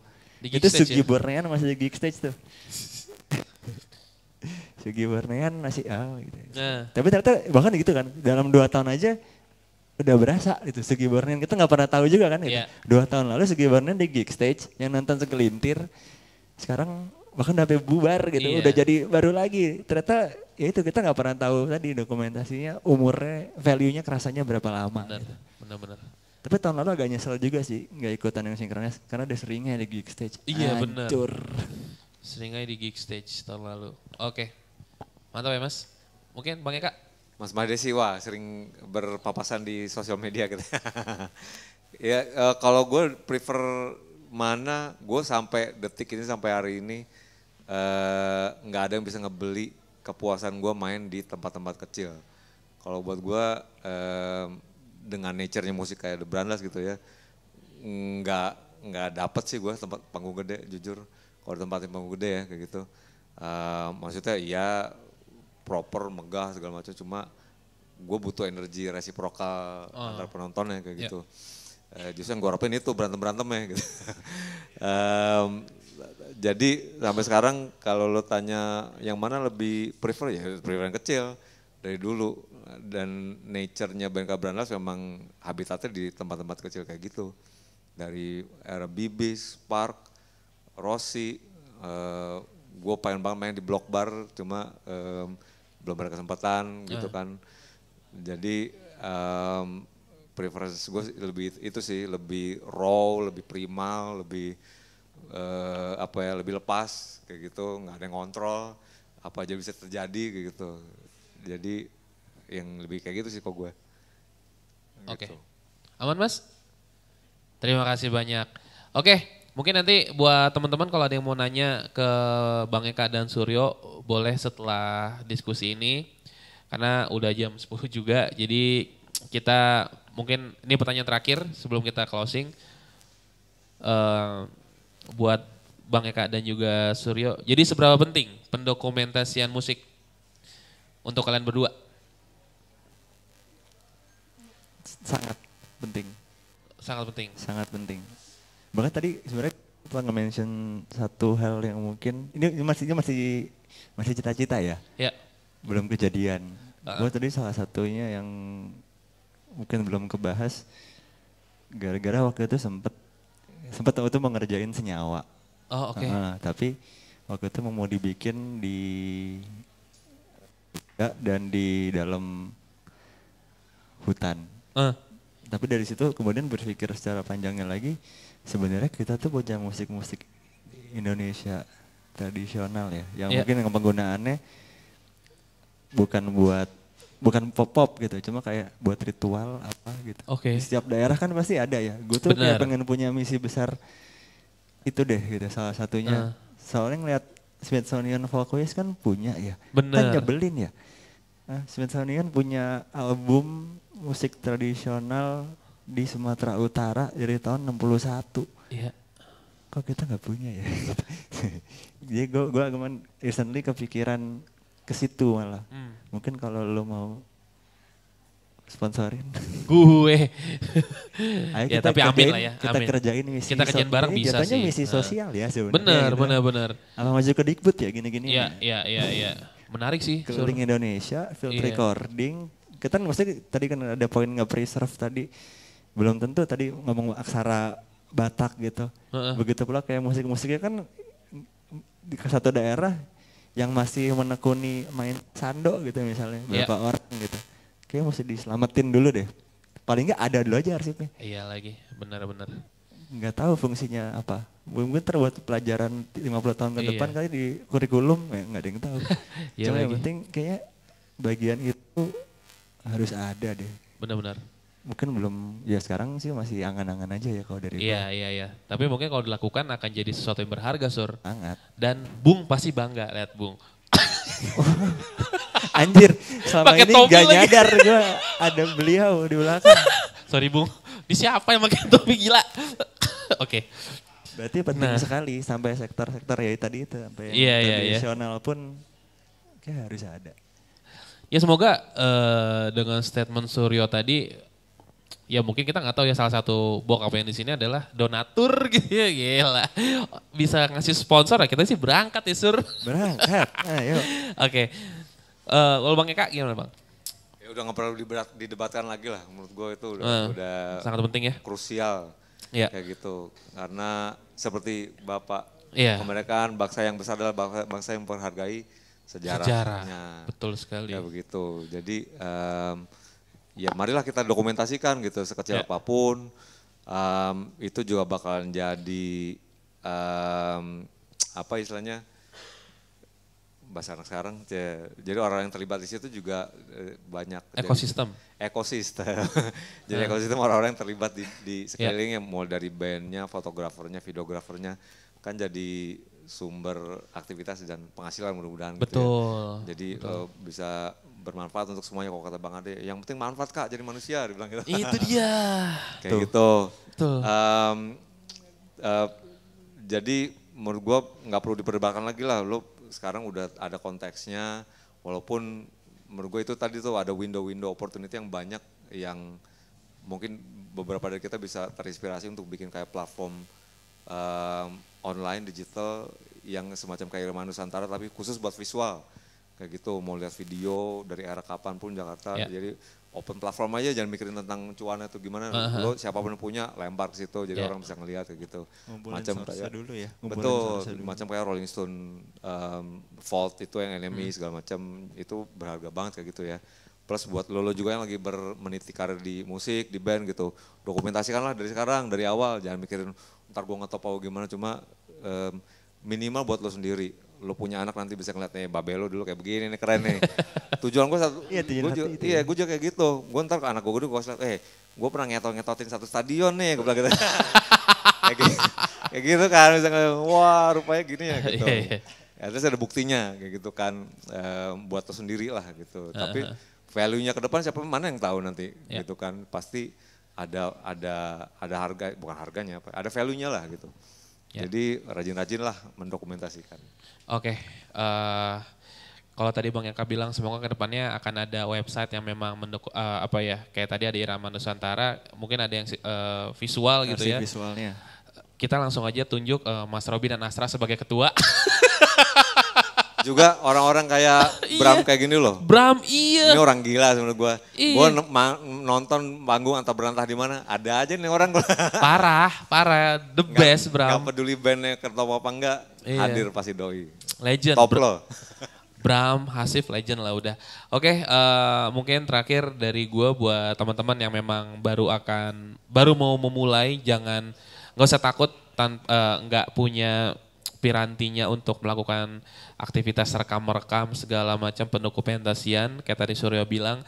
itu ya? Sugi ya? Bornean masih di gig Stage tuh. [laughs] Sugi Bornean masih ah oh, gitu. Iya. Tapi ternyata bahkan gitu kan dalam dua tahun aja udah berasa gitu Sugi Bornean kita nggak pernah tahu juga kan gitu. Iya. Dua tahun lalu Sugi Bornean di gig Stage yang nonton segelintir sekarang bahkan udah bubar gitu udah jadi baru lagi ternyata ya itu kita nggak pernah tahu tadi dokumentasinya umurnya value nya kerasanya berapa lama benar. Gitu. Tapi tahun lalu agak nyesel juga sih nggak ikutan yang sinkronis karena udah seringnya di gig stage. Iya benar. Seringnya di gig stage tahun lalu. Oke. Mantap ya Mas. Mungkin Bang Eka. Mas Made sih wah sering berpapasan di sosial media gitu. [laughs] ya uh, kalau gue prefer mana gue sampai detik ini sampai hari ini eh, nggak uh, ada yang bisa ngebeli kepuasan gue main di tempat-tempat kecil. Kalau buat gue eh, dengan nature-nya musik kayak The Brandless gitu ya nggak nggak dapet sih gue tempat panggung gede jujur kalau tempat panggung gede ya kayak gitu uh, maksudnya iya proper megah segala macam cuma gue butuh energi resiprokal oh. antar penontonnya kayak yeah. gitu uh, justru yang gue harapin itu berantem ya gitu um, [laughs] jadi sampai sekarang kalau lo tanya yang mana lebih prefer ya prefer yang kecil dari dulu dan nature-nya Bangka Brandas memang habitatnya di tempat-tempat kecil kayak gitu. Dari era Bibis, Park, Rossi, uh, eh, gue pengen banget main di Block Bar, cuma um, belum ada kesempatan yeah. gitu iya. kan. Jadi um, preferensi gue lebih itu sih, lebih raw, lebih primal, lebih uh, apa ya, lebih lepas kayak gitu, nggak ada yang kontrol apa aja bisa terjadi kayak gitu. Jadi yang lebih kayak gitu sih kok gue. Oke. Okay. Gitu. Aman mas? Terima kasih banyak. Oke, okay, mungkin nanti buat teman-teman kalau ada yang mau nanya ke Bang Eka dan Suryo, boleh setelah diskusi ini. Karena udah jam 10 [laughs] juga, jadi kita mungkin ini pertanyaan terakhir sebelum kita closing. Uh, buat Bang Eka dan juga Suryo. Jadi seberapa penting pendokumentasian musik untuk kalian berdua? sangat penting. Sangat penting. Sangat penting. Bahkan tadi sebenarnya tuan nge-mention satu hal yang mungkin ini, masih ini masih masih cita-cita ya? ya. Belum kejadian. Uh. Ah. Gue tadi salah satunya yang mungkin belum kebahas gara-gara waktu itu sempet sempet waktu itu mengerjain senyawa. Oh oke. Okay. Uh, ah, tapi waktu itu mau dibikin di ya, dan di dalam hutan. Uh. Tapi dari situ kemudian berpikir secara panjangnya lagi, sebenarnya kita tuh punya musik-musik Indonesia tradisional ya, yang yeah. mungkin yang penggunaannya bukan buat bukan pop pop gitu cuma kayak buat ritual apa gitu okay. setiap daerah kan pasti ada ya gue tuh kayak pengen punya misi besar itu deh gitu salah satunya uh. soalnya ngeliat Smithsonian Folkways kan punya ya Bener. kan nyebelin ya Nah, Smithsonian punya album musik tradisional di Sumatera Utara dari tahun 61. Iya. Kok kita nggak punya ya? [laughs] Jadi gue gue kemarin recently kepikiran ke situ malah. Hmm. Mungkin kalau lo mau sponsorin gue [laughs] Ayo ya, kita tapi kerjain, amin lah ya kita amin. kerjain misi kita kerjain bareng bisa sih misi nah. sosial uh. ya sebenarnya benar ya, benar benar apa maju ke dikbud ya gini-gini Iya, iya, iya, ya. Menarik sih. Keliling suruh. Indonesia, field yeah. recording. Kita kan maksudnya tadi kan ada poin nggak preserve tadi. Belum tentu tadi ngomong aksara Batak gitu. Uh -uh. Begitu pula kayak musik-musiknya kan di satu daerah yang masih menekuni main sando gitu misalnya iya. berapa orang gitu kayak mesti diselamatin dulu deh paling nggak ada dulu aja arsipnya iya lagi benar-benar nggak tahu fungsinya apa mungkin terbuat pelajaran 50 tahun ke iya. depan kali di kurikulum ya nggak ada yang tahu. [laughs] ya Cuma yang penting kayaknya bagian itu harus ada deh. Benar-benar. Mungkin belum ya sekarang sih masih angan-angan aja ya kalau dari Iya, iya, iya. Tapi mungkin kalau dilakukan akan jadi sesuatu yang berharga, Sur. Sangat. Dan Bung pasti bangga lihat Bung. [laughs] Anjir, selama Pake ini gak lagi. nyadar gue ada beliau di belakang. [laughs] Sorry Bung, di siapa yang pakai topi gila? Oke. okay. Berarti penting nah. sekali sampai sektor-sektor ya tadi itu sampai yeah, iya, iya, iya. tradisional yeah, pun kayak harus ada. Ya semoga uh, dengan statement Suryo tadi ya mungkin kita nggak tahu ya salah satu bokap yang di sini adalah donatur [laughs] gitu ya gila bisa ngasih sponsor lah kita sih berangkat ya sur berangkat [laughs] ayo oke okay. uh, eh, kalau bang Eka gimana bang ya udah nggak perlu diberat, didebatkan lagi lah menurut gue itu udah, uh, udah sangat penting ya krusial ya. kayak gitu karena seperti Bapak yeah. kemerdekaan bangsa yang besar adalah bangsa, bangsa yang menghargai sejarahnya. Sejarah. Betul sekali. Ya begitu. Jadi um, ya marilah kita dokumentasikan gitu sekecil yeah. apapun. Um, itu juga bakalan jadi um, apa istilahnya? bahasa anak sekarang jadi orang yang terlibat di situ juga eh, banyak ekosistem jadi, ekosistem [laughs] jadi hmm. ekosistem orang-orang yang terlibat di, di ya. sekelilingnya yeah. mulai dari bandnya fotografernya videografernya kan jadi sumber aktivitas dan penghasilan mudah-mudahan betul gitu ya. jadi betul. Uh, bisa bermanfaat untuk semuanya kalau kata Bang Ade yang penting manfaat kak jadi manusia dibilang gitu itu [laughs] dia kayak Tuh. gitu Tuh. Um, uh, jadi menurut gua nggak perlu diperdebatkan lagi lah lo sekarang udah ada konteksnya walaupun menurut gue itu tadi tuh ada window-window opportunity yang banyak yang mungkin beberapa dari kita bisa terinspirasi untuk bikin kayak platform um, online digital yang semacam kayak Irma Nusantara tapi khusus buat visual kayak gitu mau lihat video dari era kapan pun Jakarta yeah. jadi open platform aja jangan mikirin tentang cuannya tuh gimana uh-huh. lo siapapun punya lempar ke situ jadi yeah. orang bisa ngelihat kayak gitu macam kayak dulu ya betul macam kayak Rolling Stone um, Vault itu yang enemy hmm. segala macam itu berharga banget kayak gitu ya plus buat lo, lo juga yang lagi bermeniti karir di musik di band gitu dokumentasikanlah dari sekarang dari awal jangan mikirin ntar gue ngetop apa gimana cuma um, minimal buat lo sendiri lo punya anak nanti bisa ngeliatnya nih eh, lu dulu kayak begini nih keren nih. [laughs] Tujuan gue satu, iya, gue juga, iya ya. gue juga kayak gitu. Gue ntar ke anak gue dulu gue liat, eh gue pernah ngetot-ngetotin satu stadion nih, gue bilang gitu. [laughs] kayak, kayak gitu kan, bisa wah rupanya gini ya gitu. Iya, iya. ya, terus ada buktinya kayak gitu kan, e, buat lo sendiri lah gitu. Tapi value-nya ke depan siapa mana yang tahu nanti yeah. gitu kan. Pasti ada ada ada harga bukan harganya apa ada value-nya lah gitu. Yeah. Jadi rajin-rajin lah mendokumentasikan. Oke, okay. uh, eh, kalau tadi Bang Yaka bilang semoga kedepannya akan ada website yang memang menduk uh, eh, apa ya kayak tadi ada Irama Nusantara, mungkin ada yang uh, visual gitu Versi gitu ya. Visualnya. Kita langsung aja tunjuk uh, Mas Robi dan Astra sebagai ketua. Juga orang-orang kayak [laughs] iya. Bram kayak gini loh. Bram iya. Ini orang gila menurut gue. Iya. Gue nonton panggung atau berantah di mana, ada aja nih orang. [laughs] parah, parah, the best Bram. Gak peduli bandnya ketawa apa enggak, iya. hadir pasti doi legend. Top lo. [laughs] Bram, Hasif, legend lah udah. Oke, okay, uh, eh, mungkin terakhir dari gue buat teman-teman yang memang baru akan baru mau memulai, jangan nggak usah takut eh, nggak uh, punya pirantinya untuk melakukan aktivitas rekam rekam segala macam pendokumentasian. Kayak tadi Suryo bilang,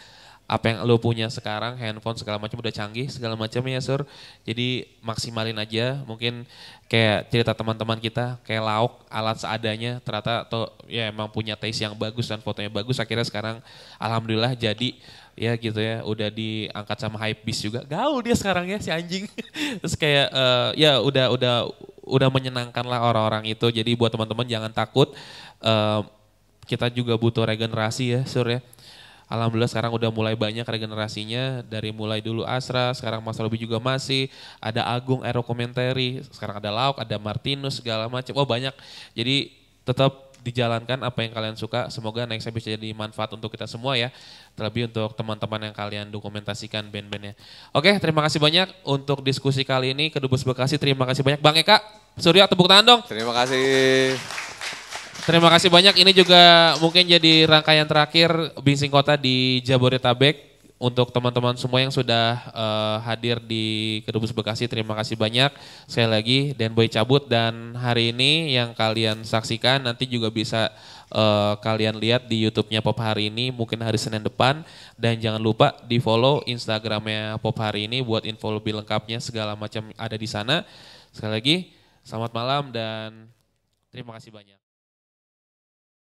apa yang lo punya sekarang handphone segala macam udah canggih segala macam ya sur jadi maksimalin aja mungkin kayak cerita teman-teman kita kayak lauk alat seadanya ternyata atau ya emang punya taste yang bagus dan fotonya bagus akhirnya sekarang alhamdulillah jadi ya gitu ya udah diangkat sama hype beast juga gaul dia sekarang ya si anjing [laughs] terus kayak uh, ya udah udah udah menyenangkan lah orang-orang itu jadi buat teman-teman jangan takut uh, kita juga butuh regenerasi ya sur ya alhamdulillah sekarang udah mulai banyak regenerasinya dari mulai dulu Asra, sekarang Mas Robi juga masih ada Agung Aero Commentary, sekarang ada Lauk, ada Martinus segala macam. Oh banyak. Jadi tetap dijalankan apa yang kalian suka. Semoga next bisa jadi manfaat untuk kita semua ya. Terlebih untuk teman-teman yang kalian dokumentasikan band-bandnya. Oke, terima kasih banyak untuk diskusi kali ini. Kedubes Bekasi, terima kasih banyak. Bang Eka, Surya, tepuk tangan dong. Terima kasih. Terima kasih banyak. Ini juga mungkin jadi rangkaian terakhir Bingsing Kota di Jabodetabek. Untuk teman-teman semua yang sudah uh, hadir di Kedubes Bekasi, terima kasih banyak. Sekali lagi, Dan Boy cabut dan hari ini yang kalian saksikan nanti juga bisa uh, kalian lihat di YouTube-nya Pop hari ini, mungkin hari Senin depan. Dan jangan lupa di follow Instagramnya Pop hari ini buat info lebih lengkapnya segala macam ada di sana. Sekali lagi, selamat malam dan terima kasih banyak.